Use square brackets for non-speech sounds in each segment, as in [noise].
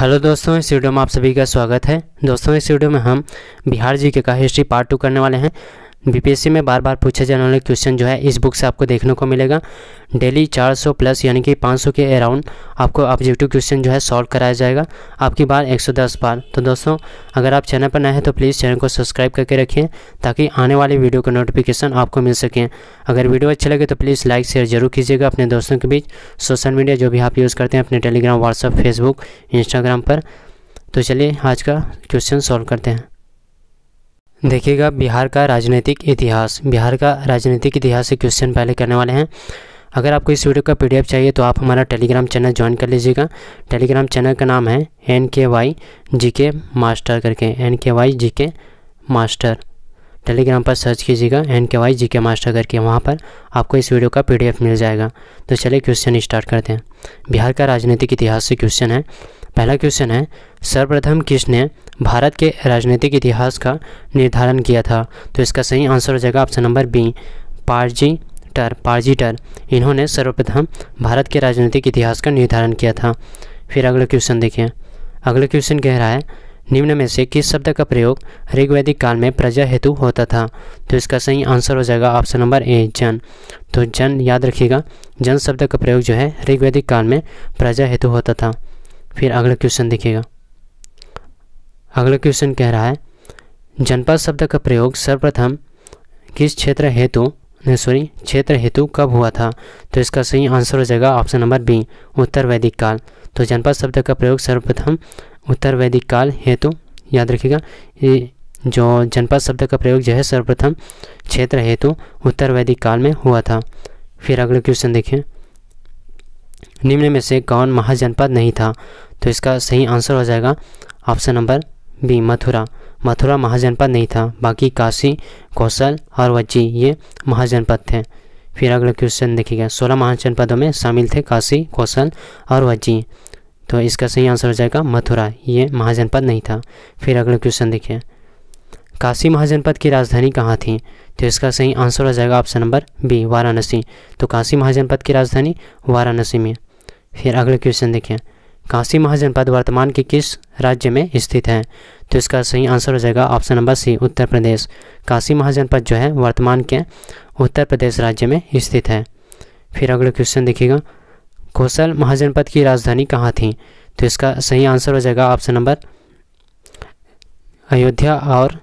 hello दोस्तों इस video में आप सभी का स्वागत है दोस्तों इस वीडियो में हम बिहार जी के का हिस्ट्री पार्ट टू करने वाले हैं बीपीएससी में बार बार पूछे जाने वाले क्वेश्चन जो है इस बुक से आपको देखने को मिलेगा डेली 400 प्लस यानी कि 500 के अराउंड आपको ऑब्जेक्टिव क्वेश्चन जो है सॉल्व कराया जाएगा आपकी बार 110 बार तो दोस्तों अगर आप चैनल पर नए हैं तो प्लीज़ चैनल को सब्सक्राइब करके रखें ताकि आने वाले वीडियो का नोटिफिकेशन आपको मिल सकें अगर वीडियो अच्छे लगे तो प्लीज़ लाइक शेयर जरूर कीजिएगा अपने दोस्तों के बीच सोशल मीडिया जो भी आप यूज़ करते हैं अपने टेलीग्राम व्हाट्सअप फेसबुक इंस्टाग्राम पर तो चलिए आज का क्वेश्चन सॉल्व करते हैं देखिएगा बिहार का राजनीतिक इतिहास बिहार का राजनीतिक इतिहास से क्वेश्चन पहले करने वाले हैं अगर आपको इस वीडियो का पीडीएफ चाहिए तो आप हमारा टेलीग्राम चैनल ज्वाइन कर लीजिएगा टेलीग्राम चैनल का नाम है N K Y G K master करके N K Y G K master Telegram पर सर्च कीजिएगा N K Y G K master करके वहाँ पर आपको इस वीडियो का पी मिल जाएगा तो चलिए क्वेश्चन स्टार्ट करते हैं बिहार का राजनीतिक इतिहास से क्वेश्चन है पहला क्वेश्चन है सर्वप्रथम किसने भारत के राजनीतिक इतिहास का निर्धारण किया था तो इसका सही आंसर हो जाएगा ऑप्शन नंबर बी पारजी टर पारजी टर इन्होंने सर्वप्रथम भारत के राजनीतिक इतिहास का निर्धारण किया था फिर अगला क्वेश्चन देखिए अगला क्वेश्चन कह रहा है निम्न में से किस शब्द का प्रयोग ऋग्वैदिक काल में प्रजा हेतु होता था तो इसका सही आंसर हो जाएगा ऑप्शन नंबर ए जन तो जन याद रखिएगा जन शब्द का प्रयोग जो है ऋग्वैदिक काल में प्रजा हेतु होता था फिर अगला क्वेश्चन देखिएगा अगला क्वेश्चन कह रहा है जनपद शब्द का प्रयोग सर्वप्रथम किस क्षेत्र हेतु सॉरी क्षेत्र हेतु कब हुआ था तो इसका सही आंसर हो जाएगा ऑप्शन नंबर बी उत्तर वैदिक काल तो जनपद शब्द का प्रयोग सर्वप्रथम उत्तर वैदिक काल हेतु याद रखिएगा ये जो जनपद शब्द का प्रयोग जो है सर्वप्रथम क्षेत्र हेतु उत्तर वैदिक काल में हुआ था फिर अगला क्वेश्चन देखिए निम्न में से कौन महाजनपद नहीं था तो इसका सही आंसर हो जाएगा option number B Mathura Mathura महाजनपद नहीं था बाकी काशी कौशल और वज्जी ये महाजनपद थे फिर अगला क्वेश्चन देखिएगा सोलह महाजनपदों में शामिल थे काशी कौशल और वज्जी तो इसका सही आंसर हो जाएगा मथुरा ये महाजनपद नहीं था फिर अगला क्वेश्चन देखिए काशी महाजनपद की राजधानी कहाँ थी तो इसका सही आंसर हो जाएगा ऑप्शन नंबर बी वाराणसी तो काशी महाजनपद की राजधानी वाराणसी में फिर अगला क्वेश्चन देखिए काशी महाजनपद वर्तमान के किस राज्य में स्थित है तो इसका सही आंसर हो जाएगा option number C Uttar Pradesh Kashi महाजनपद जो है वर्तमान के उत्तर प्रदेश राज्य में स्थित है फिर अगला क्वेश्चन देखिएगा कौशल महाजनपद की राजधानी कहाँ थी तो इसका सही आंसर हो जाएगा ऑप्शन नंबर अयोध्या और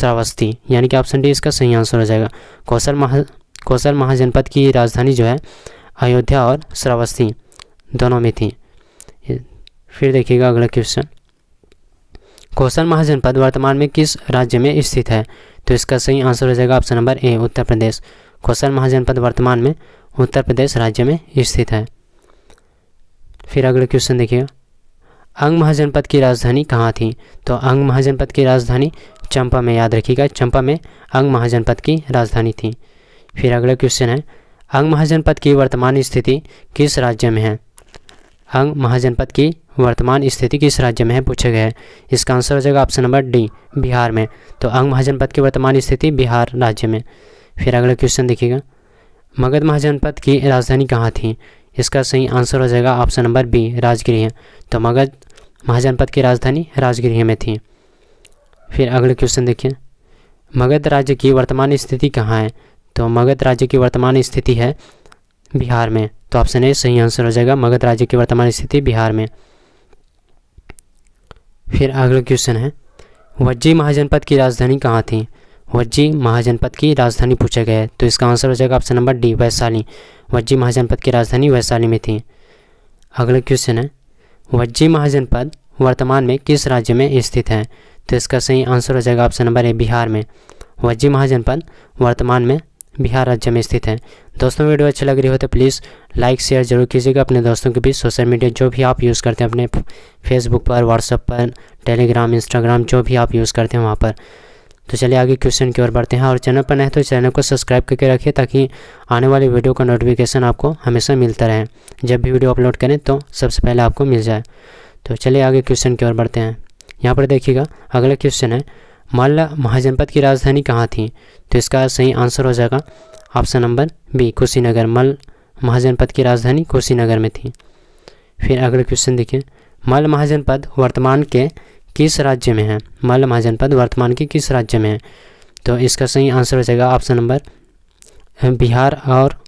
श्रावस्ती यानी कि ऑप्शन डी इसका सही आंसर हो जाएगा कौशल महा कौशल महाजनपद की राजधानी जो है अयोध्या और श्रावस्ती दोनों में थी फिर देखिएगा अगला क्वेश्चन कौशल महाजनपद वर्तमान में किस राज्य में स्थित है तो इसका सही आंसर हो जाएगा ऑप्शन नंबर ए उत्तर प्रदेश कौशल महाजनपद वर्तमान में उत्तर प्रदेश राज्य में स्थित है फिर अगला क्वेश्चन देखिएगा अंग महाजनपद की राजधानी कहाँ थी तो अंग महाजनपद की राजधानी चंपा में याद रखिएगा चंपा में अंग महाजनपद की राजधानी थी फिर अगला क्वेश्चन है अंग महाजनपद की वर्तमान स्थिति किस राज्य में है अंग महाजनपद की वर्तमान स्थिति किस राज्य में है पूछा गया है इसका आंसर हो जाएगा ऑप्शन नंबर डी बिहार में तो अंग महाजनपद की वर्तमान स्थिति बिहार राज्य में फिर अगला क्वेश्चन देखिएगा मगध महाजनपद की राजधानी कहाँ थी इसका सही आंसर हो जाएगा ऑप्शन नंबर बी राजगृह तो मगध महाजनपद की राजधानी राजगृह में थी फिर अगले क्वेश्चन देखिए मगध राज्य की वर्तमान स्थिति कहाँ है तो मगध राज्य की वर्तमान स्थिति है बिहार में तो ऑप्शन ए सही आंसर हो जाएगा मगध राज्य की वर्तमान स्थिति बिहार में फिर अगला क्वेश्चन है वज्जी महाजनपद की राजधानी कहाँ थी वज्जी महाजनपद की राजधानी पूछा गया है तो इसका आंसर हो जाएगा option number D Vaishali Vajji महाजनपद की राजधानी वैशाली में थी अगला क्वेश्चन है वज्जी महाजनपद वर्तमान में किस राज्य में स्थित है तो इसका सही आंसर हो जाएगा ऑप्शन नंबर ए बिहार में वज्जी महाजनपद वर्तमान में बिहार राज्य में स्थित है दोस्तों वीडियो अच्छी लग रही हो तो प्लीज़ लाइक शेयर जरूर कीजिएगा अपने दोस्तों के बीच सोशल मीडिया जो भी आप यूज़ करते हैं अपने फेसबुक पर व्हाट्सअप पर टेलीग्राम इंस्टाग्राम जो भी आप यूज़ करते हैं वहाँ पर तो चलिए आगे क्वेश्चन की ओर बढ़ते हैं और चैनल पर नए तो चैनल को सब्सक्राइब करके रखिए ताकि आने वाली वीडियो का नोटिफिकेशन आपको हमेशा मिलता रहे जब भी वीडियो अपलोड करें तो सबसे पहले आपको मिल जाए तो चलिए आगे क्वेश्चन की ओर बढ़ते हैं यहाँ पर देखिएगा अगला क्वेश्चन है मालवा महाजनपद की राजधानी कहाँ थी तो इसका सही आंसर हो जाएगा ऑप्शन नंबर बी कुशीनगर मल महाजनपद की राजधानी कुशीनगर में थी फिर अगला क्वेश्चन देखिए मल महाजनपद वर्तमान के किस राज्य में है मल महाजनपद वर्तमान के किस राज्य में है तो इसका सही आंसर हो जाएगा ऑप्शन नंबर बिहार और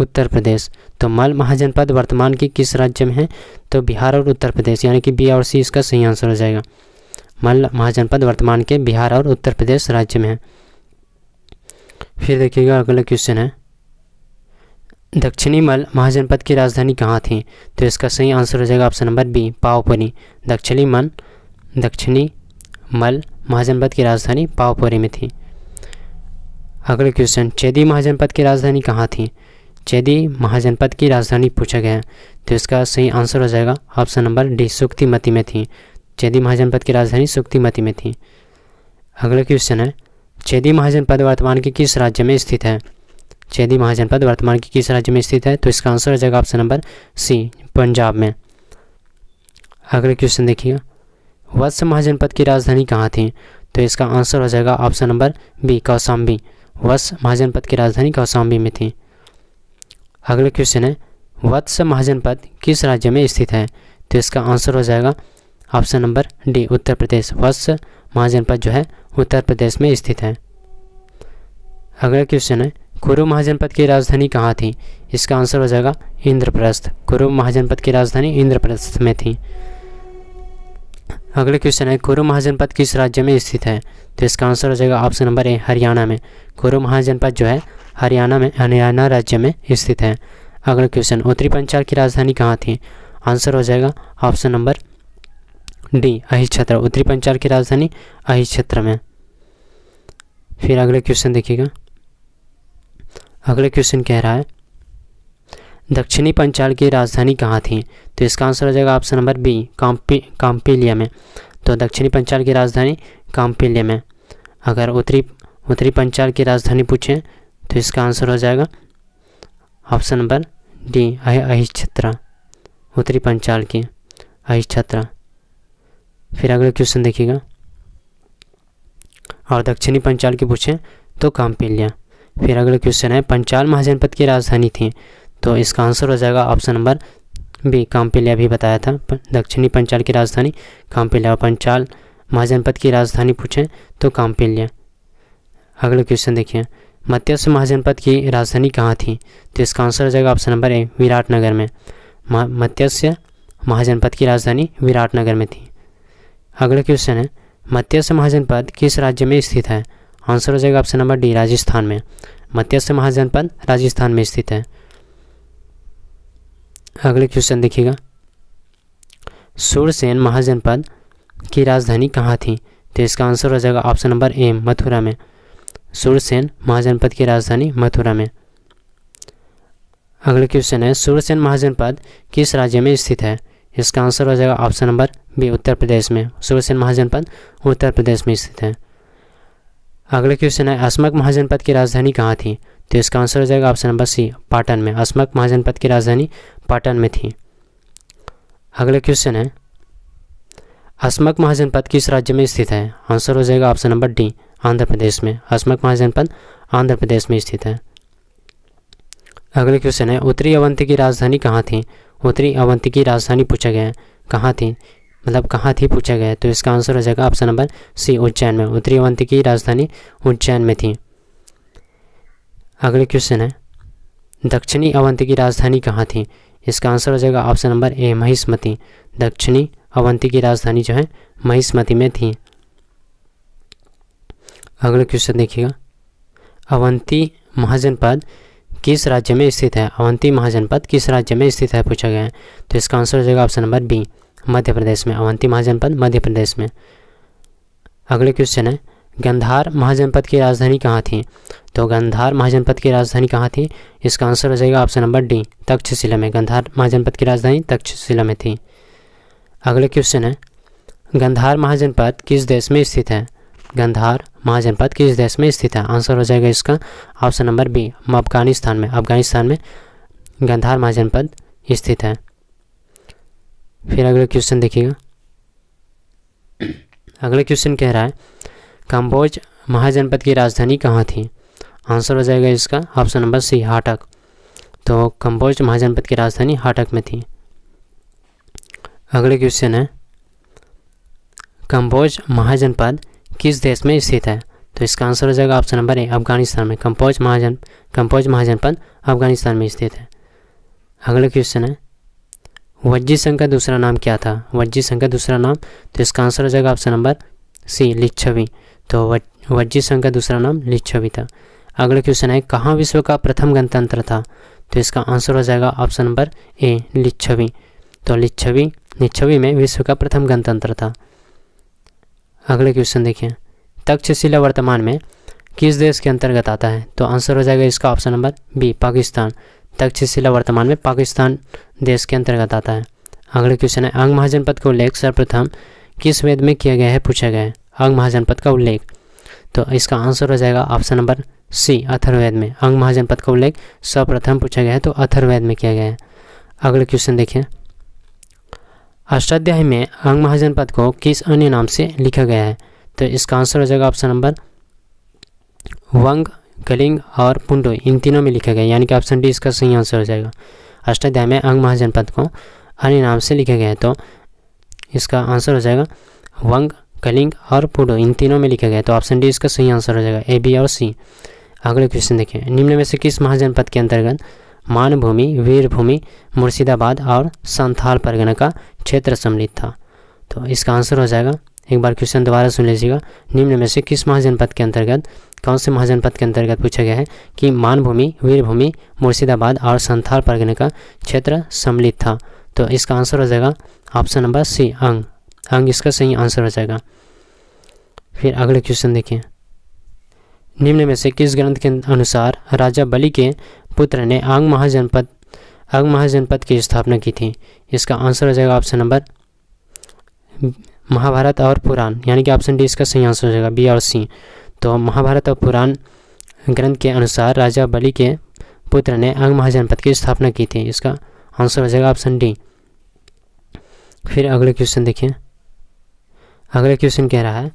उत्तर प्रदेश तो मल महाजनपद वर्तमान के किस राज्य में है तो बिहार और उत्तर प्रदेश यानी कि बी और सी इसका सही आंसर हो जाएगा मल्ल महाजनपद वर्तमान के बिहार और उत्तर प्रदेश राज्य में है फिर देखिएगा अगला क्वेश्चन है दक्षिणी मल महाजनपद की राजधानी कहाँ थी तो इसका सही आंसर हो जाएगा ऑप्शन नंबर बी पावपुरी दक्षिणी मल दक्षिणी मल महाजनपद की राजधानी पावपुरी में थी अगला क्वेश्चन चेदी महाजनपद की राजधानी कहाँ थी चेदी महाजनपद की राजधानी पूछा गया है तो इसका सही आंसर हो जाएगा ऑप्शन नंबर डी सुक्तिमती में थी चेदी महाजनपद की राजधानी सुक्तिमती में थी अगला क्वेश्चन है चेदी महाजनपद वर्तमान के किस राज्य में स्थित है चेदी महाजनपद वर्तमान के किस राज्य में स्थित है तो इसका आंसर हो जाएगा ऑप्शन नंबर सी पंजाब में अगला क्वेश्चन देखिए वत्स महाजनपद की राजधानी कहाँ थी तो इसका आंसर हो जाएगा option number B Kaushambi Vatsa महाजनपद की राजधानी कौसाम्बी में थी अगला क्वेश्चन है वत्स महाजनपद किस राज्य में स्थित है तो इसका आंसर हो जाएगा option number D Uttar Pradesh first महाजनपद जो है उत्तर प्रदेश में स्थित है अगला क्वेश्चन है कुरु महाजनपद की राजधानी कहाँ थी इसका आंसर हो जाएगा इंद्रप्रस्थ कुरु महाजनपद की राजधानी इंद्रप्रस्थ में थी अगला क्वेश्चन है कुरु महाजनपद किस राज्य में स्थित है तो इसका आंसर हो जाएगा ऑप्शन नंबर ए हरियाणा में कुरु महाजनपद जो है हरियाणा में हरियाणा राज्य में स्थित है अगला क्वेश्चन उत्तरी पंचाल की राजधानी कहाँ थी आंसर हो जाएगा ऑप्शन नंबर डी अहिज क्षेत्र उत्तरी पंचाल की राजधानी अहि क्षेत्र में फिर अगला क्वेश्चन देखिएगा अगला क्वेश्चन कह रहा है दक्षिणी पंचाल की राजधानी कहाँ थी तो इसका आंसर हो जाएगा option number B Kampi Kampilya में तो दक्षिणी पंचाल की राजधानी काम्पीलिया में अगर उत्तरी उत्तरी पंचाल की राजधानी पूछें तो इसका आंसर हो जाएगा ऑप्शन नंबर डी अहि क्षेत्र उत्तरी पंचाल की अहि फिर अगला क्वेश्चन देखिएगा और दक्षिणी पंचाल की पूछें तो कामपिल्या फिर अगला क्वेश्चन है पंचाल महाजनपद की राजधानी थी तो इसका आंसर हो जाएगा ऑप्शन नंबर बी कामपिल्या भी बताया था दक्षिणी पंचाल की राजधानी कामपिल्या और पंचाल महाजनपद की राजधानी पूछें तो कामपिल्या अगला क्वेश्चन देखिए मत्स्य महाजनपद की राजधानी कहाँ थी तो इसका आंसर हो जाएगा ऑप्शन नंबर ए विराटनगर में मत्स्य महाजनपद की राजधानी विराटनगर में थी अगला क्वेश्चन है मत्स्य महाजनपद किस राज्य में स्थित है आंसर हो जाएगा ऑप्शन नंबर डी राजस्थान में मत्स्य महाजनपद राजस्थान में स्थित है अगले क्वेश्चन देखिएगा सूरसेन महाजनपद की राजधानी कहाँ थी तो इसका आंसर हो जाएगा ऑप्शन नंबर ए मथुरा में सूरसेन महाजनपद की राजधानी मथुरा में अगला क्वेश्चन है सूरसेन महाजनपद किस राज्य में स्थित है इसका आंसर हो जाएगा option number B Uttar Pradesh में सुरसेन महाजनपद उत्तर प्रदेश में स्थित है अगला क्वेश्चन है अस्मक महाजनपद की राजधानी कहाँ थी तो इसका आंसर हो जाएगा ऑप्शन नंबर सी पाटन में अस्मक महाजनपद की राजधानी पाटन में थी अगला क्वेश्चन है अस्मक महाजनपद किस राज्य में स्थित है आंसर हो जाएगा option number D Andhra Pradesh में अस्मक महाजनपद आंध्र प्रदेश में स्थित है अगला क्वेश्चन है उत्तरी अवंती की राजधानी कहाँ थी उत्तरी अवंती की राजधानी पूछा गया है कहाँ थी मतलब कहाँ थी पूछा गया तो इसका आंसर हो जाएगा ऑप्शन नंबर सी उज्जैन में उत्तरी अवंती की राजधानी उज्जैन में थी अगले क्वेश्चन है दक्षिणी अवंती की राजधानी कहाँ थी इसका आंसर हो जाएगा ऑप्शन नंबर ए महिष्मती दक्षिणी अवंती की राजधानी जो है महिष्मती में थी अगला क्वेश्चन देखिएगा अवंती महाजनपद किस राज्य में स्थित है अवंती महाजनपद किस राज्य में स्थित है पूछा गया है तो इसका आंसर हो जाएगा option number B Madhya Pradesh में अवंती महाजनपद मध्य प्रदेश में अगले क्वेश्चन है गंधार महाजनपद की राजधानी कहाँ थी तो गंधार महाजनपद की राजधानी कहाँ थी इसका आंसर हो जाएगा ऑप्शन नंबर डी तक्षशिला में गंधार महाजनपद की राजधानी तक्षशिला में थी अगले क्वेश्चन है गंधार महाजनपद किस देश में स्थित है गंधार महाजनपद किस देश में स्थित है आंसर हो जाएगा इसका ऑप्शन नंबर बी अफगानिस्तान में अफगानिस्तान में गंधार महाजनपद स्थित है फिर अगला क्वेश्चन देखिएगा अगला क्वेश्चन कह रहा है कंबोज महाजनपद की राजधानी कहाँ थी आंसर हो जाएगा इसका ऑप्शन नंबर सी हाटक तो कम्बोज महाजनपद की राजधानी हाटक में थी अगले क्वेश्चन है कंबोज महाजनपद किस देश में स्थित है तो इसका आंसर हो जाएगा ऑप्शन नंबर ए अफगानिस्तान में कंपोज महाजन कंपोज महाजनपद अफगानिस्तान में स्थित है अगला क्वेश्चन है वज्जी संघ का दूसरा नाम क्या था वज्जी संघ का दूसरा नाम तो इसका आंसर हो जाएगा ऑप्शन नंबर सी लिच्छवी तो वज्जी संघ का दूसरा नाम लिच्छवी था अगला क्वेश्चन है कहाँ विश्व का प्रथम गणतंत्र था तो इसका आंसर हो जाएगा ऑप्शन नंबर ए लिच्छवी तो लिच्छवी लिच्छवी में विश्व का प्रथम गणतंत्र था अगले क्वेश्चन देखिए तक्षशिला वर्तमान में किस देश के अंतर्गत आता है तो आंसर हो जाएगा इसका option number B Pakistan Taxila वर्तमान में पाकिस्तान देश के अंतर्गत आता है अगले क्वेश्चन है अंग महाजनपद का उल्लेख सर्वप्रथम किस वेद में किया गया है पूछा गया है अंग महाजनपद का उल्लेख तो इसका आंसर हो जाएगा ऑप्शन नंबर सी अथर्वेद में अंग महाजनपद का उल्लेख सर्वप्रथम पूछा गया है तो अथर्वेद में किया गया है अगले क्वेश्चन देखिए अष्टाध्याय में अंग महाजनपद को किस अन्य नाम से लिखा गया है तो इसका आंसर हो जाएगा ऑप्शन नंबर वंग कलिंग और पुंडो इन तीनों में लिखा गया यानी कि ऑप्शन डी इसका सही आंसर हो जाएगा अष्टाध्याय में अंग महाजनपद को अन्य नाम से लिखा गया है तो इसका आंसर हो जाएगा वंग कलिंग और पुंडो इन तीनों में लिखा गया है तो ऑप्शन डी इसका सही आंसर हो जाएगा ए बी और सी अगले क्वेश्चन देखिए निम्न में से किस महाजनपद के अंतर्गत मानभूमि वीरभूमि मुर्शिदाबाद और संथाल परगना का क्षेत्र सम्मिलित था तो इसका आंसर हो जाएगा एक बार क्वेश्चन दोबारा सुन लीजिएगा निम्न में से किस महाजनपद के अंतर्गत कौन से महाजनपद के अंतर्गत पूछा गया है कि मानभूमि वीरभूमि मुर्शिदाबाद और संथाल परगना का क्षेत्र सम्मिलित था तो इसका आंसर हो जाएगा ऑप्शन नंबर सी अंग अंग इसका सही आंसर हो जाएगा फिर अगले क्वेश्चन देखिए निम्न में से किस ग्रंथ के अनुसार राजा बलि के पुत्र ने आंग महाजनपद आंग महाजनपद की स्थापना की थी इसका आंसर हो जाएगा ऑप्शन नंबर महाभारत और पुराण यानी कि ऑप्शन डी इसका सही आंसर हो जाएगा बी और सी तो महाभारत और पुराण ग्रंथ के अनुसार राजा बलि के पुत्र ने आंग महाजनपद की स्थापना की थी इसका आंसर हो जाएगा ऑप्शन डी फिर अगले क्वेश्चन देखिए अगला क्वेश्चन कह रहा है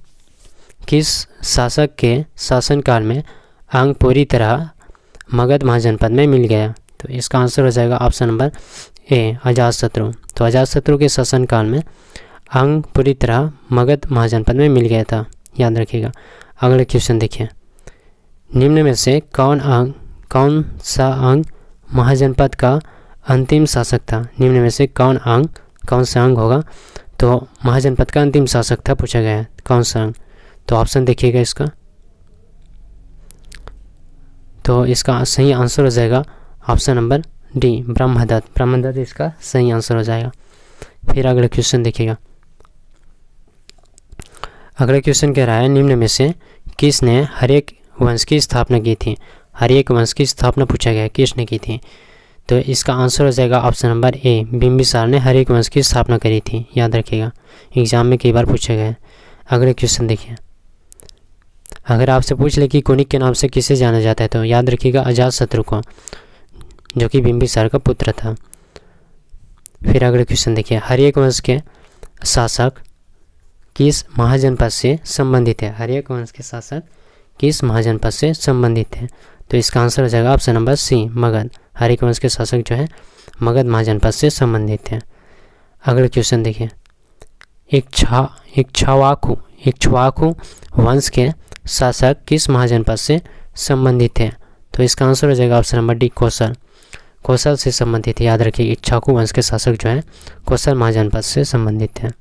किस शासक के शासनकाल में आंग पूरी तरह मगध महाजनपद में मिल गया तो इसका आंसर हो जाएगा ऑप्शन नंबर ए अजात शत्रु तो अजात शत्रु के शासनकाल में अंग पूरी तरह मगध महाजनपद में मिल गया था याद रखिएगा अगला क्वेश्चन देखिए निम्न में से कौन अंग कौन सा अंग महाजनपद का अंतिम शासक था निम्न में से कौन अंग कौन सा अंग होगा तो महाजनपद का अंतिम शासक था पूछा गया है कौन सा अंग तो ऑप्शन देखिएगा इसका तो इसका सही आंसर हो जाएगा option number D Brahmadatta Brahmadatta इसका सही आंसर हो जाएगा फिर अगला क्वेश्चन देखिएगा अगला क्वेश्चन कह रहा है निम्न में से किसने हरेक वंश की स्थापना की थी हरेक वंश की स्थापना पूछा गया किसने की थी तो इसका आंसर हो जाएगा ऑप्शन नंबर ए बिम्बिसार ने हरेक वंश की स्थापना करी थी याद रखिएगा एग्जाम में कई बार पूछा गया अगले क्वेश्चन देखिए अगर आपसे पूछ ले कि कुनिक के नाम से किसे जाना जाता है तो याद रखिएगा अजात शत्रु को जो कि बिम्बिसार का पुत्र था फिर अगला क्वेश्चन देखिए हरियक वंश के शासक किस महाजनपद से संबंधित है हरियक वंश के शासक किस महाजनपद से संबंधित है तो इसका आंसर हो जाएगा option number C Magadha Haryanka वंश के शासक जो है मगध महाजनपद से संबंधित है अगला क्वेश्चन देखिए एक एक छा छवाकू एक छवाकू वंश के शासक किस महाजनपद से संबंधित है तो इसका आंसर हो जाएगा option number D Kaushal Kaushal से संबंधित याद रखिए इच्छाकु वंश के शासक जो हैं कौशल महाजनपद से संबंधित हैं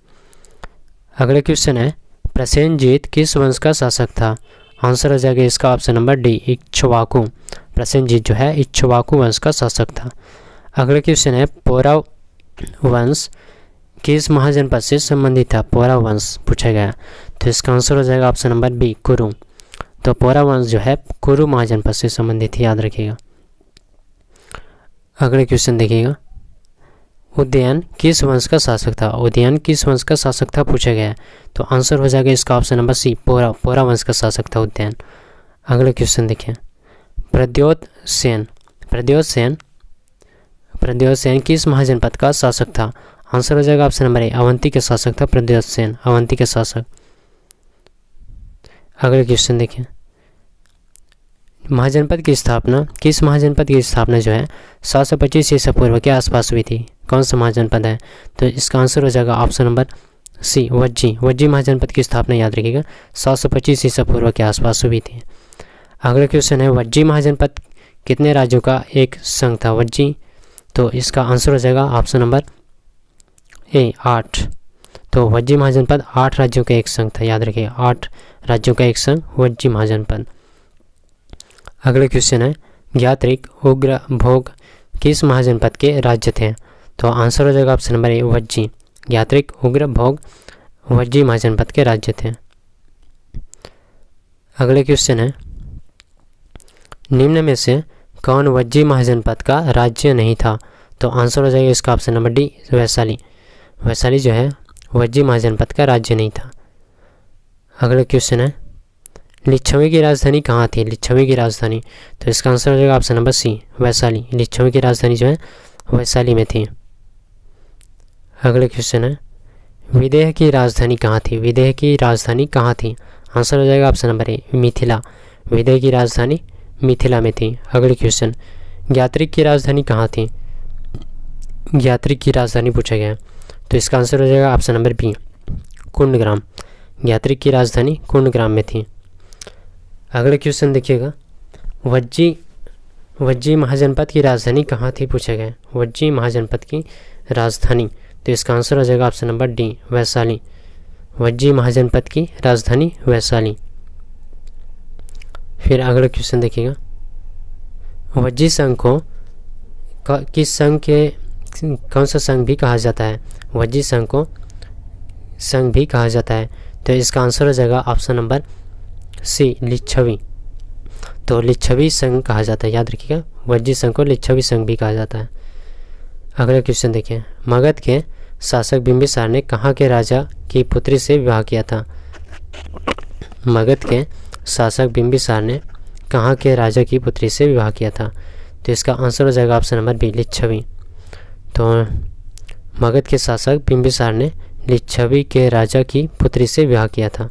अगला क्वेश्चन है प्रसेंजीत किस वंश का शासक था आंसर हो जाएगा इसका option number D Ikshvaku Prasenjit जो है इच्छुवाकु वंश का शासक था अगला क्वेश्चन है पौरव वंश किस महाजनपद से संबंधित था पौरव वंश पूछा गया तो इसका आंसर हो जाएगा ऑप्शन नंबर बी कुरु तो पौरा वंश जो है कुरु महाजनपद से संबंधित याद रखिएगा अगले क्वेश्चन देखिएगा उदयन किस वंश का शासक था उदयन किस वंश का शासक था पूछा गया है तो आंसर हो जाएगा इसका ऑप्शन नंबर सी पौरा पौरा वंश का शासक था उदयन अगला क्वेश्चन देखिए प्रद्योत सेन प्रद्योत सेन प्रद्योत सेन किस महाजनपद का शासक था आंसर हो जाएगा ऑप्शन नंबर ए अवंती के शासक था प्रद्योत सेन अवंती के शासक अगला क्वेश्चन देखें महाजनपद की स्थापना किस महाजनपद की स्थापना जो है सात सौ पच्चीस ईसा पूर्व के आसपास हुई थी कौन सा महाजनपद है तो इसका आंसर हो जाएगा option number C Vajji Vajji महाजनपद की स्थापना याद रखिएगा सात सौ पच्चीस ईसा पूर्व के आसपास हुई थी अगला क्वेश्चन है वज्जी महाजनपद कितने राज्यों का एक संघ था वज्जी तो इसका आंसर हो जाएगा ऑप्शन नंबर ए आठ तो वज्जी महाजनपद आठ राज्यों का एक संघ था याद रखिए आठ राज्यों का एक संघ वज्जी महाजनपद अगला क्वेश्चन है ज्ञातरिक उग्र भोग किस महाजनपद के राज्य थे तो आंसर हो जाएगा option number A Vajji Jnatrika Ugra Bhoga Vajji महाजनपद के राज्य थे अगले क्वेश्चन है निम्न में से कौन वज्जी महाजनपद का राज्य नहीं था तो आंसर हो जाएगा इसका option number D Vaishali Vaishali जो है वज्जी महाजनपद का राज्य नहीं था अगला क्वेश्चन है लिच्छवी की राजधानी कहाँ थी लिच्छवी की राजधानी तो इसका आंसर हो जाएगा option number C Vaishali Lichchhavi की राजधानी जो है वैशाली में थी अगला क्वेश्चन है विदेह की राजधानी कहाँ थी विदेह की राजधानी कहाँ थी आंसर हो जाएगा option number A Mithila Videha की राजधानी मिथिला में थी अगले क्वेश्चन यात्रिक की राजधानी कहाँ थी यात्रिक की राजधानी पूछा गया तो इसका आंसर हो जाएगा ऑप्शन नंबर बी कुंडग्राम यात्री की राजधानी कुंडग्राम में थी अगला क्वेश्चन देखिएगा वज्जी वज्जी महाजनपद की राजधानी कहाँ थी पूछा गया वज्जी महाजनपद की राजधानी तो इसका आंसर हो जाएगा option number D Vaishali Vajji महाजनपद की राजधानी वैशाली फिर अगला क्वेश्चन देखिएगा वज्जी संघ को किस संघ के कौन सा संघ भी कहा जाता है वज्जी संघ को संघ भी कहा जाता है तो इसका आंसर हो जाएगा ऑप्शन नंबर सी लिच्छवी तो लिच्छवी संघ कहा जाता है याद रखिएगा वज्जी संघ को लिच्छवी संघ भी कहा जाता है अगला क्वेश्चन देखिए मगध के शासक बिंबिसार ने कहाँ के राजा की पुत्री से विवाह किया था मगध के शासक बिंबिसार ने कहाँ के राजा की पुत्री से विवाह किया था तो इसका आंसर हो जाएगा ऑप्शन नंबर बी लिच्छवी तो मगध के शासक बिम्बिसार ने लिच्छवि के राजा की पुत्री से विवाह किया था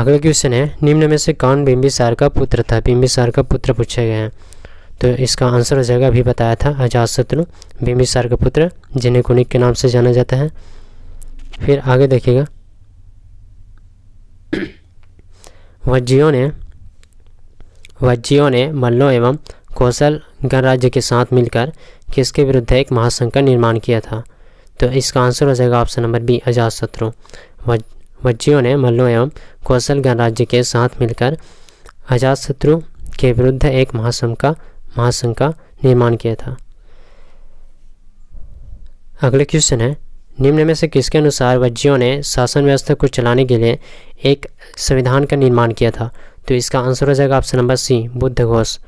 अगला क्वेश्चन है निम्न में से कौन बिम्बिसार का पुत्र था बिंबिसार का पुत्र पूछे गए हैं तो इसका आंसर हो जाएगा अभी बताया था अजातशत्रु बिम्बिसार का पुत्र जिन्हें कुनिक के नाम से जाना जाता है फिर आगे देखिएगा वज्जियों ने वज्जियों ने मल्लों एवं कौशल गणराज्य के साथ मिलकर किसके विरुद्ध एक महासंघ का निर्माण किया था तो इसका आंसर हो जाएगा ऑप्शन नंबर बी अजात शत्रु वज्जियों ने मल्लों एवं कौशल गणराज्य के साथ मिलकर अजात शत्रु के विरुद्ध एक महासंघ का महासंघ का निर्माण किया था अगले क्वेश्चन है निम्न में से किसके अनुसार वज्जियों ने शासन व्यवस्था को चलाने के लिए एक संविधान का निर्माण किया था तो इसका आंसर हो जाएगा option number C Buddha Ghosh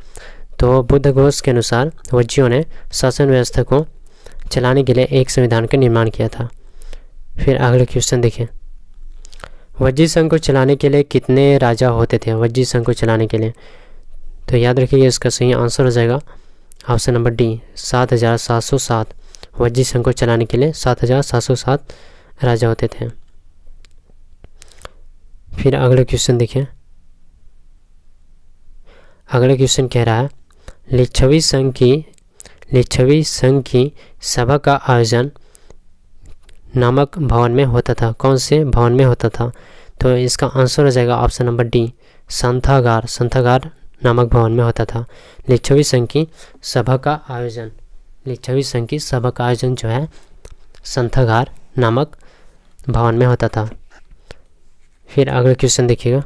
तो बुद्ध घोष के अनुसार वज्जियों ने शासन व्यवस्था को चलाने के लिए एक संविधान का निर्माण किया था फिर अगला क्वेश्चन देखें वज्जी संघ को चलाने के लिए कितने राजा होते थे वज्जी संघ को चलाने के लिए तो याद रखिए इसका सही आंसर हो जाएगा ऑप्शन नंबर डी सात हज़ार सात सौ सात वज्जी संघ को चलाने के लिए सात हज़ार सात सौ सात राजा होते थे फिर अगला क्वेश्चन देखें अगला क्वेश्चन कह रहा है लिच्छवी संघ की लिच्छवी संघ की सभा का आयोजन नामक भवन में होता था कौन से भवन में होता था तो इसका आंसर हो जाएगा option number D Santhagar Santhagar नामक भवन में होता था लिच्छवी संघ की सभा का आयोजन लिच्छवी संघ की सभा का आयोजन जो है संथागार नामक भवन में होता था फिर अगला क्वेश्चन देखिएगा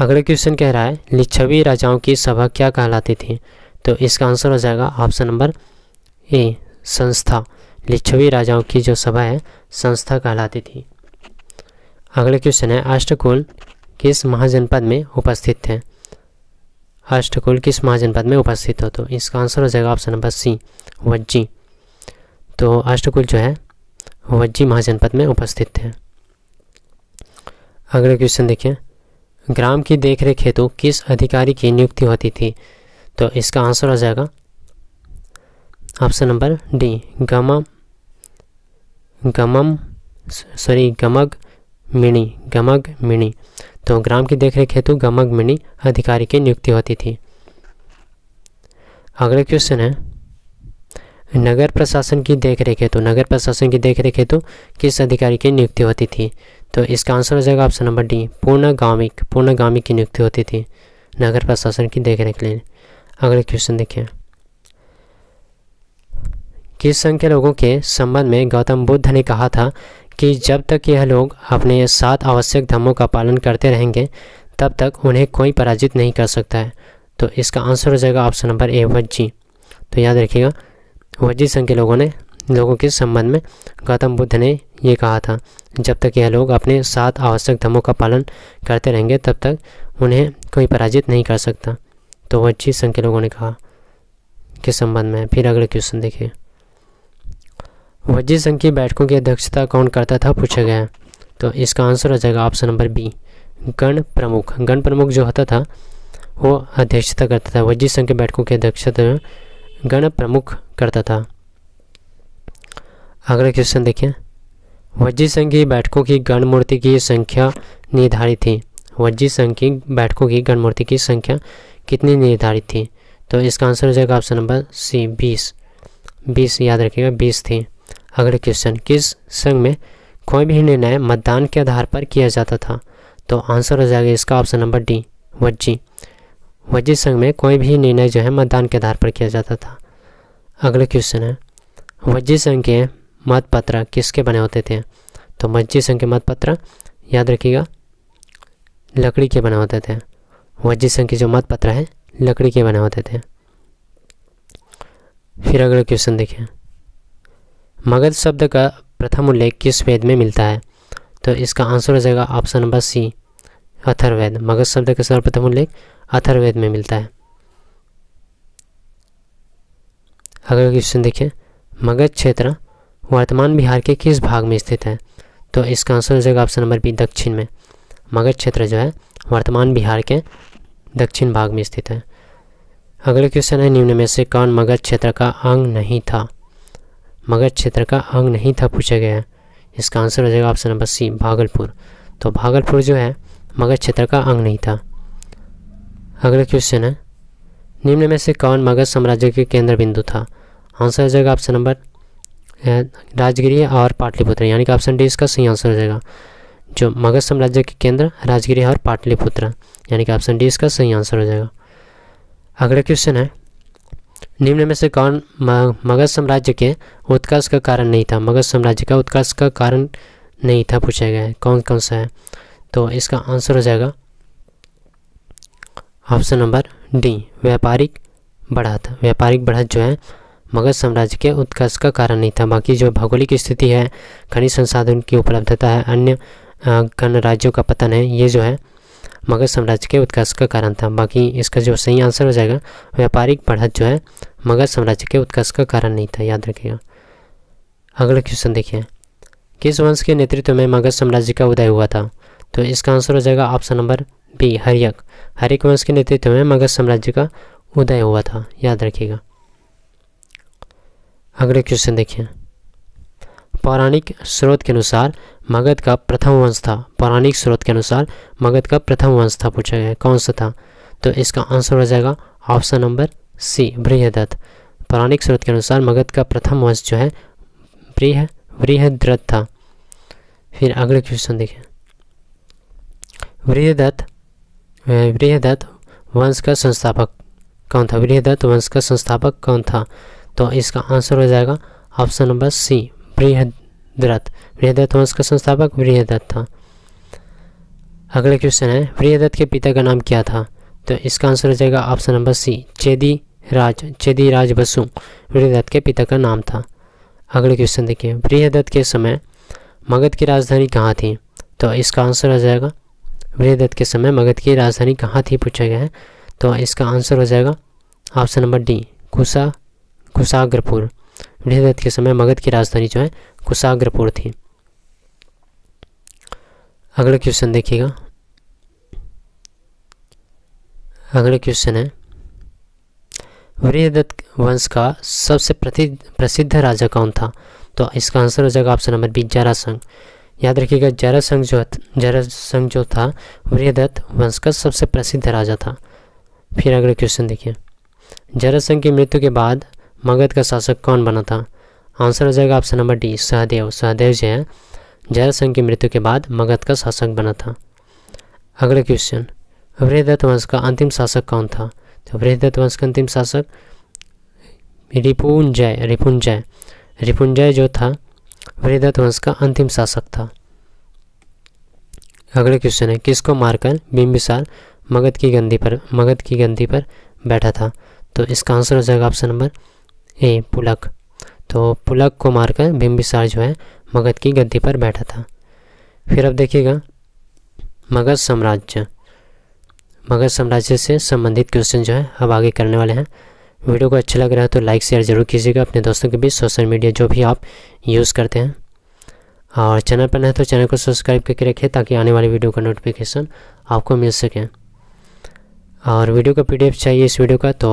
अगला क्वेश्चन कह रहा है लिच्छवी राजाओं की सभा क्या कहलाती थी तो इसका आंसर हो जाएगा ऑप्शन नंबर ए संस्था लिच्छवी राजाओं की जो सभा है संस्था कहलाती थी अगला क्वेश्चन है अष्टकुल किस महाजनपद में उपस्थित थे अष्टकुल किस महाजनपद में उपस्थित हो तो इसका आंसर हो जाएगा ऑप्शन नंबर सी वज्जी तो अष्टकुल जो है वज्जी महाजनपद में उपस्थित थे अगला क्वेश्चन देखिए ग्राम की देखरेख हेतु किस अधिकारी की नियुक्ति होती थी तो इसका आंसर हो जाएगा ऑप्शन नंबर डी गमम गमम सॉरी गमग मिनी गमग मिनी तो ग्राम की देखरेख हेतु गमग मिनी अधिकारी की नियुक्ति होती थी अगला क्वेश्चन है नगर प्रशासन की देखरेख हेतु नगर प्रशासन की देखरेख हेतु किस अधिकारी की नियुक्ति होती थी तो इसका आंसर हो जाएगा ऑप्शन नंबर डी पूर्णगामिक पूर्णगामिक की नियुक्ति होती थी नगर प्रशासन की देखरेख के लिए अगले क्वेश्चन देखिए किस संघ के लोगों के संबंध में गौतम बुद्ध ने कहा था कि जब तक यह लोग अपने सात आवश्यक धर्मों का पालन करते रहेंगे तब तक उन्हें कोई पराजित नहीं कर सकता है तो इसका आंसर हो जाएगा ऑप्शन नंबर ए वज्जी तो याद रखिएगा वज्जी संघ के लोगों ने लोगों के संबंध में गौतम बुद्ध ने ये कहा था जब तक यह लोग अपने सात आवश्यक धर्मों का पालन करते रहेंगे तब तक उन्हें कोई पराजित नहीं कर सकता तो वज्जी संघ के लोगों ने कहा के संबंध में फिर अगले क्वेश्चन देखिए वज्जी संघ की बैठकों की अध्यक्षता कौन करता था पूछा गया तो इसका आंसर हो जाएगा ऑप्शन नंबर बी गण प्रमुख गण प्रमुख जो होता था वो अध्यक्षता करता था वज्जी संघ की बैठकों की अध्यक्षता गण प्रमुख करता था अगला क्वेश्चन देखें वज्जी संघ की बैठकों की गणमूर्ति की संख्या निर्धारित थी वज्जी संघ की बैठकों की गणमूर्ति की संख्या कितनी निर्धारित थी तो इसका आंसर हो जाएगा ऑप्शन नंबर सी बीस बीस याद रखिएगा बीस थी अगले क्वेश्चन किस संघ में कोई भी निर्णय मतदान के आधार पर किया जाता था तो आंसर हो जाएगा इसका option number D Vajji Vajji संघ में कोई भी निर्णय जो है मतदान के आधार पर किया जाता था अगला क्वेश्चन है वज्जी संघ के मतपत्र किसके बने होते थे तो मस्जिद संघ के मतपत्र याद रखिएगा लकड़ी के बने होते थे मस्जिद संघ के जो मतपत्र है लकड़ी के बने होते थे फिर अगला क्वेश्चन देखिए मगध शब्द का प्रथम उल्लेख किस वेद में मिलता है तो इसका आंसर हो जाएगा option number C Atharvaveda Magadha शब्द का सर्वप्रथम उल्लेख अथर्वेद में मिलता है अगला क्वेश्चन देखिए मगध क्षेत्र वर्तमान बिहार के किस भाग में स्थित है तो इसका आंसर हो जाएगा ऑप्शन नंबर बी दक्षिण में मगध क्षेत्र जो है वर्तमान बिहार के दक्षिण भाग में स्थित है अगला क्वेश्चन है निम्न में से कौन मगध क्षेत्र का अंग नहीं था मगध क्षेत्र का अंग नहीं था पूछा गया है इसका आंसर हो जाएगा ऑप्शन नंबर सी भागलपुर तो भागलपुर जो है मगध क्षेत्र का अंग नहीं था अगला क्वेश्चन है निम्न में से कौन मगध साम्राज्य के केंद्र बिंदु था आंसर हो जाएगा ऑप्शन नंबर राजगिरी और पाटलिपुत्र यानी कि ऑप्शन डी इसका सही आंसर हो जाएगा जो मगध साम्राज्य के केंद्र राजगिरी और पाटलिपुत्र यानी कि ऑप्शन डी इसका सही आंसर हो जाएगा अगला क्वेश्चन है निम्न में से कौन मगध साम्राज्य के उत्कर्ष का कारण नहीं था मगध साम्राज्य का उत्कर्ष का कारण नहीं था पूछा गया कौन कौन सा है तो इसका आंसर हो जाएगा ऑप्शन नंबर डी व्यापारिक बढ़त व्यापारिक बढ़त जो है मगध साम्राज्य के उत्कर्ष का कारण नहीं था बाकी जो भौगोलिक स्थिति है खनिज संसाधन की उपलब्धता है अन्य गणराज्यों का पतन है ये जो है मगध साम्राज्य के उत्कर्ष का कारण था बाकी इसका जो सही आंसर हो जाएगा व्यापारिक बढ़त जो है मगध साम्राज्य के उत्कर्ष का कारण नहीं था याद रखिएगा अगला क्वेश्चन देखिए किस वंश के नेतृत्व में मगध साम्राज्य का उदय हुआ था तो इसका आंसर हो जाएगा option number B Haryanka Haryanka वंश के नेतृत्व में मगध साम्राज्य का उदय हुआ था याद रखिएगा अगले क्वेश्चन देखिए पौराणिक स्रोत के अनुसार मगध का प्रथम वंश था पौराणिक स्रोत के अनुसार मगध का प्रथम वंश था पूछा गया कौन सा था तो इसका आंसर हो जाएगा ऑप्शन नंबर सी बृहदत्त पौराणिक स्रोत के अनुसार मगध का प्रथम वंश जो है बृह बृहद्रथ था फिर अगले क्वेश्चन देखें बृहदत्त बृहदत्त वंश का संस्थापक कौन था बृहदत्त वंश का संस्थापक कौन था तो इसका आंसर हो जाएगा option number C Brihadratha Brihadratha वंश का संस्थापक बृहदत्त था अगला क्वेश्चन है बृहदत्त के पिता का नाम क्या था तो इसका आंसर हो जाएगा ऑप्शन नंबर सी चेदी राज चेदी राज बसु बृहदत्त के पिता का नाम था अगला क्वेश्चन देखिए बृहदत्त के समय मगध की राजधानी कहाँ थी तो इसका आंसर हो जाएगा बृहदत्त के समय मगध की राजधानी कहाँ थी पूछा गया है तो इसका आंसर हो जाएगा ऑप्शन नंबर डी कुसा कुशाग्रपुर बृहदत्त के समय मगध की राजधानी जो है कुशाग्रपुर थी अगला क्वेश्चन देखिएगा अगला क्वेश्चन है वीरदत्त वंश का सबसे प्रसिद्ध राजा कौन था तो इसका आंसर हो जाएगा ऑप्शन नंबर बी जरासंघ याद रखिएगा जरासंघ जो जरासंघ जो था वीरदत्त वंश का सबसे प्रसिद्ध राजा था फिर अगला क्वेश्चन देखिए जरासंघ की मृत्यु के बाद मगध का शासक कौन बना था आंसर हो जाएगा option number D Sahadev Sahadev जो है जयरसंघ की मृत्यु के बाद मगध का शासक बना था अगला क्वेश्चन वृहदत्त वंश का अंतिम शासक कौन था तो वृहदत्त वंश का अंतिम शासक रिपुंजय रिपुंजय रिपुंजय जो था वृहदत्त वंश का अंतिम शासक था अगला क्वेश्चन है किसको मारकर बिम्बिसार मगध की गंदी पर मगध की गंदी पर बैठा था तो इसका आंसर हो जाएगा ऑप्शन नंबर ए पुलक तो पुलक को मारकर बिम्बिसार जो है मगध की गद्दी पर बैठा था फिर अब देखिएगा मगध साम्राज्य मगध साम्राज्य से संबंधित क्वेश्चन जो है अब आगे करने वाले हैं वीडियो को अच्छा लग रहा है तो लाइक शेयर ज़रूर कीजिएगा अपने दोस्तों के बीच सोशल मीडिया जो भी आप यूज़ करते हैं और चैनल पर नहीं तो चैनल को सब्सक्राइब करके रखें ताकि आने वाली वीडियो का नोटिफिकेशन आपको मिल सके और वीडियो का पीडीएफ चाहिए इस वीडियो का तो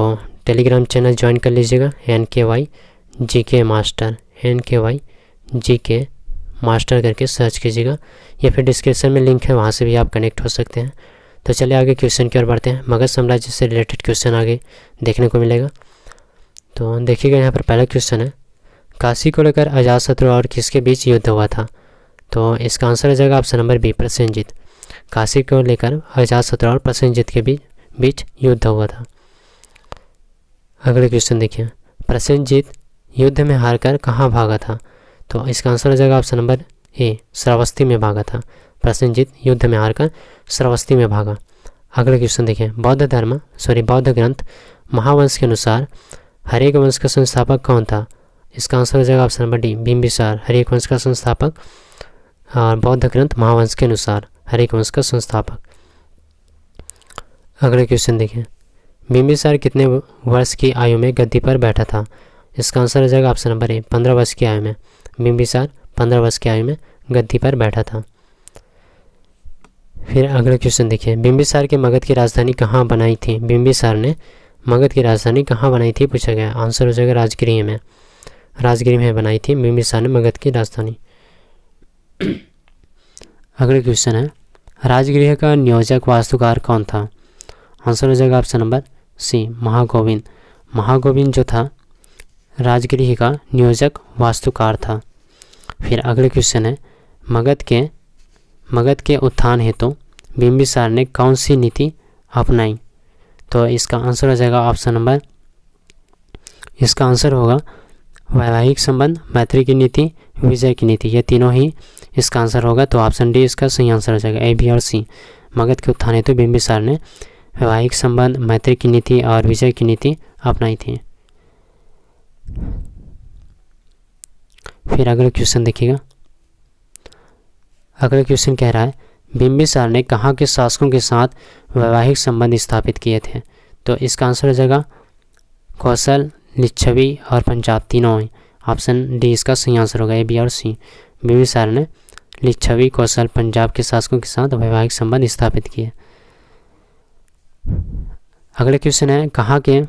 टेलीग्राम चैनल ज्वाइन कर लीजिएगा N K Y G K master N K Y G K master करके सर्च कीजिएगा या फिर डिस्क्रिप्शन में लिंक है वहाँ से भी आप कनेक्ट हो सकते हैं तो चलिए आगे क्वेश्चन की ओर बढ़ते हैं मगध साम्राज्य से रिलेटेड क्वेश्चन आगे देखने को मिलेगा तो देखिएगा यहाँ पर पहला क्वेश्चन है काशी को लेकर अजात शत्रु और किसके बीच युद्ध हुआ था तो इसका आंसर हो जाएगा option number B Prasenjit Kashi को लेकर अजात शत्रु और प्रसेंजित के बीच बीच युद्ध हुआ था अगले क्वेश्चन देखिए प्रसन्नजीत युद्ध में हारकर कहाँ भागा था तो इसका आंसर हो जाएगा ऑप्शन नंबर ए श्रावस्ती में भागा था प्रसन्नजीत युद्ध में हारकर श्रावस्ती में भागा अगला क्वेश्चन देखिए बौद्ध धर्म सॉरी बौद्ध ग्रंथ महावंश के अनुसार हरेक वंश का संस्थापक कौन था इसका आंसर हो जाएगा ऑप्शन नंबर डी बिम्बिसार हरेक वंश का संस्थापक और बौद्ध ग्रंथ महावंश के अनुसार हरेक वंश का संस्थापक अगला क्वेश्चन देखें बिम्बिसार कितने वर्ष की आयु में गद्दी पर बैठा था इसका आंसर हो जाएगा ऑप्शन नंबर ए पंद्रह वर्ष की आयु में बिम्बिसार पंद्रह वर्ष की आयु में गद्दी पर बैठा था फिर अगला क्वेश्चन देखिए बिम्बिसार के मगध की राजधानी कहाँ बनाई थी बिम्बिसार ने मगध की राजधानी कहाँ बनाई थी पूछा गया आंसर हो जाएगा राजगिरी में राजगिरी में बनाई थी बिम्बिसार ने मगध की राजधानी [clears throat] अगला क्वेश्चन है राजगृह का नियोजक वास्तुकार कौन था आंसर हो जाएगा option number C Mahagovind Mahagovind जो था राजगिरी का नियोजक वास्तुकार था फिर अगले क्वेश्चन है मगध के मगध के उत्थान हेतु तो बिंबिसार ने कौन सी नीति अपनाई तो इसका आंसर हो जाएगा ऑप्शन नंबर इसका आंसर होगा वैवाहिक संबंध मैत्री की नीति विजय की नीति ये तीनों ही इसका आंसर होगा तो ऑप्शन डी इसका सही आंसर हो जाएगा ए बी और सी मगध के उत्थान हेतु तो बिंबिसार ने वैवाहिक संबंध मैत्री की नीति और विजय की नीति अपनाई थी फिर अगला क्वेश्चन देखिएगा अगला क्वेश्चन कह रहा है बिम्बिसार ने कहाँ के शासकों के साथ वैवाहिक संबंध स्थापित किए थे तो इसका आंसर हो जाएगा कौशल लिच्छवी और पंजाब तीनों ऑप्शन डी इसका सही आंसर होगा ए बी और सी बिम्बिसार ने लिच्छवी कौशल पंजाब के शासकों के साथ वैवाहिक संबंध स्थापित किए अगले क्वेश्चन है कहाँ के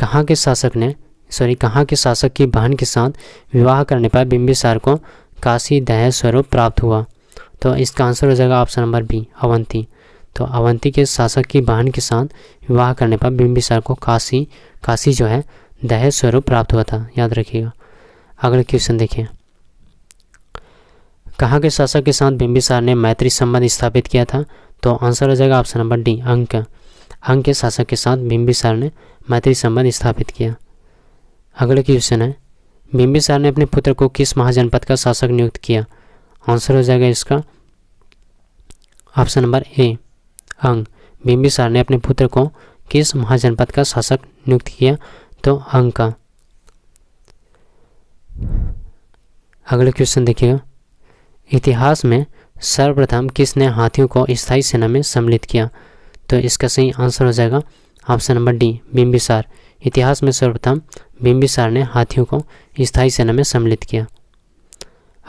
कहाँ के शासक ने सॉरी कहाँ के शासक की बहन के साथ विवाह करने पर बिंबिसार को काशी दहेज स्वरूप प्राप्त हुआ तो इसका आंसर हो जाएगा ऑप्शन नंबर बी अवंती तो अवंती के शासक की बहन के साथ विवाह करने पर बिंबिसार को काशी काशी जो है दहेज स्वरूप प्राप्त हुआ था याद रखिएगा अगले क्वेश्चन देखिए कहाँ के शासक के साथ बिंबिसार ने मैत्री संबंध स्थापित किया था तो आंसर हो जाएगा ऑप्शन नंबर डी अंक अंक के शासक के साथ बिम्बिसार ने मैत्री संबंध स्थापित किया अगला क्वेश्चन है बिम्बिसार ने अपने पुत्र को किस महाजनपद का शासक नियुक्त किया आंसर हो जाएगा इसका ऑप्शन नंबर ए अंग बिम्बिसार ने अपने पुत्र को किस महाजनपद का शासक नियुक्त किया तो अंग का अगला क्वेश्चन देखिएगा इतिहास में सर्वप्रथम किसने हाथियों को स्थायी सेना में सम्मिलित किया तो इसका सही आंसर हो जाएगा ऑप्शन नंबर डी बिम्बिसार इतिहास में सर्वप्रथम बिम्बिसार ने हाथियों को स्थायी सेना में सम्मिलित किया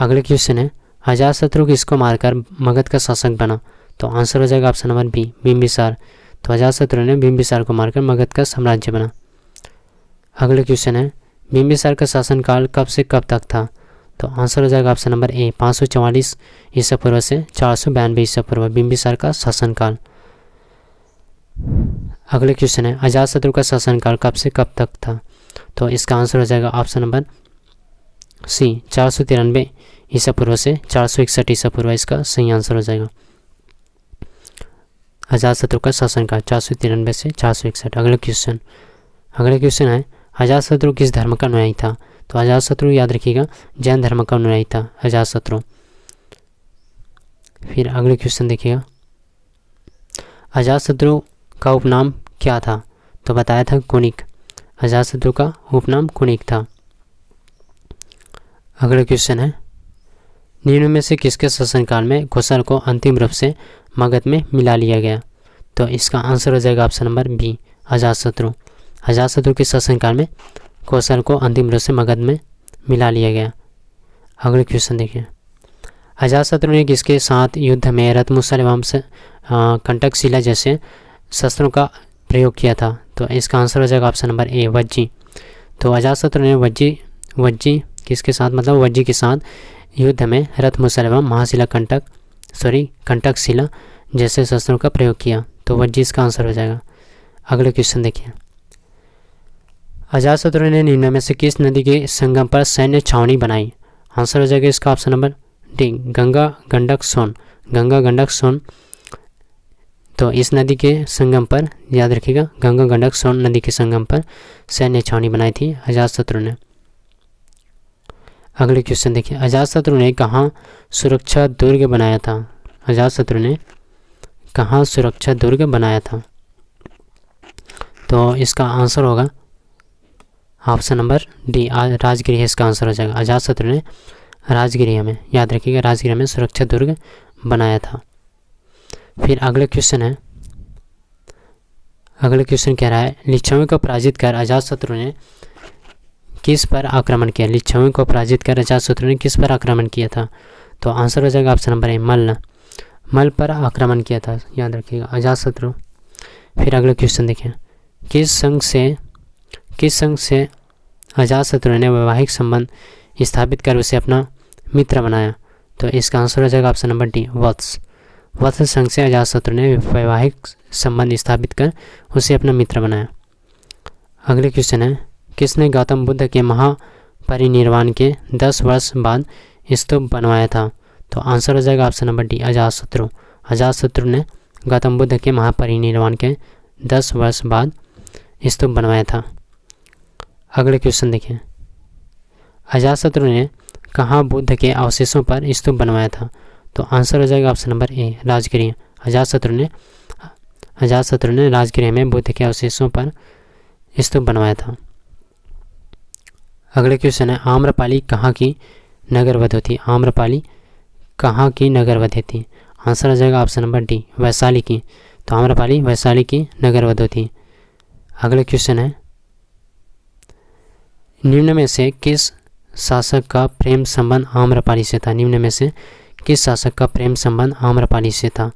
अगला क्वेश्चन है हजार शत्रु किसको मारकर मगध का शासक बना तो आंसर हो जाएगा ऑप्शन नंबर बी बिम्बिसार तो हजार शत्रु ने बिम्बिसार को मारकर मगध का साम्राज्य बना अगला क्वेश्चन है बिम्बिसार का शासनकाल कब से कब तक था तो आंसर हो जाएगा ऑप्शन नंबर ए पाँच सौ चवालीस ईसा पूर्व से चार सौ बयानबे ईसा पूर्व बिम्बिसार का शासनकाल अगले क्वेश्चन है आजाद शत्रु का शासनकाल कब से कब तक था तो इसका आंसर हो जाएगा ऑप्शन नंबर सी चार सौ तिरानवे ईसा पूर्व से चार सौ इकसठ ईसा पूर्व इसका सही आंसर हो जाएगा आजाद शत्रु का शासनकाल चार सौ तिरानवे से चार सौ इकसठ अगले क्वेश्चन अगला क्वेश्चन है आजाद शत्रु किस धर्म का अनुयायी था तो अजात शत्रु याद रखिएगा जैन धर्म का अनुयायी था अजात शत्रु फिर अगले क्वेश्चन देखिएगा अजात शत्रु का उपनाम क्या था तो बताया था कुनिक अजात शत्रु का उपनाम कुनिक था अगला क्वेश्चन है निम्न में से किसके शासनकाल में कौशल को अंतिम रूप से मगध में मिला लिया गया तो इसका आंसर हो जाएगा ऑप्शन नंबर बी शत्रु अजात शत्रु के शासनकाल में कौशल को अंतिम रूप से मगध में मिला लिया गया अगले क्वेश्चन देखिए शत्रु ने किसके साथ युद्ध में रथमुसल एवं कंटक शिला जैसे शस्त्रों का प्रयोग किया था तो इसका आंसर हो जाएगा ऑप्शन नंबर ए वज्जी तो शत्रु ने वज्जी वज्जी किसके साथ मतलब वज्जी के साथ युद्ध में रथ मुसल एवं महाशिला कंटक सॉरी कंटक शिला जैसे शस्त्रों का प्रयोग किया तो वज्जी इसका आंसर हो जाएगा अगले क्वेश्चन देखिए आजाद शत्रु ने निम्न में से किस नदी के संगम पर सैन्य छावनी बनाई आंसर हो जाएगा इसका option number D Ganga Gandak Son Ganga Gandak Son तो इस नदी के संगम पर याद रखिएगा गंगा गंडक सोन नदी के संगम पर सैन्य छावनी बनाई थी अजात शत्रु ने अगले क्वेश्चन देखिए अजात शत्रु ने कहाँ सुरक्षा दुर्ग बनाया था अजात शत्रु ने कहाँ सुरक्षा दुर्ग बनाया था तो इसका आंसर होगा ऑप्शन नंबर डी राजगिरी है इसका आंसर हो जाएगा आज़ाद शत्रु ने राजगिरी में याद रखिएगा राजगृह में सुरक्षा दुर्ग बनाया था फिर अगला क्वेश्चन है अगला क्वेश्चन कह रहा है लिच्छवी को पराजित कर अजात शत्रु ने किस पर आक्रमण किया लिच्छवी को पराजित कर अजात शत्रु ने किस पर आक्रमण किया था तो आंसर हो जाएगा ऑप्शन नंबर ए मल मल पर आक्रमण किया था याद रखिएगा अजात शत्रु फिर अगला क्वेश्चन देखें किस संघ से किस संघ से आज़ाद शत्रु ने वैवाहिक संबंध स्थापित कर उसे अपना मित्र बनाया तो इसका आंसर हो जाएगा option number D Vatsa Vatsa संघ से आज़ाद शत्रु ने वैवाहिक संबंध स्थापित कर उसे अपना मित्र बनाया अगले क्वेश्चन है किसने गौतम बुद्ध के महापरिनिर्वाण के दस वर्ष बाद स्तूप बनवाया था तो आंसर हो जाएगा ऑप्शन नंबर डी अजात शत्रु अजात शत्रु ने गौतम बुद्ध के महापरिनिर्वाण के दस वर्ष बाद स्तूप बनवाया था अगले क्वेश्चन देखें अजातशत्रु ने कहाँ बुद्ध के अवशेषों पर स्तूप बनवाया था तो आंसर हो जाएगा option number A Rajgriha Ajatashatru ने अजातशत्रु ने राजगृह में बुद्ध के अवशेषों पर स्तूप बनवाया था अगले क्वेश्चन है आम्रपाली कहाँ की नगरवध थी आम्रपाली कहाँ की नगरवधु थी आंसर हो जाएगा ऑप्शन नंबर डी वैशाली की तो आम्रपाली वैशाली की नगरवध थी अगले क्वेश्चन है निम्न में से किस शासक का प्रेम संबंध आम्रपाली से था निम्न में से किस शासक का प्रेम संबंध आम्रपाली से था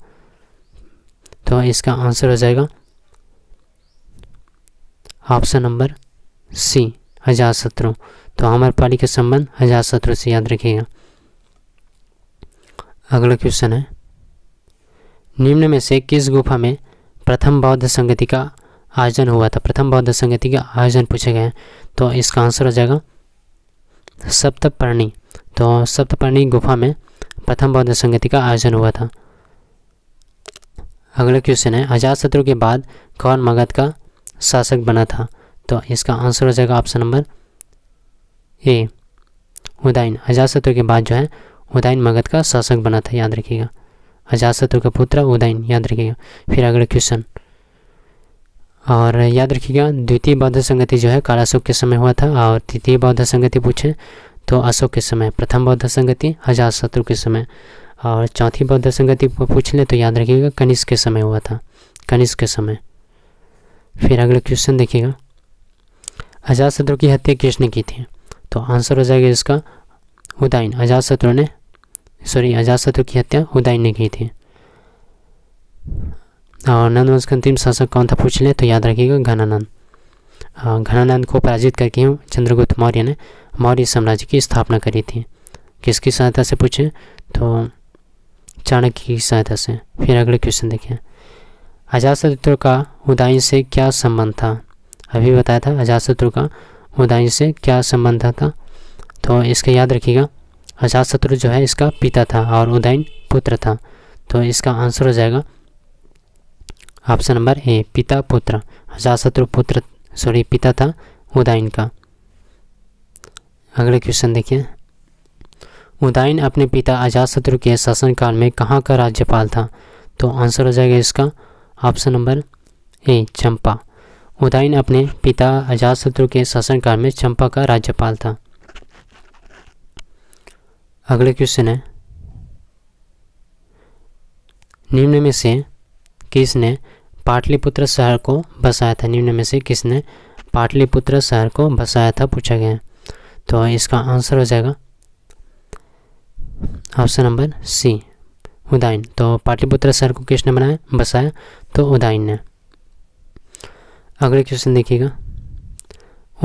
तो इसका आंसर हो जाएगा ऑप्शन नंबर सी हजार शत्रु तो आम्रपाली के संबंध हजार शत्रु से याद रखिएगा अगला क्वेश्चन है निम्न में से किस गुफा में प्रथम बौद्ध संगति का आयोजन हुआ था प्रथम बौद्ध संगति का आयोजन पूछे गए हैं तो इसका आंसर हो जाएगा सप्तपर्णी तो सप्तपर्णी गुफा में प्रथम बौद्ध संगति का आयोजन हुआ था अगला क्वेश्चन है हजार शत्रु के बाद कौन मगध का शासक बना था तो इसका आंसर हो जाएगा ऑप्शन नंबर ए उदयन हजार शत्रु के बाद जो है उदयन मगध का शासक बना था याद रखिएगा अजात शत्रु का पुत्र उदयन याद रखिएगा फिर अगला क्वेश्चन और याद रखिएगा द्वितीय बौद्ध संगति जो है अशोक के समय हुआ था और तृतीय बौद्ध संगति पूछें तो अशोक के समय प्रथम बौद्ध संगति हजार शत्रु के समय और चौथी बौद्ध संगति पूछ लें तो याद रखिएगा कनिष्क के समय हुआ था कनिष्क के समय फिर अगला क्वेश्चन देखिएगा शत्रु की हत्या किसने की थी तो आंसर हो जाएगा इसका हुदाइन शत्रु ने सॉरी शत्रु की हत्या हुदाइन ने की थी और नंदवंश का अंतिम शासक कौन था पूछ ले तो याद रखिएगा घनानंद घनानंद को पराजित करके चंद्रगुप्त मौर्य ने मौर्य साम्राज्य की स्थापना करी थी किसकी सहायता से पूछे तो चाणक्य की सहायता से फिर अगले क्वेश्चन देखें अजातशत्रु का उदाइन से क्या संबंध था अभी बताया था अजाशत्रु का उदाइन से क्या संबंध था तो इसका याद रखिएगा अजातशत्रु जो है इसका पिता था और उदयन पुत्र था तो इसका आंसर हो जाएगा ऑप्शन नंबर ए पिता पुत्र अजाशत्रु पुत्र सॉरी पिता था उदयन का अगला क्वेश्चन देखिए उदयन अपने पिता शत्रु के शासनकाल में कहाँ का राज्यपाल था तो आंसर हो जाएगा इसका option number A Champa Udayin अपने पिता शत्रु के शासनकाल में चंपा का राज्यपाल था अगले क्वेश्चन है निम्न में से किसने पाटलिपुत्र शहर को बसाया था निम्न में से किसने पाटलिपुत्र शहर को बसाया था पूछा गया तो इसका आंसर हो जाएगा ऑप्शन नंबर सी उदयन तो पाटलिपुत्र शहर को किसने बनाया बसाया तो उदयन ने अगले क्वेश्चन देखिएगा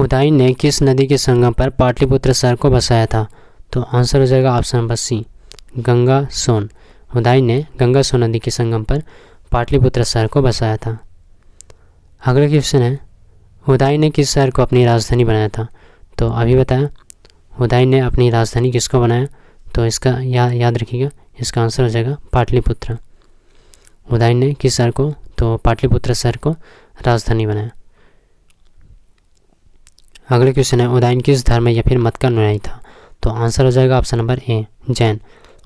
उदयन ने किस नदी के संगम पर पाटलिपुत्र शहर को बसाया था तो आंसर हो जाएगा option number C Ganga Son Udayin ने गंगा सोन नदी के संगम पर पाटलिपुत्र शहर को बसाया था अगला क्वेश्चन है हुदाई ने किस शहर को अपनी राजधानी बनाया था तो अभी बताया हुदाई ने अपनी राजधानी किसको बनाया तो इसका या, याद रखिएगा इसका आंसर हो जाएगा पाटलिपुत्र हुदाई ने किस शहर को तो पाटलिपुत्र शहर को राजधानी बनाया अगला क्वेश्चन है उदयन किस धर्म या फिर मत का अनुयायी था तो आंसर हो जाएगा option number A Jain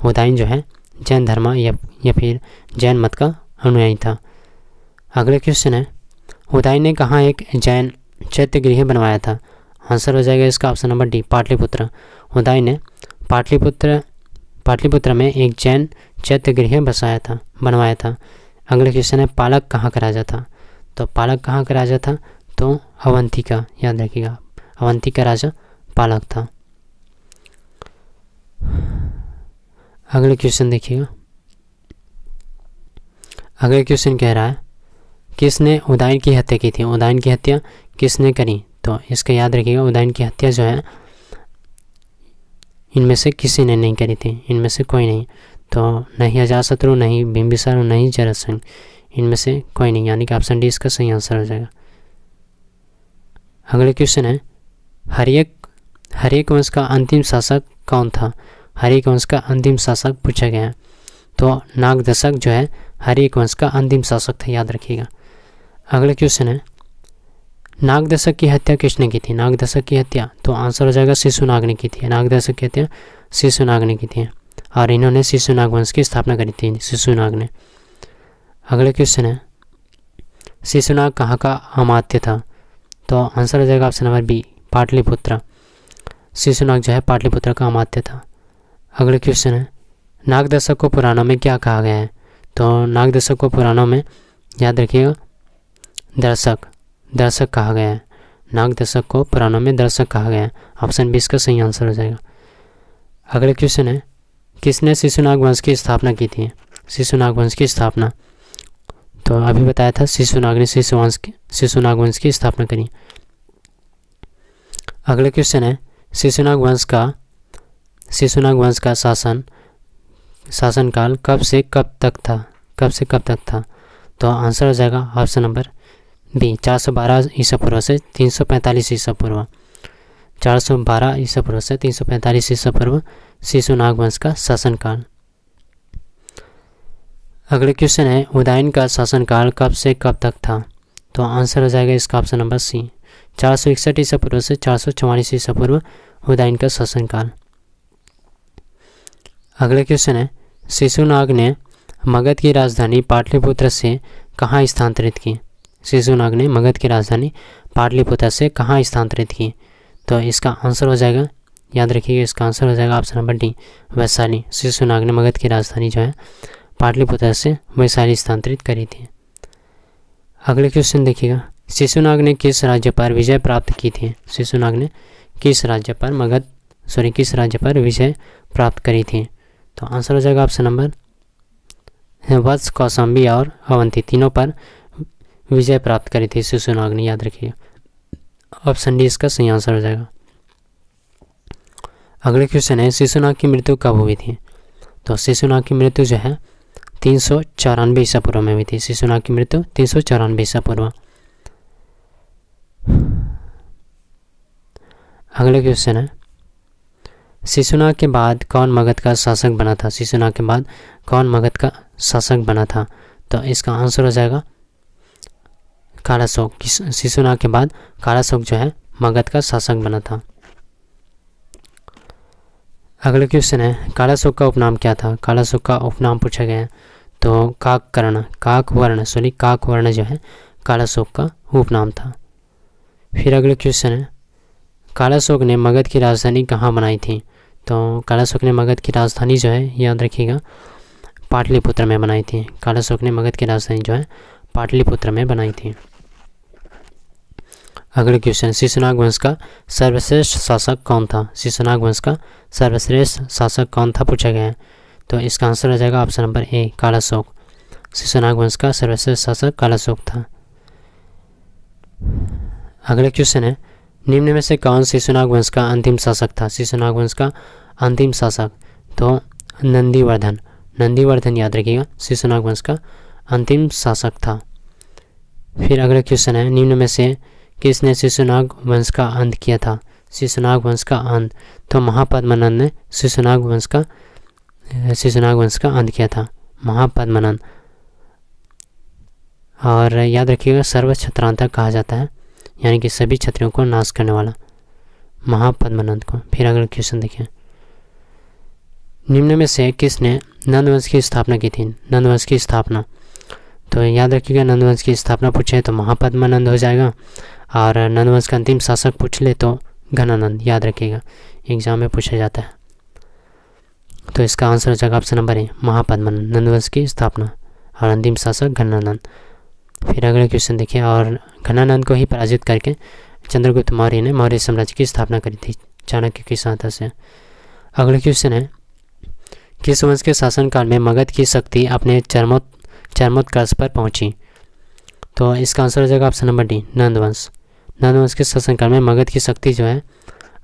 Udayin जो है जैन धर्म या, या फिर जैन मत का अनुयायी था अगला क्वेश्चन है उदाई ने कहाँ एक जैन चैत्य गृह बनवाया था आंसर हो जाएगा इसका option number D Pataliputra Udayi ने पाटलिपुत्र पाटलिपुत्र में एक जैन चैत्य गृह बसाया था बनवाया था अगला क्वेश्चन है पालक कहाँ का राजा था तो पालक कहाँ का राजा था तो अवंती का याद रखिएगा अवंती का राजा पालक था अगला क्वेश्चन देखिएगा अगला क्वेश्चन कह रहा है किसने उदयन की हत्या की थी उदयन की हत्या किसने करी तो इसका याद रखिएगा उदयन की हत्या जो है इनमें से किसी ने नहीं करी थी इनमें से कोई नहीं तो नहीं अजाशत्रु नहीं बिम्बिसर नहीं जरत सिंह इनमें से कोई नहीं यानी कि ऑप्शन डी इसका सही आंसर हो जाएगा अगला क्वेश्चन है हरेक हरेक वंश का अंतिम शासक कौन था हरियक वंश का अंतिम शासक पूछा गया है तो नागदशक जो है हर एक वंश का अंतिम शासक था याद रखिएगा अगला क्वेश्चन है नागदशक की हत्या किसने की थी नागदशक की हत्या तो आंसर हो जाएगा शिशुनाग ने की थी नागदशक की हत्या शिशुनाग ने की थी और इन्होंने शिशुनाग वंश की स्थापना करी थी शिशुनाग ने अगला क्वेश्चन है शिशुनाग कहाँ का अमात्य था तो आंसर हो जाएगा option number B Pataliputra Shishunaga जो है पाटलिपुत्र का अमात्य था अगला क्वेश्चन है नागदशक को पुराणों में क्या कहा गया है तो नाग दशक को पुराणों में याद रखिएगा दर्शक दर्शक कहा गया है नाग दशक को पुराणों में दर्शक कहा गया है ऑप्शन बीस का सही आंसर हो जाएगा अगला क्वेश्चन है किसने शिशुनाग वंश की स्थापना की थी शिशुनाग वंश की स्थापना तो अभी बताया था शिशुनाग ने शिशु वंश की शिशुनाग वंश की स्थापना करी अगला क्वेश्चन है शिशुनाग वंश का शिशुनाग वंश का शासन शासनकाल कब से कब तक था कब से कब तक था तो आंसर हो जाएगा ऑप्शन नंबर बी चार सौ बारह ईसा पूर्व से तीन सौ पैंतालीस ईसा पूर्व चार सौ बारह ईसा पूर्व से तीन सौ पैंतालीस ईसा पूर्व शिशु नागवंश का शासनकाल अगला क्वेश्चन है उदयन का शासनकाल कब से कब तक था तो आंसर हो जाएगा इसका ऑप्शन नंबर सी चार सौ इकसठ ईसा पूर्व से चार सौ चौवालीस ईसा पूर्व उदयन का शासनकाल अगला क्वेश्चन है शिशुनाग ने मगध की राजधानी पाटलिपुत्र से कहाँ स्थानांतरित की शिशुनाग ने मगध की राजधानी पाटलिपुत्र से कहाँ स्थानांतरित की तो इसका आंसर हो जाएगा याद रखिएगा इसका आंसर हो जाएगा option number D Vaishali Shishunaga ने मगध की राजधानी जो है पाटलिपुत्र से वैशाली स्थानांतरित करी थी अगले क्वेश्चन देखिएगा शिशुनाग ने किस राज्य पर विजय प्राप्त की थी शिशुनाग ने किस राज्य पर मगध सॉरी किस राज्य पर विजय प्राप्त करी थी तो आंसर हो जाएगा ऑप्शन नंबर वत्स कौसम्बी और अवंती तीनों पर विजय प्राप्त करी थी शिशुनाग ने याद रखिए ऑप्शन डी इसका सही आंसर हो जाएगा अगले क्वेश्चन है शिशुनाग की मृत्यु कब हुई थी तो शिशुनाग की मृत्यु जो है तीन सौ चौरानवे ईसा पूर्व में हुई थी शिशुनाग की मृत्यु तीन सौ चौरानवे ईसा पूर्व अगला क्वेश्चन है शिशुना के बाद कौन मगध का शासक बना था शिशुना के बाद कौन मगध का शासक बना था तो इसका आंसर हो जाएगा कालाशोक शिशुना के बाद कालाशोक जो है मगध का शासक बना था अगला क्वेश्चन है कालाशोक का उपनाम क्या था कालाशोक का उपनाम पूछा गया है तो काक कर्ण काक वर्ण सॉरी काक वर्ण जो है कालाशोक का उपनाम था फिर अगला क्वेश्चन है काला शोक ने मगध की राजधानी कहाँ बनाई थी तो काला शोक ने मगध की राजधानी जो है याद रखिएगा पाटलिपुत्र में बनाई थी काला शोक ने मगध की राजधानी जो है पाटलिपुत्र में बनाई थी अगला क्वेश्चन शिशुनाग वंश का सर्वश्रेष्ठ शासक कौन था शिशुनाग वंश का सर्वश्रेष्ठ शासक कौन था पूछा गया है तो इसका आंसर हो जाएगा ऑप्शन नंबर ए काला शोक शिशुनाग वंश का सर्वश्रेष्ठ शासक काला शोक था अगला क्वेश्चन है निम्न में से कौन शिशुनाग वंश का अंतिम शासक था शिशुनाग वंश का अंतिम शासक तो नंदीवर्धन नंदीवर्धन याद रखिएगा शिशुनाग वंश का अंतिम शासक था फिर अगला क्वेश्चन है निम्न में से किसने शिशुनाग वंश का अंत किया था शिशुनाग वंश का अंत तो महापद्मनंद ने शिशुनाग वंश का शिशुनाग वंश का अंत किया था महापद्मनंद और याद रखिएगा सर्व कहा जाता है यानी कि सभी क्षत्रियों को नाश करने वाला महापद्मनंद को फिर अगला क्वेश्चन देखें निम्न में से किसने नंदवंश की स्थापना की थी नंदवंश की स्थापना तो याद रखिएगा नंदवंश की स्थापना पूछे तो महापद्मानंद हो जाएगा और नंदवंश का अंतिम शासक पूछ ले तो घनानंद याद रखिएगा एग्जाम में पूछा जाता है तो इसका आंसर हो जाएगा ऑप्शन नंबर ए महापद्मानंद नंदवंश की स्थापना और अंतिम शासक घनानंद फिर अगला क्वेश्चन देखिए और घनानंद को ही पराजित करके चंद्रगुप्त मौर्य ने मौर्य साम्राज्य की स्थापना करी थी चाणक्य की सहायता से अगला क्वेश्चन है किस वंश के शासनकाल में मगध की शक्ति अपने चरमोत चरमोत्कर्ष पर पहुंची तो इसका आंसर हो जाएगा ऑप्शन नंबर डी नंदवंश नंदवंश के शासनकाल में मगध की शक्ति जो है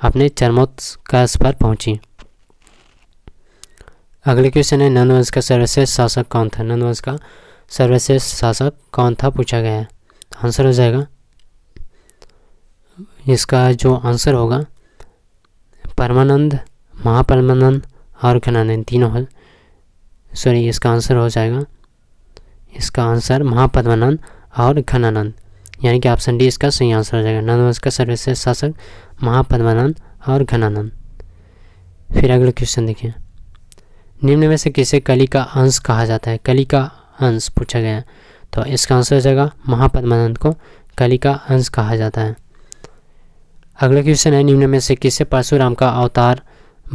अपने चरमोत्कर्ष पर पहुंची अगले क्वेश्चन है नंदवंश का सर्वश्रेष्ठ शासक कौन था नंदवंश का सर्वश्रेष्ठ शासक कौन था पूछा गया है आंसर हो जाएगा इसका जो आंसर होगा परमानंद महापरमानंद और घनानंद तीनों हो सॉरी इसका आंसर हो जाएगा इसका आंसर महापद्मानंद और घनानंद यानी कि ऑप्शन डी इसका सही आंसर हो जाएगा नंदवंश का सर्वश्रेष्ठ शासक महापद्मानंद और घनानंद फिर अगला क्वेश्चन देखिए निम्न में से किसे कली का अंश कहा जाता है कली का हंस पूछा गया तो इसका आंसर हो जाएगा महापद्मानंद को कली का हंस कहा जाता है अगला क्वेश्चन है निम्न में से किसे परशुराम का अवतार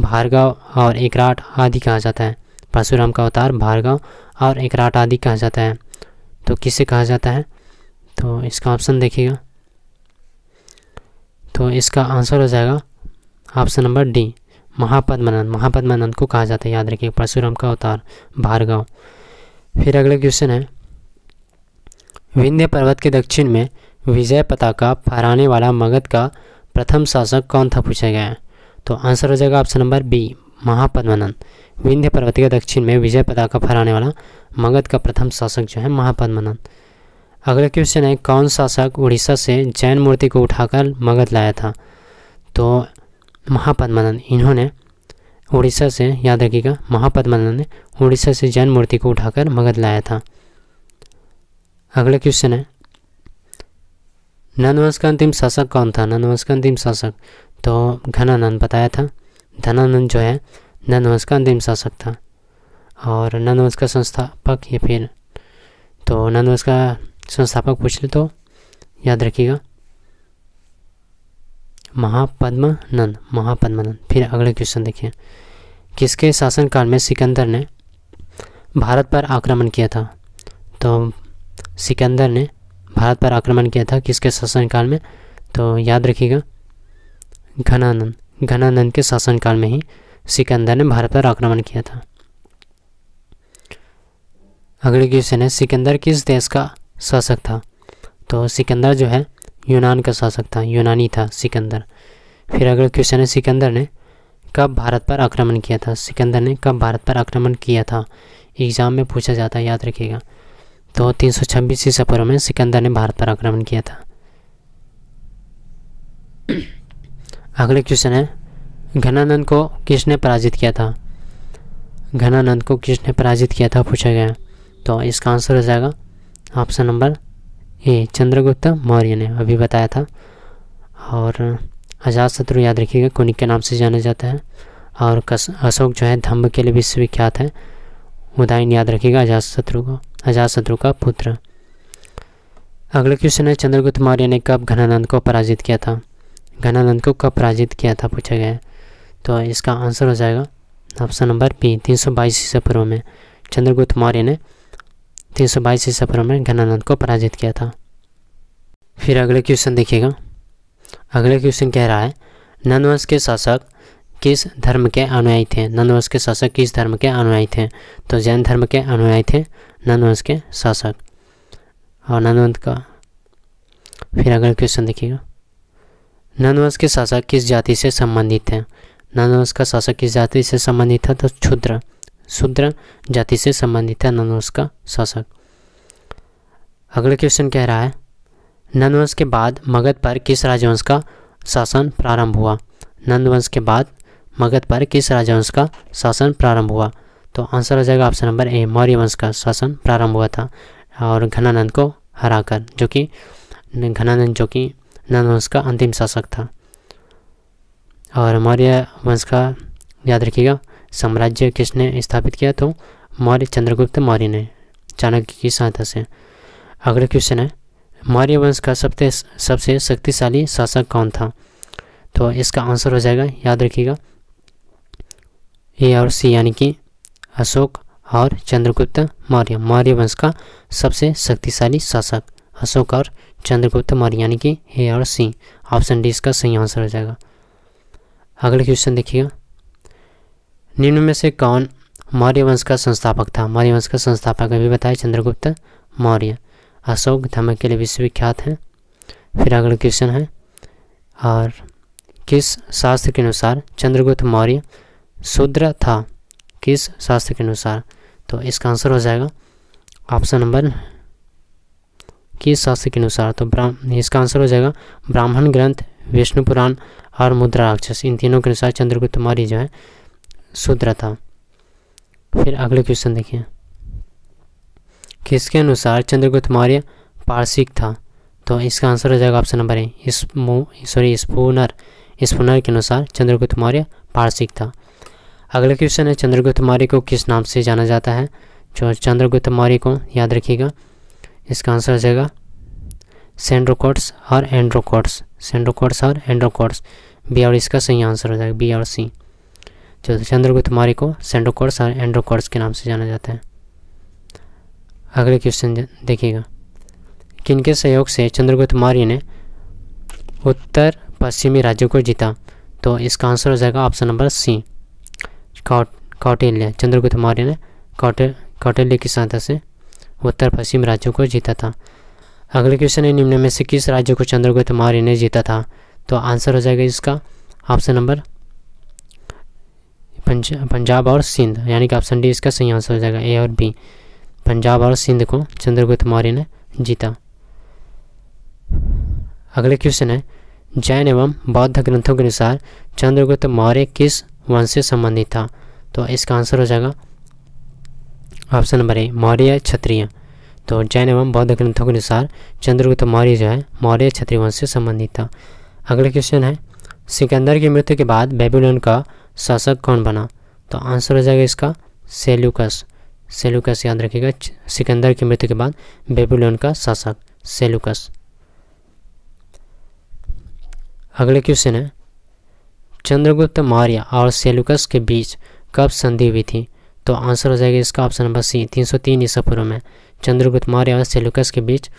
भार्गव और एकराट आदि कहा जाता है परशुराम का अवतार भार्गव और एकराट आदि कहा जाता है तो किसे कहा जाता है तो इसका ऑप्शन देखिएगा तो इसका आंसर हो जाएगा option number D Mahapadmananda Mahapadmananda को कहा जाता है याद रखिए परशुराम का अवतार भार्गव फिर अगला क्वेश्चन है विंध्य पर्वत के दक्षिण में विजय पताका फहराने वाला मगध का प्रथम शासक कौन था पूछा गया है तो आंसर हो जाएगा option number B Mahapadmananda Vindhya पर्वत के दक्षिण में विजय पताका फहराने वाला मगध का प्रथम शासक जो है महापद्मनंद अगला क्वेश्चन है कौन शासक उड़ीसा से जैन मूर्ति को उठाकर मगध लाया था तो महापद्मनंद इन्होंने उड़ीसा से याद रखिएगा महापद्मानंद ने उड़ीसा से जैन मूर्ति को उठाकर मगध लाया था अगला क्वेश्चन है नंदवंश का अंतिम शासक कौन था नंदवंश का अंतिम शासक तो घनानंद बताया था धनानंद जो है नंदवंश का अंतिम शासक था और ननवंश का संस्थापक ये फिर तो नंदवंश का संस्थापक पूछ ले तो याद रखिएगा महापद्मानंद महापद्मानंद फिर अगले क्वेश्चन देखिए किसके शासनकाल में सिकंदर ने भारत पर आक्रमण किया था तो सिकंदर ने भारत पर आक्रमण किया था किसके शासनकाल में तो याद रखिएगा घनानंद घनानंद के शासनकाल में ही सिकंदर ने भारत पर आक्रमण किया था अगले क्वेश्चन है सिकंदर किस देश का शासक था तो सिकंदर जो है यूनान का शासक था यूनानी था सिकंदर फिर अगला क्वेश्चन है सिकंदर ने कब भारत पर आक्रमण किया था सिकंदर ने कब भारत पर आक्रमण किया था एग्ज़ाम में पूछा जाता है याद रखिएगा तो तीन सौ छब्बीस ईसा पूर्व में सिकंदर ने भारत पर आक्रमण किया था अगले क्वेश्चन है घनानंद को किसने पराजित किया था घनानंद को किसने पराजित किया था पूछा गया तो इसका आंसर हो जाएगा option number A Chandragupta Maurya ने अभी बताया था और अजात शत्रु याद रखिएगा कुनिक के नाम से जाना जाता है और अशोक जो है धम्भ के लिए विश्वविख्यात है उदायन याद रखिएगा अजात शत्रु को अजात शत्रु का पुत्र अगला क्वेश्चन है चंद्रगुप्त मौर्य ने कब घनानंद को पराजित किया था घनानंद को कब पराजित किया था पूछा गया तो इसका आंसर हो जाएगा ऑप्शन नंबर बी तीन सौ बाईस ईसा पूर्व में चंद्रगुप्त मौर्य ने तीन सौ बाईस ईसा पूर्व में घनानंद को पराजित किया था फिर अगले क्वेश्चन देखिएगा अगला क्वेश्चन कह रहा है नंदवंश के शासक किस धर्म के अनुयायी थे नंदवंश के शासक किस धर्म के अनुयायी थे तो जैन धर्म के अनुयायी थे नंदवंश के शासक और नंदवंश का फिर अगला क्वेश्चन देखिएगा नंदवंश के शासक किस जाति से संबंधित थे नंदवंश का शासक किस जाति से संबंधित था तो क्षुद्र शूद्र जाति से संबंधित है नंदवंश का शासक अगला क्वेश्चन कह रहा है नंदवंश के बाद मगध पर किस राजवंश का शासन प्रारंभ हुआ नंदवंश के बाद मगध पर किस राजवंश का शासन प्रारंभ हुआ तो आंसर हो जाएगा ऑप्शन नंबर ए मौर्य वंश का शासन प्रारंभ हुआ था और घनानंद को हराकर जो कि घनानंद जो कि नंदवंश का अंतिम शासक था और मौर्य वंश का याद रखिएगा साम्राज्य किसने स्थापित किया तो मौर्य चंद्रगुप्त मौर्य ने चाणक्य की सहायता से अगला क्वेश्चन है मौर्य वंश का सबसे सबसे शक्तिशाली शासक कौन था तो इसका आंसर हो जाएगा याद रखिएगा ए और सी यानी कि अशोक और चंद्रगुप्त मौर्य मौर्य वंश का सबसे शक्तिशाली शासक अशोक और चंद्रगुप्त मौर्य यानी कि ए और सी ऑप्शन डी इसका सही आंसर हो जाएगा अगला क्वेश्चन देखिएगा निम्न में से कौन मौर्य वंश का संस्थापक था मौर्य वंश का संस्थापक अभी बताया चंद्रगुप्त मौर्य अशोक धमक के लिए विश्वविख्यात हैं फिर अगला क्वेश्चन है और किस शास्त्र के अनुसार चंद्रगुप्त मौर्य शूद्र था किस शास्त्र के अनुसार तो इसका आंसर हो जाएगा ऑप्शन नंबर किस शास्त्र के अनुसार तो इसका आंसर हो जाएगा ब्राह्मण ग्रंथ विष्णु पुराण और मुद्रा राक्षस इन तीनों के अनुसार चंद्रगुप्त मौर्य जो है शूद्र था फिर अगले क्वेश्चन देखिए किसके अनुसार चंद्रगुप्त मौर्य पारसिक था तो इसका आंसर हो जाएगा option number A sorry Spooner Spooner के अनुसार चंद्रगुप्त मौर्य पारसिक था अगला क्वेश्चन है चंद्रगुप्त मौर्य को किस नाम से जाना जाता है जो तो चंद्रगुप्त मौर्य को याद रखिएगा इसका आंसर हो जाएगा सेंड्रोकोट्स और एंड्रोकोट्स सेंड्रोकोट्स और एंड्रोकोट्स बी और इसका सही आंसर हो जाएगा बी और सी जो तो चंद्रगुप्त मौर्य को सेंड्रोकोट्स और एंड्रोकोट्स के नाम से जाना जाता है अगले क्वेश्चन देखिएगा किनके सहयोग से चंद्रगुप्त मौर्य ने उत्तर पश्चिमी राज्यों को जीता तो इसका आंसर हो जाएगा option number C Kautilya Chandragupta Maurya ने कौटिल्य कौटिल्य की सहायता से उत्तर पश्चिम राज्यों को जीता था अगले क्वेश्चन है निम्न में से किस राज्य को चंद्रगुप्त मौर्य ने जीता था तो आंसर हो जाएगा इसका ऑप्शन नंबर पंजाब और सिंध यानी कि ऑप्शन डी इसका सही आंसर हो जाएगा ए और बी पंजाब और सिंध को चंद्रगुप्त मौर्य ने जीता अगले क्वेश्चन है जैन एवं बौद्ध ग्रंथों के अनुसार चंद्रगुप्त मौर्य किस वंश से संबंधित था तो इसका आंसर हो जाएगा option number A Maurya Kshatriya तो जैन एवं बौद्ध ग्रंथों के अनुसार चंद्रगुप्त मौर्य जो है मौर्य क्षत्रिय वंश से संबंधित था अगला क्वेश्चन है सिकंदर की मृत्यु के बाद बेबीलोन का शासक कौन बना तो आंसर हो जाएगा इसका सेल्यूकस सेलुकस याद रखिएगा सिकंदर की मृत्यु के बाद बेबीलोन का शासक सेलुकस अगले क्वेश्चन है चंद्रगुप्त मौर्य और सेलुकस के बीच कब संधि हुई थी तो आंसर हो जाएगा इसका ऑप्शन नंबर सी 303 सौ तीन ईसा पूर्व में चंद्रगुप्त मौर्य और सेलुकस के बीच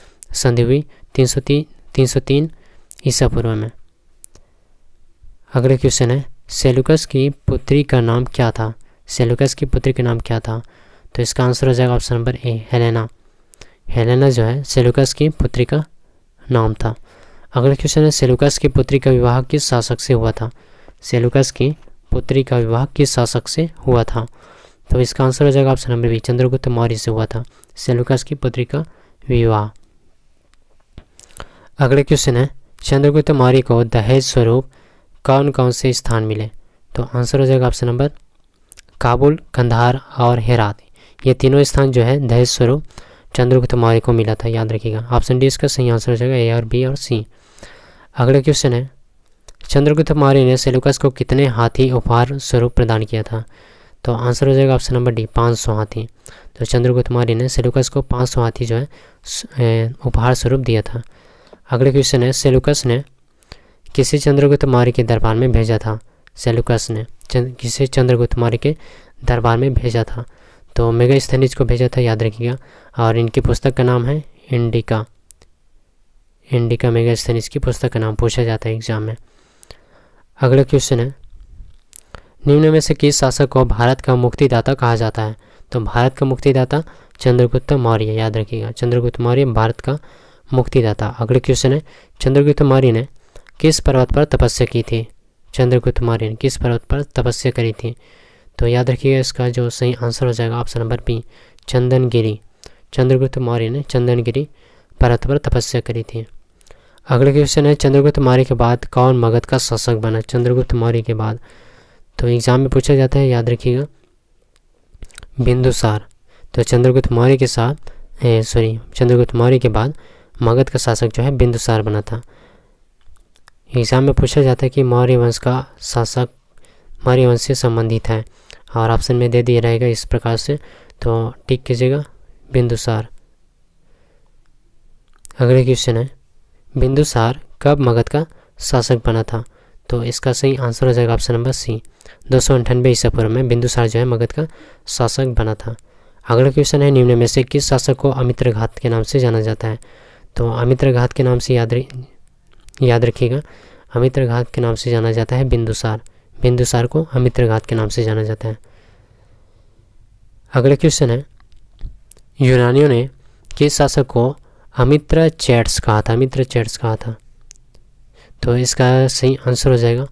संधि हुई 303 तीन ईसा पूर्व में अगले क्वेश्चन है सेलुकस की पुत्री का नाम क्या था सेलुकस की पुत्री का नाम क्या था तो इसका आंसर हो जाएगा option number A Helena Helena जो है सेलुकस की पुत्री का नाम था अगला क्वेश्चन है सेलुकस की पुत्री का विवाह किस शासक से हुआ था सेलुकस की पुत्री का विवाह किस शासक से हुआ था तो इसका आंसर हो जाएगा option number B Chandragupta Maurya से हुआ था सेलुकस की पुत्री का विवाह अगला क्वेश्चन है चंद्रगुप्त मौर्य को दहेज स्वरूप कौन कौन से स्थान मिले तो आंसर हो जाएगा ऑप्शन नंबर काबुल कंधार और हेरात ये तीनों स्थान जो है दहेज स्वरूप चंद्रगुप्त मौर्य को मिला था याद रखिएगा ऑप्शन डी इसका सही आंसर हो जाएगा ए और बी और सी अगला क्वेश्चन है चंद्रगुप्त मौर्य ने सेलुकस को कितने हाथी उपहार स्वरूप प्रदान किया था तो आंसर हो जाएगा ऑप्शन नंबर डी पाँच सौ हाथी तो चंद्रगुप्त मौर्य ने सेलुकस को पाँच सौ हाथी जो है उपहार स्वरूप दिया था अगला क्वेश्चन है सेलुकस ने किसे चंद्रगुप्त मौर्य के दरबार में भेजा था सेलुकस ने किसे चंद्रगुप्त मौर्य के दरबार में भेजा था तो मेगा स्थनिज को भेजा था याद रखिएगा और इनकी पुस्तक का नाम है इंडिका इंडिका मेगा स्थनिज की पुस्तक का नाम पूछा जाता है एग्जाम में अगला क्वेश्चन है निम्न में से किस शासक को भारत का मुक्तिदाता कहा जाता है तो भारत का मुक्तिदाता चंद्रगुप्त मौर्य याद रखिएगा चंद्रगुप्त मौर्य भारत का मुक्तिदाता अगला क्वेश्चन है चंद्रगुप्त मौर्य ने किस पर्वत पर तपस्या की थी चंद्रगुप्त मौर्य ने किस पर्वत पर तपस्या करी थी तो याद रखिएगा इसका जो सही आंसर हो जाएगा option number B Chandan Giri Chandragupta Maurya ने चंदनगिरी पर्वत पर तपस्या करी थी अगला क्वेश्चन है चंद्रगुप्त मौर्य के बाद कौन मगध का शासक बना चंद्रगुप्त मौर्य के बाद तो एग्ज़ाम में पूछा जाता है याद रखिएगा बिंदुसार तो चंद्रगुप्त मौर्य के साथ सॉरी चंद्रगुप्त मौर्य के बाद मगध का शासक जो है बिंदुसार बना था एग्ज़ाम में पूछा जाता है कि मौर्य वंश का शासक मौर्य वंश से संबंधित है और ऑप्शन में दे दिया रहेगा इस प्रकार से तो टिक कीजिएगा बिंदुसार अगला क्वेश्चन है बिंदुसार कब मगध का शासक बना था तो इसका सही आंसर हो जाएगा ऑप्शन नंबर सी दो सौ अंठानवे ईसा पूर्व में बिंदुसार जो है मगध का शासक बना था अगला क्वेश्चन है निम्न में से किस शासक को अमित्रघात के नाम से जाना जाता है तो घात के नाम से याद याद रखिएगा घात के नाम से जाना जाता है बिंदुसार बिंदुसार को अमित्रघात के नाम से जाना जाता है अगला क्वेश्चन है यूनानियों ने किस शासक को अमित्र चैट्स कहा था अमित्र चैट्स कहा था तो इसका सही आंसर हो जाएगा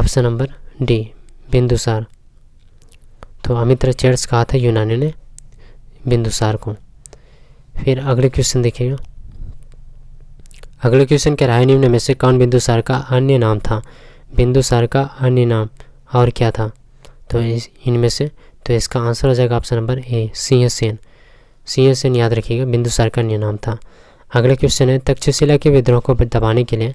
ऑप्शन नंबर डी बिंदुसार तो अमित्र चैट्स कहा था यूनानियों ने बिंदुसार को फिर अगले क्वेश्चन देखिएगा अगले क्वेश्चन के रहा है निम्न में से कौन बिंदुसार का अन्य नाम था बिंदुसार का अन्य नाम और क्या था तो इनमें से तो इसका आंसर हो जाएगा option number A Simhasena Simhasena याद रखिएगा बिंदुसार का अन्य नाम था अगला क्वेश्चन है तक्षशिला के विद्रोह को दबाने के लिए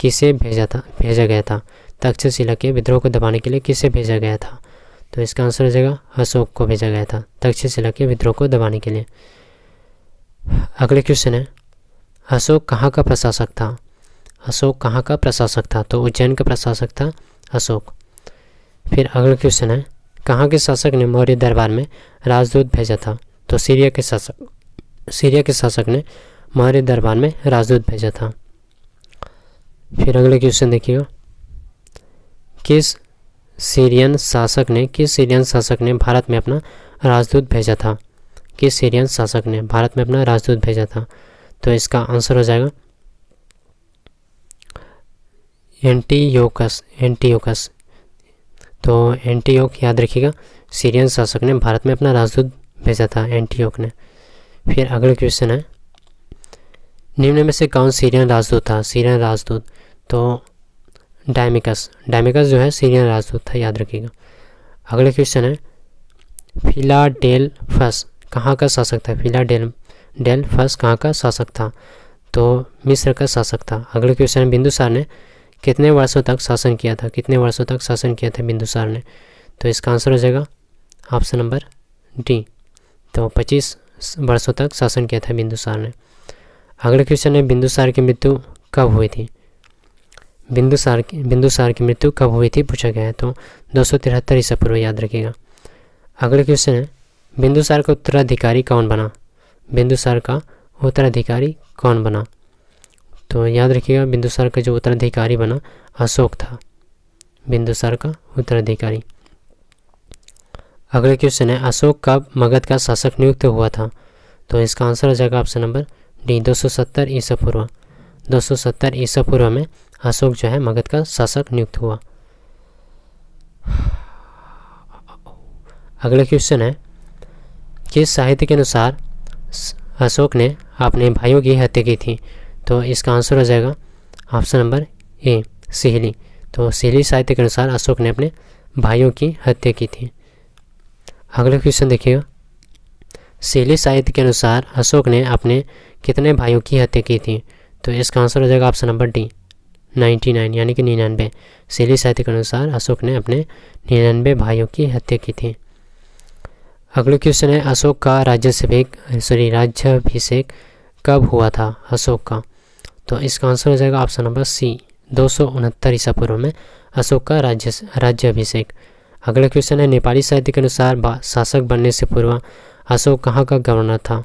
किसे भेजा था भेजा गया था तक्षशिला के विद्रोह को दबाने के लिए किसे भेजा गया था तो इसका आंसर हो जाएगा अशोक को भेजा गया था तक्षशिला के विद्रोह को दबाने के लिए अगले क्वेश्चन है अशोक कहाँ का प्रशासक था अशोक कहाँ का प्रशासक था तो उज्जैन का प्रशासक था अशोक फिर अगला क्वेश्चन है कहाँ के शासक ने मौर्य दरबार में राजदूत भेजा था तो सीरिया के शासक सीरिया के शासक ने मौर्य दरबार में राजदूत भेजा था फिर अगला क्वेश्चन देखिएगा किस सीरियन शासक ने किस सीरियन शासक ने भारत में अपना राजदूत भेजा था किस सीरियन शासक ने भारत में अपना राजदूत भेजा था तो इसका आंसर हो जाएगा एंटीयोकस एंटीयोकस तो एंटीयोक याद रखिएगा सीरियन शासक ने भारत में अपना राजदूत भेजा था एंटीयोक ने फिर अगला क्वेश्चन है निम्न में से कौन सीरियन राजदूत था सीरियन राजदूत तो डायमिकस डायमिकस जो है सीरियन राजदूत था याद रखिएगा अगला क्वेश्चन है फिलाडेल्फस कहाँ का शासक था फिलाडेल डेल्फस कहाँ का शासक था तो मिस्र का शासक था अगला क्वेश्चन है बिंदुसार ने कितने वर्षों तक शासन किया था कितने वर्षों तक शासन किया था बिंदुसार ने तो इसका आंसर हो जाएगा ऑप्शन नंबर डी तो 25 वर्षों तक शासन किया था बिंदुसार ने अगला क्वेश्चन है बिंदुसार की मृत्यु कब हुई थी बिंदुसार की बिंदुसार की मृत्यु कब हुई थी पूछा गया है तो दो सौ तिहत्तर ईसा पूर्व याद रखिएगा अगला क्वेश्चन है बिंदुसार का उत्तराधिकारी कौन बना बिंदुसार का उत्तराधिकारी कौन बना तो याद रखिएगा बिंदुसार का जो उत्तराधिकारी बना अशोक था बिंदुसार का उत्तराधिकारी अगला क्वेश्चन है अशोक का मगध का शासक नियुक्त हुआ था तो इसका आंसर हो जाएगा ऑप्शन नंबर डी 270 सौ सत्तर ईसा पूर्व दो सौ सत्तर ईसा पूर्व में अशोक जो है मगध का शासक नियुक्त हुआ अगला क्वेश्चन है किस साहित्य के अनुसार अशोक ने अपने भाइयों की हत्या की थी तो इसका आंसर हो जाएगा ऑप्शन नंबर ए सहेली तो सहेली साहित्य के अनुसार अशोक ने अपने भाइयों की हत्या की थी अगला क्वेश्चन देखिएगा सहेली साहित्य के अनुसार अशोक ने अपने कितने भाइयों की हत्या की थी तो इसका आंसर हो जाएगा ऑप्शन नंबर डी 99 यानी कि निन्यानवे सहेली साहित्य के अनुसार अशोक ने अपने निन्यानवे भाइयों की हत्या की थी अगला क्वेश्चन है अशोक का राज्याभिषेक सॉरी राज्याभिषेक कब हुआ था अशोक का तो इसका आंसर हो जाएगा ऑप्शन नंबर सी दो सौ उनहत्तर ईसा पूर्व में अशोक का राज्य राज्याभिषेक अभिषेक अगला क्वेश्चन है नेपाली साहित्य के अनुसार शासक बनने से पूर्व अशोक कहाँ का गवर्नर था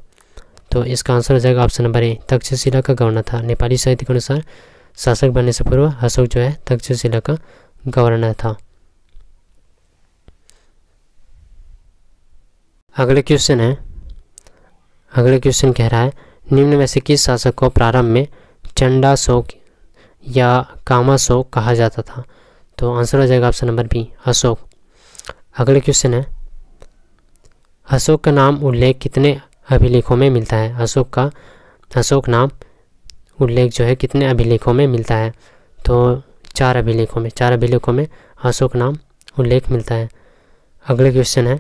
तो इसका आंसर हो जाएगा ऑप्शन नंबर ए तक्षशिला का गवर्नर था नेपाली साहित्य के अनुसार शासक बनने से पूर्व अशोक जो है तक्षशिला का गवर्नर था अगला क्वेश्चन है अगला क्वेश्चन कह रहा है निम्न में से किस शासक को प्रारंभ में चंडा शोक या कामा शोक कहा जाता था तो आंसर हो जाएगा ऑप्शन नंबर बी अशोक अगला क्वेश्चन है अशोक का नाम उल्लेख कितने अभिलेखों में मिलता है अशोक का अशोक नाम उल्लेख जो है कितने अभिलेखों में मिलता है तो चार अभिलेखों में चार अभिलेखों में अशोक नाम उल्लेख मिलता है अगला क्वेश्चन है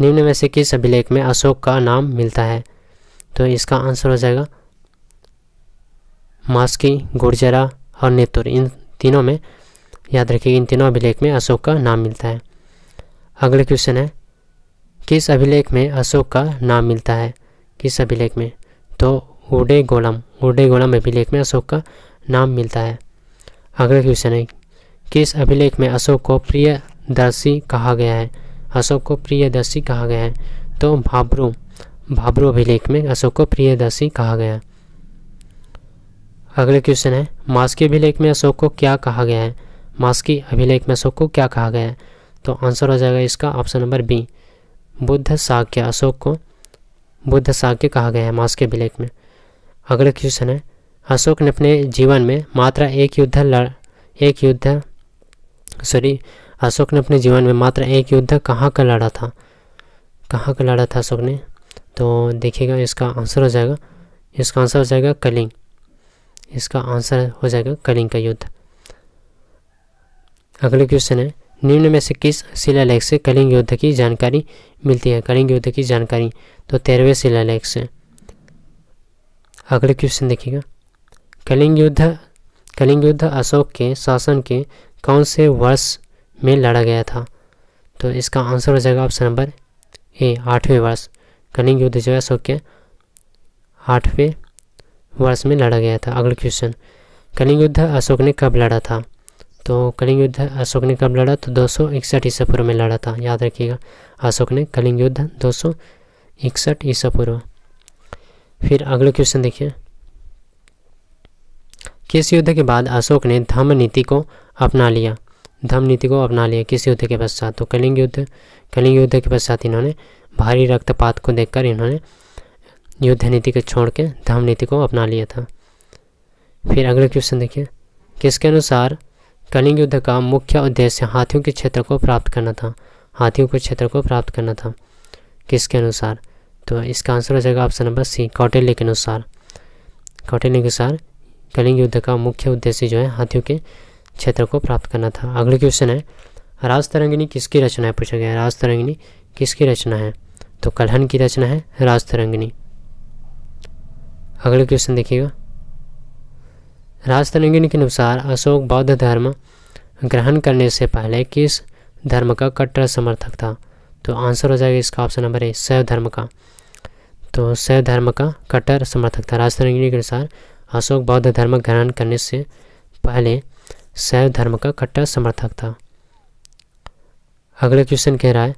निम्न में से किस अभिलेख में अशोक का नाम मिलता है तो इसका आंसर हो जाएगा मास्की गुर्जरा और नेतुर इन तीनों में याद रखिए इन तीनों अभिलेख में अशोक का नाम मिलता है अगला क्वेश्चन है किस अभिलेख में अशोक का नाम मिलता है किस अभिलेख में तो उडे गोलम उडे गोलम अभिलेख में अशोक का नाम मिलता है अगला क्वेश्चन है किस अभिलेख में अशोक को प्रियदर्शी कहा गया है अशोक को प्रियदर्शी कहा गया है तो भाबरू भाबरू अभिलेख में अशोक को प्रियदर्शी कहा गया अगले क्वेश्चन है मास्की अभिलेख में अशोक को क्या कहा गया है मास्की अभिलेख में अशोक को क्या कहा गया है तो आंसर हो जाएगा इसका option number B Buddha Shakya Ashoka को बुद्ध साक्य कहा गया है मास्के अभिलेख में अगला क्वेश्चन है अशोक ने अपने जीवन में मात्र एक युद्ध लड़ एक युद्ध सॉरी अशोक ने अपने जीवन में मात्र एक युद्ध कहाँ का लड़ा था कहाँ का लड़ा था अशोक ने तो देखिएगा इसका आंसर हो जाएगा इसका आंसर हो जाएगा कलिंग इसका आंसर हो जाएगा कलिंग का युद्ध अगला क्वेश्चन है निम्न में से किस शिलालेख से कलिंग युद्ध की जानकारी मिलती है कलिंग युद्ध की जानकारी तो तेरहवें शिलालेख से अगले क्वेश्चन देखिएगा कलिंग युद्ध कलिंग युद्ध अशोक के शासन के कौन से वर्ष में लड़ा गया था तो इसका आंसर हो जाएगा ऑप्शन नंबर ए आठवें वर्ष कलिंग युद्ध जो है अशोक के आठवें वर्ष में लड़ा गया था अगला क्वेश्चन कलिंग युद्ध अशोक ने कब लड़ा था तो कलिंग युद्ध अशोक ने कब लड़ा तो दो सौ इकसठ ईसा पूर्व में लड़ा था याद रखिएगा अशोक ने कलिंग युद्ध दो सौ इकसठ ईसा पूर्व फिर अगला क्वेश्चन देखिए किस युद्ध के बाद अशोक ने धम्म नीति को अपना लिया धम्म नीति को अपना लिया किस युद्ध के पश्चात तो कलिंग युद्ध कलिंग युद्ध के पश्चात इन्होंने भारी रक्तपात को देखकर इन्होंने युद्ध नीति को छोड़ के धाम नीति को अपना लिया था फिर अगले क्वेश्चन देखिए किसके अनुसार कलिंग युद्ध का मुख्य उद्देश्य हाथियों के क्षेत्र को प्राप्त करना था हाथियों के क्षेत्र को प्राप्त करना था किसके अनुसार तो इसका आंसर हो जाएगा ऑप्शन नंबर सी कौटिल्य के अनुसार कौटिल्य के अनुसार कलिंग युद्ध का मुख्य उद्देश्य जो है हाथियों के क्षेत्र को प्राप्त करना था अगला क्वेश्चन है राज तरंगिनी किसकी रचना है पूछा गया राज तरंगिनी किसकी रचना है तो कलहन की रचना है राज तरंगिनी अगला क्वेश्चन देखिएगा राजतनगिन के अनुसार अशोक बौद्ध धर्म ग्रहण करने से पहले किस धर्म का कट्टर समर्थक था तो आंसर हो जाएगा इसका ऑप्शन नंबर ए सै धर्म का तो शैव धर्म का कट्टर समर्थक था राजतनगिन के अनुसार अशोक बौद्ध धर्म ग्रहण करने से पहले सैव धर्म का कट्टर समर्थक था अगला क्वेश्चन कह रहा है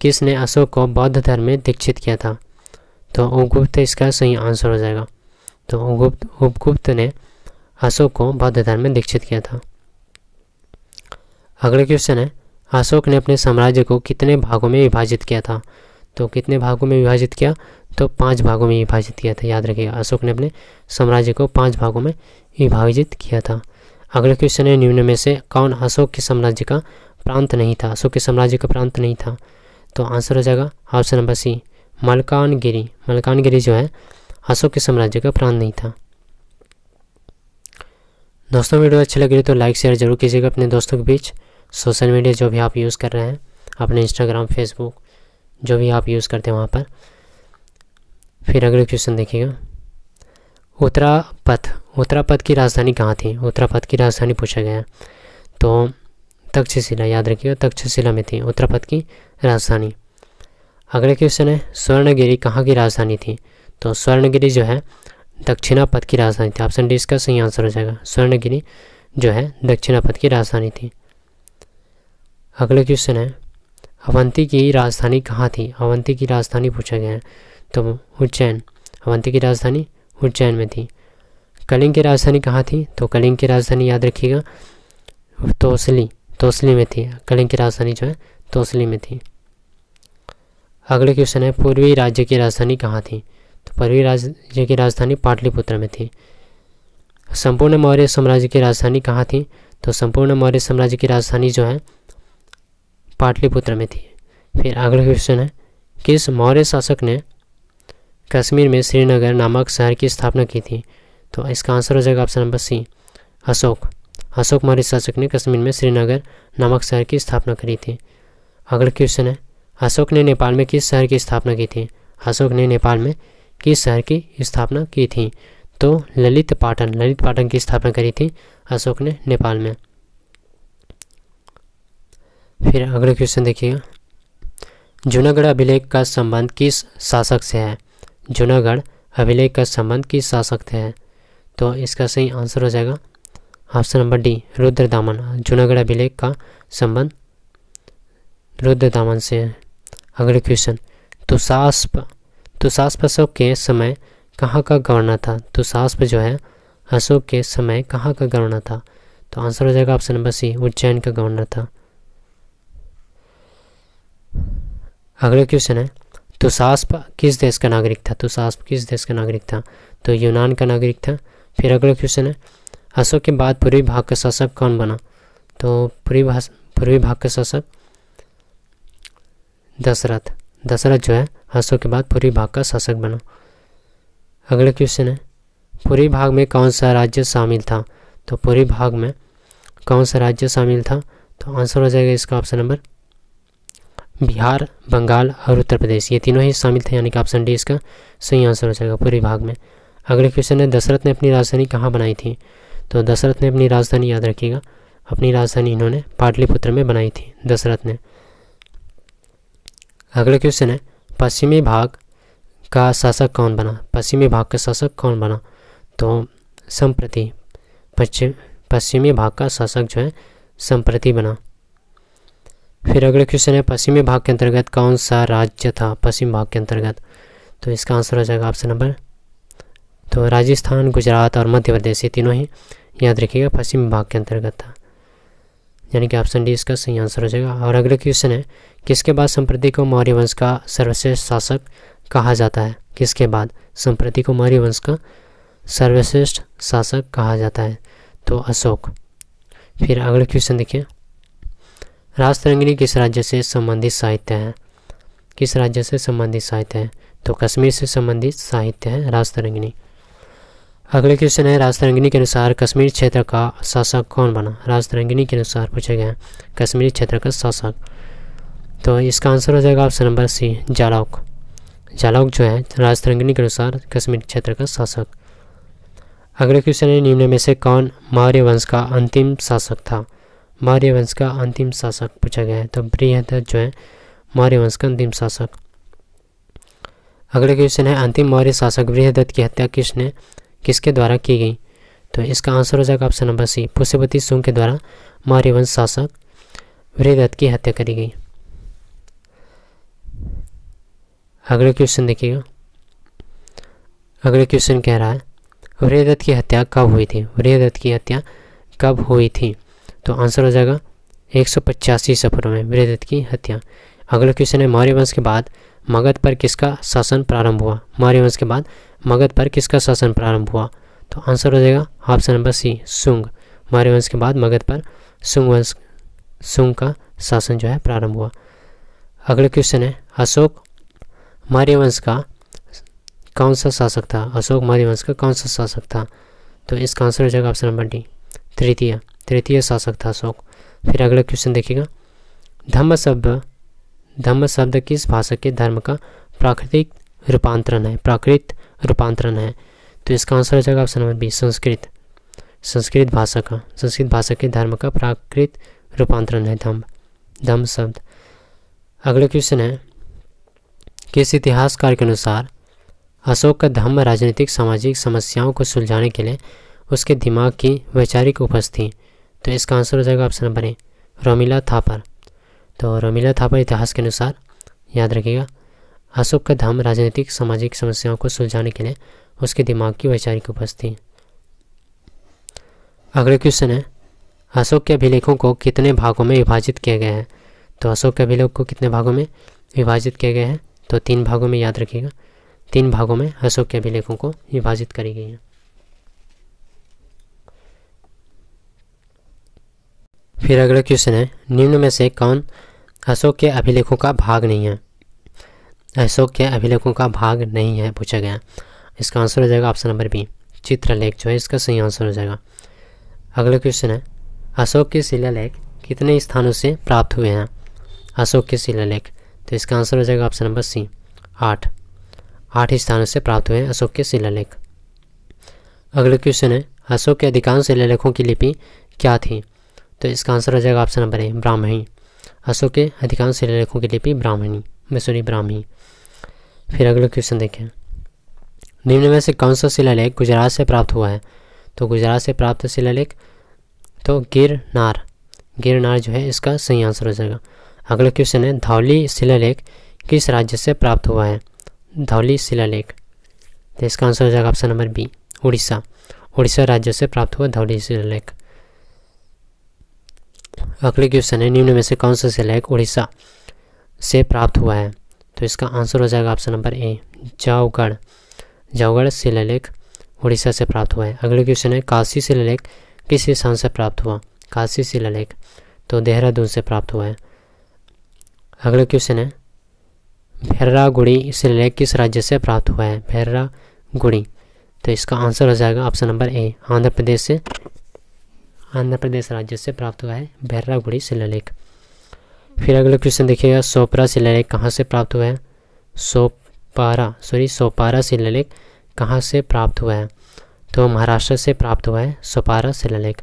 किसने अशोक को बौद्ध धर्म में दीक्षित किया था तो उपगुप्त इसका सही आंसर हो जाएगा तो उपगुप्त उपगुप्त ने अशोक को बौद्ध धर्म में दीक्षित किया था अगला क्वेश्चन है अशोक ने अपने साम्राज्य को कितने भागों में विभाजित किया था तो कितने भागों में विभाजित किया तो पांच भागों में विभाजित किया था याद रखिएगा अशोक ने अपने साम्राज्य को पांच भागों में विभाजित किया था अगला क्वेश्चन है निम्न में से कौन अशोक के साम्राज्य का प्रांत नहीं था अशोक के साम्राज्य का प्रांत नहीं था तो आंसर हो जाएगा option number C Malkangiri Malkangiri जो है अशोक के साम्राज्य का प्राण नहीं था दोस्तों वीडियो अच्छी लग रही तो लाइक शेयर जरूर कीजिएगा अपने दोस्तों के बीच सोशल मीडिया जो भी आप यूज़ कर रहे हैं अपने इंस्टाग्राम फेसबुक जो भी आप यूज़ करते हैं वहाँ पर फिर अगले क्वेश्चन देखिएगा उत्तरापथ उत्तरापथ की राजधानी कहाँ थी उत्तरापथ की राजधानी पूछा गया तो तक्षशिला याद रखिएगा तक्षशिला में थी उत्तरापथ की राजधानी अगला क्वेश्चन है स्वर्णगिरी कहाँ की राजधानी थी तो स्वर्णगिरी जो है दक्षिणापथ की राजधानी थी ऑप्शन डी इसका सही आंसर हो जाएगा स्वर्णगिरी जो है दक्षिणापथ की राजधानी थी अगला क्वेश्चन है अवंती की राजधानी कहाँ थी अवंती की राजधानी पूछा गया है तो उज्जैन अवंती की राजधानी उज्जैन में थी कलिंग की राजधानी कहाँ थी तो कलिंग की राजधानी याद रखिएगा तोसली तोसली में थी कलिंग की राजधानी जो है तोसली में थी अगले क्वेश्चन है पूर्वी राज्य की राजधानी कहाँ थी तो पूर्वी राज्य की राजधानी पाटलिपुत्र में थी संपूर्ण मौर्य साम्राज्य की राजधानी कहाँ थी तो संपूर्ण मौर्य साम्राज्य की राजधानी जो है पाटलिपुत्र में थी फिर अगला क्वेश्चन है किस मौर्य शासक ने कश्मीर में श्रीनगर नामक शहर की स्थापना की थी तो इसका आंसर हो जाएगा option number C Ashok Ashoka Maurya शासक ने कश्मीर में श्रीनगर नामक शहर की स्थापना करी थी अगला क्वेश्चन है अशोक ने नेपाल में किस शहर की स्थापना की थी अशोक ने नेपाल में किस शहर की स्थापना की थी तो ललित पाटन ललित पाटन की स्थापना करी थी अशोक ने नेपाल में फिर अगला क्वेश्चन देखिएगा जूनागढ़ अभिलेख का संबंध किस शासक से है जूनागढ़ अभिलेख का संबंध किस शासक से है तो इसका सही आंसर हो जाएगा ऑप्शन नंबर डी रुद्र दामन जूनागढ़ अभिलेख का संबंध रुद्र दामन से है अगले क्वेश्चन तुसास तुसास्प अशोक के समय कहाँ का गवर्नर था तुसास्प जो है अशोक के समय कहाँ का गवर्नर था तो आंसर हो जाएगा ऑप्शन नंबर सी उज्जैन का गवर्नर था अगला क्वेश्चन है तुसास्प किस देश का नागरिक था तुसास्प किस देश का नागरिक था तो यूनान का नागरिक था फिर अगला क्वेश्चन है अशोक के बाद पूर्वी भाग का शासक कौन बना तो पूर्वी भाग पूर्वी भाग का शासक दशरथ दशरथ जो है हंसों के बाद पूरी भाग का शासक बना अगला क्वेश्चन है पूरी भाग में कौन सा राज्य शामिल था तो पूरी भाग में कौन सा राज्य शामिल था तो आंसर हो जाएगा इसका ऑप्शन नंबर बिहार बंगाल और उत्तर प्रदेश ये तीनों ही शामिल थे यानी कि ऑप्शन डी इसका सही आंसर हो जाएगा पूरी भाग में अगले क्वेश्चन है दशरथ ने अपनी राजधानी कहाँ बनाई थी तो दशरथ ने अपनी राजधानी याद रखिएगा अपनी राजधानी इन्होंने पाटलिपुत्र में बनाई थी दशरथ ने अगला क्वेश्चन है पश्चिमी भाग का शासक कौन बना पश्चिमी भाग का शासक कौन बना तो संप्रति पश्चिम पश्चिमी भाग का शासक जो है संप्रति बना फिर अगला क्वेश्चन है पश्चिमी भाग के अंतर्गत कौन सा राज्य था पश्चिम भाग के अंतर्गत तो इसका आंसर हो जाएगा ऑप्शन नंबर तो राजस्थान गुजरात और मध्य प्रदेश ये तीनों ही याद रखिएगा पश्चिम भाग के अंतर्गत था यानी कि ऑप्शन डी इसका सही आंसर हो जाएगा और अगला क्वेश्चन है किसके बाद संप्रति को मौर्य वंश का सर्वश्रेष्ठ शासक कहा जाता है किसके बाद संप्रति को मौर्य वंश का सर्वश्रेष्ठ शासक कहा जाता है तो अशोक फिर अगला क्वेश्चन देखिए राजतरंगिनी किस राज्य से संबंधित साहित्य है किस राज्य से संबंधित साहित्य है तो कश्मीर से संबंधित साहित्य है राजतरंगिनी अगले क्वेश्चन है राजतरंगिनी के अनुसार कश्मीर क्षेत्र का शासक कौन बना राजतरंगिनी के अनुसार पूछा गया कश्मीर क्षेत्र का शासक तो इसका आंसर हो जाएगा ऑप्शन नंबर सी जालौक जालौक जो है राजतरंगनी के अनुसार कश्मीर क्षेत्र का शासक अगला क्वेश्चन है निम्न में से कौन मौर्य वंश का अंतिम शासक था मौर्य वंश का अंतिम शासक पूछा गया है तो बृहदत्त जो है मौर्य वंश का अंतिम शासक अगला क्वेश्चन है अंतिम मौर्य शासक बृहदत्त की हत्या किसने किसके द्वारा की गई तो इसका आंसर हो जाएगा ऑप्शन नंबर सी पुष्यपति सुंग के द्वारा मौर्य वंश शासक वृहदत्त की हत्या करी गई अगला क्वेश्चन देखिएगा अगला क्वेश्चन कह रहा है वृहदत्त की हत्या कब हुई थी वृहदत्त की हत्या कब हुई थी तो आंसर हो जाएगा एक सौ पचासी सफरों में वृहदत्त की हत्या अगला क्वेश्चन है मौर्य वंश के बाद मगध पर किसका शासन प्रारंभ हुआ मौर्य वंश के बाद मगध पर किसका शासन प्रारंभ हुआ तो आंसर हो जाएगा ऑप्शन नंबर सी सुंग मौर्य वंश के बाद मगध पर सुंग वंश सुंग का शासन जो है प्रारंभ हुआ अगला क्वेश्चन है अशोक मौर्य वंश का कौन सा शासक था अशोक मौर्य का कौन सा शासक था तो इसका आंसर हो जाएगा ऑप्शन नंबर डी तृतीय तृतीय शासक था अशोक फिर अगला क्वेश्चन देखिएगा धम्म शब्द धम्म शब्द किस भाषा के धर्म का प्राकृतिक रूपांतरण है प्राकृत रूपांतरण है तो इसका आंसर हो जाएगा option number B Sanskrit Sanskrit भाषा का संस्कृत भाषा के धर्म का प्राकृत रूपांतरण है धम्म धम्म शब्द अगला क्वेश्चन है कि इस इतिहासकार के अनुसार अशोक का धम्म राजनीतिक सामाजिक समस्याओं को सुलझाने के लिए उसके दिमाग की वैचारिक उपज थी तो इसका आंसर हो जाएगा option number A Romila Thapar तो रोमिला थापर इतिहास के अनुसार याद रखिएगा अशोक का धर्म राजनीतिक सामाजिक समस्याओं को सुलझाने के लिए उसके दिमाग की वैचारिक उपज थी अगले क्वेश्चन है अशोक के अभिलेखों को कितने भागों में विभाजित किया गया है तो अशोक के अभिलेख को कितने भागों में विभाजित किया गया है तो तीन भागों में याद रखिएगा तीन भागों में अशोक के अभिलेखों को विभाजित करी गई है फिर अगला क्वेश्चन है निम्न में से कौन अशोक के अभिलेखों का भाग नहीं है अशोक के अभिलेखों का भाग नहीं है पूछा गया इसका आंसर हो जाएगा ऑप्शन नंबर बी चित्रलेख जो है इसका सही आंसर हो जाएगा अगला क्वेश्चन है अशोक के शिलालेख कितने स्थानों से प्राप्त हुए हैं अशोक के शिलालेख तो इसका आंसर हो जाएगा ऑप्शन नंबर सी आठ आठ स्थानों से प्राप्त हुए हैं अशोक के शिलालेख अगला क्वेश्चन है अशोक के अधिकांश शिलालेखों की लिपि क्या थी तो इसका आंसर हो जाएगा option number A Brahmani Ashoka के अधिकांश शिलालेखों की लिपि ब्राह्मणी सॉरी ब्राह्मी फिर अगला क्वेश्चन देखें निम्न में से कौन सा शिलालेख गुजरात से प्राप्त हुआ है तो गुजरात से प्राप्त शिलालेख तो गिरनार गिरनार जो है इसका सही आंसर हो जाएगा अगला क्वेश्चन है धौली शिलालेख किस राज्य से प्राप्त हुआ है धौली शिलालेख तो इसका आंसर हो जाएगा option number B Orissa Orissa राज्य से प्राप्त हुआ धौली शिलालेख अगले क्वेश्चन है निम्न में से कौन सा शिलालेख उड़ीसा से प्राप्त हुआ है तो इसका आंसर हो जाएगा ऑप्शन नंबर ए जावगढ़ जावगढ़ शिलालेख उड़ीसा से प्राप्त हुआ है अगला क्वेश्चन है काशी शिलालेख किस स्थान से प्राप्त हुआ काशी शिलालेख तो देहरादून से प्राप्त हुआ है अगला क्वेश्चन है भैरा गुड़ी लेख किस राज्य से प्राप्त हुआ है भैरा गुड़ी तो इसका आंसर हो जाएगा option number A Andhra Pradesh से आंध्र प्रदेश राज्य से प्राप्त हुआ है भैरा गुड़ी शिलालेख फिर अगला क्वेश्चन देखिएगा सोपरा शिलालेख कहाँ से प्राप्त हुआ है सोपारा सॉरी सोपारा शिलालेख कहाँ से प्राप्त हुआ है तो महाराष्ट्र से प्राप्त हुआ है सोपारा शिलालेख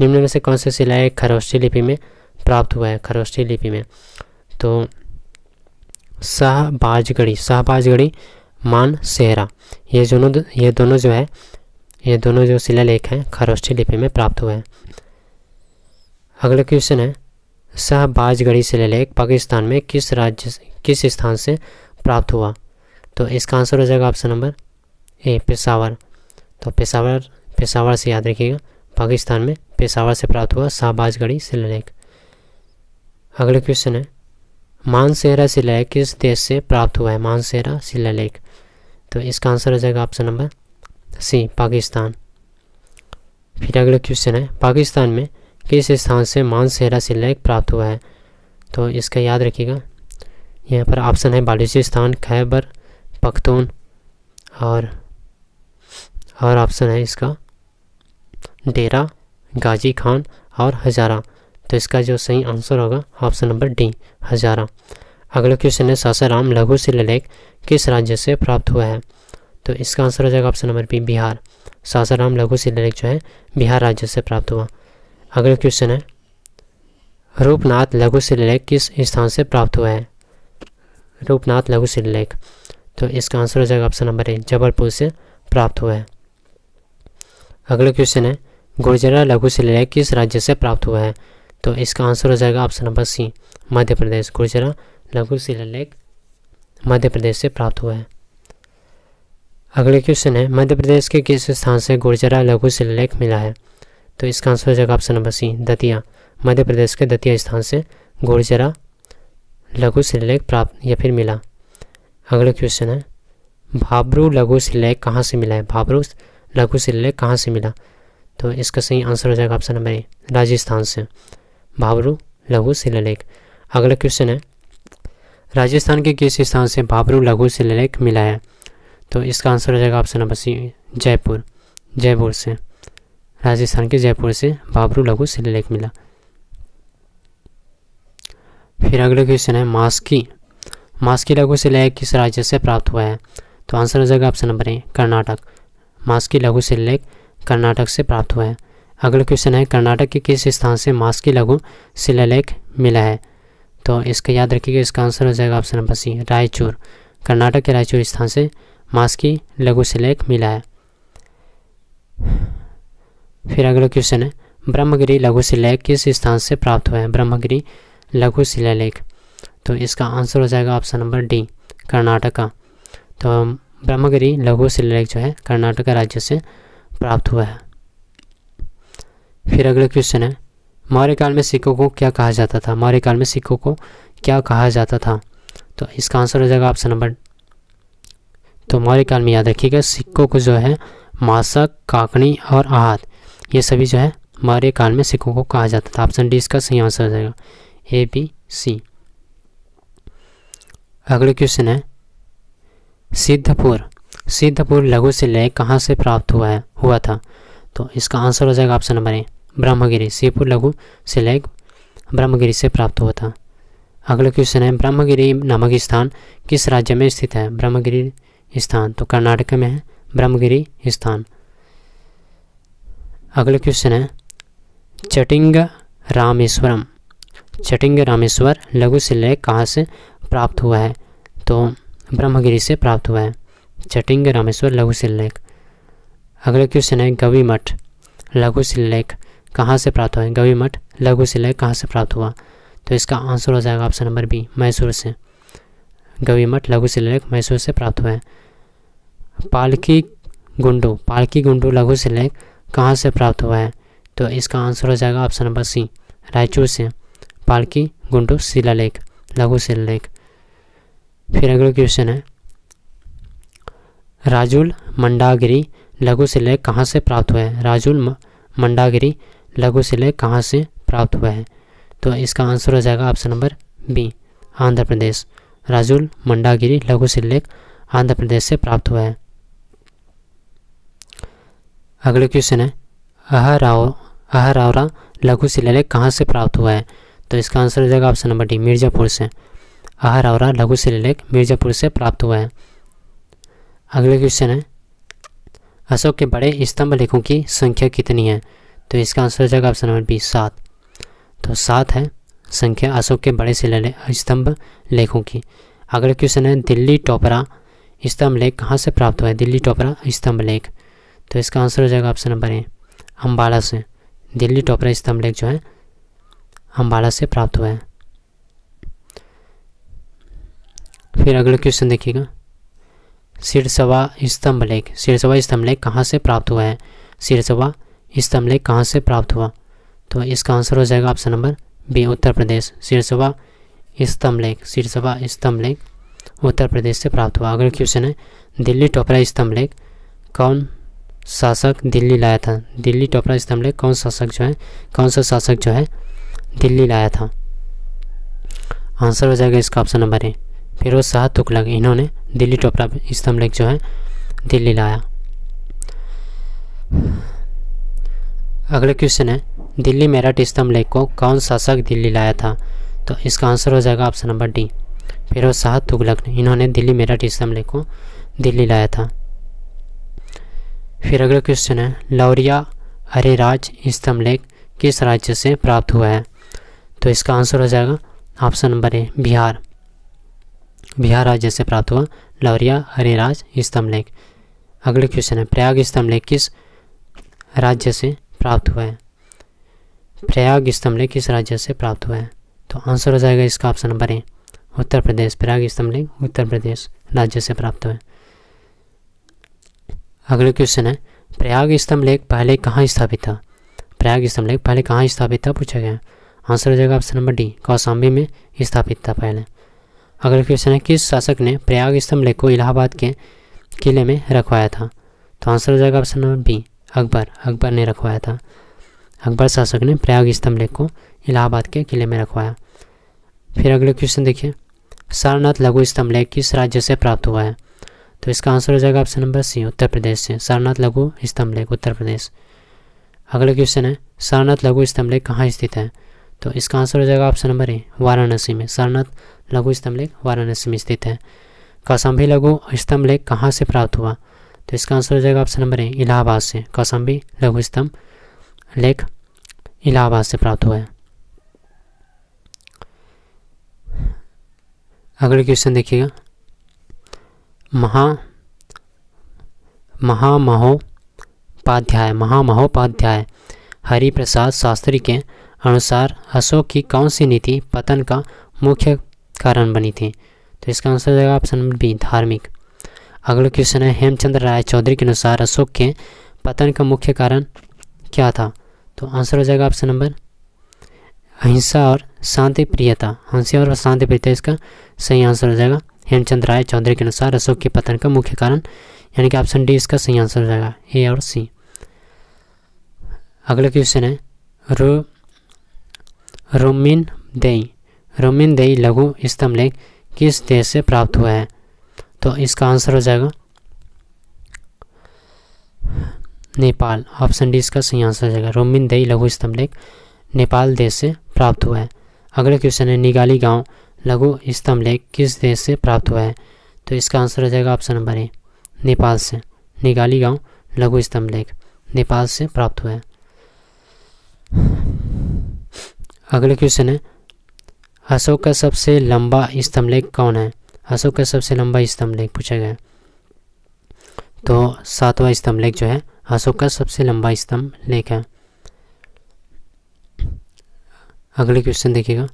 निम्न में से कौन से शिलालेख खरोष्ठी लिपि में प्राप्त हुआ है खरोष्ठी लिपि में तो शाहबाजगढ़ी शाहबाजगढ़ी मान सेहरा ये दोनों ये दोनों जो है ये दोनों जो शिलालेख हैं खरोष्ठी लिपि में प्राप्त हुए हैं अगला क्वेश्चन है शाहबाजगढ़ी शिलालेख पाकिस्तान में किस राज्य किस स्थान से प्राप्त हुआ तो इसका आंसर हो जाएगा ऑप्शन नंबर ए पेशावर तो पेशावर पेशावर से याद रखिएगा पाकिस्तान में पेशावर से प्राप्त हुआ शाहबाजगढ़ी शिलालेख अगला क्वेश्चन है मानसेरा शिला किस देश से प्राप्त हुआ है मानसेरा शिला तो इसका आंसर हो जाएगा ऑप्शन नंबर सी पाकिस्तान फिर अगला क्वेश्चन है पाकिस्तान में किस स्थान से मानसेरा शिला प्राप्त हुआ है तो इसका याद रखिएगा यहाँ पर ऑप्शन है बालूचिस्तान खैबर पख्तून और और ऑप्शन है इसका डेरा गाजी खान और हज़ारा तो इसका जो सही आंसर होगा ऑप्शन नंबर डी हजारा अगला क्वेश्चन है सासाराम लघु शिलेख किस राज्य से प्राप्त हुआ है तो इसका आंसर हो जाएगा option number B Bihar Sasaram लघु शिलेख जो है बिहार राज्य से प्राप्त हुआ अगला क्वेश्चन है रूपनाथ लघु शिलेख किस स्थान से प्राप्त हुआ है रूपनाथ लघु शिलेख तो इसका आंसर हो जाएगा ऑप्शन नंबर ए जबलपुर से प्राप्त हुआ है अगला क्वेश्चन है गुर्जरा लघु शिलेख किस राज्य से प्राप्त हुआ है तो इसका आंसर हो जाएगा ऑप्शन नंबर सी मध्य प्रदेश गुर्जरा लघु लेख मध्य प्रदेश से प्राप्त हुआ है अगले क्वेश्चन है मध्य प्रदेश के किस स्थान से गुर्जरा लघु लेख मिला है तो इसका आंसर हो जाएगा option number C Datia Madhya Pradesh के दतिया स्थान से गुर्जरा लघु शिलेख प्राप्त या फिर मिला अगला क्वेश्चन है भाबरू लघु शिलेख कहाँ से मिला है भाबरू लघु शिलेख कहाँ से मिला तो इसका सही आंसर हो जाएगा ऑप्शन नंबर ए राजस्थान से भाबरू लघु शिलालेख अगला क्वेश्चन है राजस्थान के किस स्थान से भाबरू लघु शिलालेख मिला है तो इसका आंसर हो जाएगा option number C Jaipur Jaipur से राजस्थान के जयपुर से भाबरू लघु शिलालेख मिला फिर अगला क्वेश्चन है मास्की मास्की लघु शिलालेख किस राज्य से प्राप्त हुआ है तो आंसर हो जाएगा option number A Karnataka Maski लघु शिलालेख कर्नाटक से प्राप्त हुआ है अगला क्वेश्चन है कर्नाटक के किस स्थान से मास्की लघु शिलालेख मिला है तो इसका याद रखिएगा इसका आंसर हो जाएगा option number C Raichur Karnataka के रायचूर स्थान से मास्की लघु शिलेख मिला है फिर अगला क्वेश्चन है ब्रह्मगिरी लघु शिलेख किस स्थान से प्राप्त हुआ है ब्रह्मगिरी लघु शिलालेख तो इसका आंसर हो जाएगा ऑप्शन नंबर डी कर्नाटक का तो ब्रह्मगिरी लघु शिलालेख जो है कर्नाटक राज्य से प्राप्त हुआ है फिर अगला क्वेश्चन है हमारे काल में सिक्कों को क्या कहा जाता था हमारे काल में सिक्कों को क्या कहा जाता था तो इसका आंसर हो जाएगा ऑप्शन नंबर तो मौर्य काल में याद रखिएगा सिक्कों को जो है मासक काकनी और आहत ये सभी जो है हमारे काल में सिक्कों को कहा जाता था ऑप्शन डी इसका सही आंसर हो जाएगा ए बी सी अगला क्वेश्चन है सिद्धपुर सिद्धपुर लघु लय कहाँ से प्राप्त हुआ है हुआ था तो इसका आंसर हो जाएगा ऑप्शन नंबर ए ब्रह्मगिरी सेपु लघु शिलायुग ब्रह्मगिरी से प्राप्त हुआ था अगला क्वेश्चन है ब्रह्मगिरी नामक स्थान किस राज्य में स्थित है ब्रह्मगिरी स्थान तो कर्नाटक में है ब्रह्मगिरी स्थान अगला क्वेश्चन है चटिंग रामेश्वरम चटिंग रामेश्वर लघु शिलाय कहाँ से प्राप्त हुआ है तो ब्रह्मगिरी से प्राप्त हुआ है चटिंग रामेश्वर लघु शिलेख अगला क्वेश्चन है गवी मठ लघु शिलालेख कहाँ से प्राप्त हुआ गवी मठ लघु शिलय कहाँ से प्राप्त हुआ तो इसका आंसर हो जाएगा ऑप्शन नंबर बी मैसूर से गवी मठ लघु शिलय मैसूर से प्राप्त हुए है पालकी गुंडू पालकी गुंडू लघु शिलय कहाँ से प्राप्त हुआ है तो इसका आंसर हो जाएगा ऑप्शन नंबर सी रायचूर से पालकी गुंडू शिलालेख लघु शिलालेख फिर अगला क्वेश्चन है राजुल मंडागिरी लघु शिलालेख कहाँ से प्राप्त हुए है राजुल मंडागिरी लघु शिलेख कहाँ से प्राप्त हुआ है तो इसका आंसर हो जाएगा option number B Andhra Pradesh Rajul Mandagiri लघु शिलेख आंध्र प्रदेश से प्राप्त हुआ है अगले क्वेश्चन है अहराव राव लघु शिलेख कहाँ से प्राप्त हुआ है तो इसका आंसर हो जाएगा ऑप्शन नंबर डी मिर्ज़ापुर से अहरावरा लघु शिलेख मिर्ज़ापुर से प्राप्त हुआ है अगले क्वेश्चन है अशोक के बड़े स्तंभ लेखों की संख्या कितनी है तो इसका आंसर हो जाएगा ऑप्शन नंबर बी सात तो सात है संख्या अशोक के बड़े से स्तंभ लेखों की अगला क्वेश्चन है दिल्ली टोपरा स्तंभ लेख कहाँ से प्राप्त हुआ है दिल्ली टोपरा स्तंभ लेख तो इसका आंसर हो जाएगा ऑप्शन नंबर ए अम्बाला से दिल्ली टोपरा स्तंभ लेख जो है अम्बाला से प्राप्त हुआ है फिर अगला क्वेश्चन देखिएगा सिरसवा स्तंभ लेख सिरसवा स्तंभ लेख कहाँ से प्राप्त हुआ है सिरसवा इस तमले कहाँ से प्राप्त हुआ तो इसका आंसर हो जाएगा option number B Uttar Pradesh Sirsabha स्तंभलेख सिरसभा सिरसवा स्तंभ उत्तर प्रदेश से प्राप्त हुआ अगला क्वेश्चन है दिल्ली टोपरा स्तंभ लेख कौन शासक दिल्ली लाया था दिल्ली टोपरा स्तंभ कौन शासक जो है कौन सा शासक जो है दिल्ली लाया था आंसर हो जाएगा इसका option number A Firoz Shah Tughlaq इन्होंने दिल्ली टोपरा स्तंभ लेख जो है दिल्ली लाया अगला क्वेश्चन है दिल्ली मेरठ स्तंभ लेख को कौन शासक दिल्ली लाया था तो इसका आंसर हो जाएगा option number D Firoz Shah Tughlaq ने इन्होंने दिल्ली मेरठ स्तंभ लेख को दिल्ली लाया था फिर अगला क्वेश्चन है लौरिया हरेराज स्तंभ लेख किस राज्य से प्राप्त हुआ है तो इसका आंसर हो जाएगा option number A Bihar Bihar राज्य से प्राप्त हुआ लौरिया हरेराज स्तंभ लेख अगले क्वेश्चन है प्रयाग स्तंभ लेख किस राज्य से प्राप्त हुए है प्रयाग स्तंभलिंग किस राज्य से प्राप्त हुए है तो आंसर हो जाएगा इसका option number A Uttar Pradesh Prayag स्तंभलिंग उत्तर प्रदेश राज्य से प्राप्त हुए अगला क्वेश्चन है प्रयाग स्तंभ लेख पहले कहाँ स्थापित था प्रयाग स्तंभ लेख पहले कहाँ स्थापित था पूछा गया आंसर हो जाएगा ऑप्शन नंबर डी कौशाम्बी में स्थापित था पहले अगला क्वेश्चन है किस शासक ने प्रयाग स्तंभ लेख को इलाहाबाद के किले में रखवाया था तो आंसर हो जाएगा option number B Akbar Akbar ने रखवाया था अकबर शासक ने प्रयाग स्तंभ लेख को इलाहाबाद के किले में रखवाया फिर अगले क्वेश्चन देखिए सारनाथ लघु स्तंभ लेख किस राज्य से प्राप्त हुआ है तो इसका आंसर हो जाएगा ऑप्शन नंबर सी उत्तर प्रदेश से सारनाथ लघु स्तंभ लेख उत्तर प्रदेश अगला क्वेश्चन है सारनाथ लघु स्तंभ लेख कहाँ स्थित है तो इसका आंसर हो जाएगा ऑप्शन नंबर ए वाराणसी में सारनाथ लघु स्तंभ लेख वाराणसी में स्थित है कौशाम्बी लघु स्तंभ लेख कहाँ से प्राप्त हुआ तो इसका आंसर हो जाएगा ऑप्शन नंबर ए इलाहाबाद से कौशम्बी लघु स्तंभ लेख इलाहाबाद से प्राप्त हुआ है अगला क्वेश्चन देखिएगा महा महामहोपाध्याय महामहोपाध्याय हरिप्रसाद शास्त्री के अनुसार अशोक की कौन सी नीति पतन का मुख्य कारण बनी थी तो इसका आंसर हो जाएगा ऑप्शन नंबर बी धार्मिक अगला क्वेश्चन है हेमचंद्र राय चौधरी के अनुसार अशोक के पतन का मुख्य कारण क्या था तो आंसर हो जाएगा ऑप्शन नंबर अहिंसा और शांति प्रियता अहिंसा और शांति प्रियता इसका सही आंसर हो जाएगा हेमचंद राय चौधरी के अनुसार अशोक के पतन का मुख्य कारण यानी कि ऑप्शन डी इसका सही आंसर हो जाएगा ए और सी अगला क्वेश्चन है रो रोमिन देई रोमिन देई लघु स्तंभ लेख किस देश से प्राप्त हुआ है तो इसका आंसर हो जाएगा नेपाल ऑप्शन डी इसका सही आंसर हो जाएगा रोमिन दई लघु स्तंभ लेख नेपाल देश से प्राप्त हुआ है अगला क्वेश्चन है निगाली गांव लघु स्तंभ लेख किस देश से प्राप्त हुआ है तो इसका आंसर हो जाएगा ऑप्शन नंबर ए नेपाल से निगाली गांव लघु स्तंभ लेख नेपाल से प्राप्त हुआ है अगला क्वेश्चन है अशोक का सबसे लंबा स्तंभ लेख कौन है अशोक का सबसे लंबा स्तंभ लेख पूछा गया तो सातवां स्तंभ लेख जो है अशोक का सबसे लंबा स्तंभ लेख है अगले क्वेश्चन देखिएगा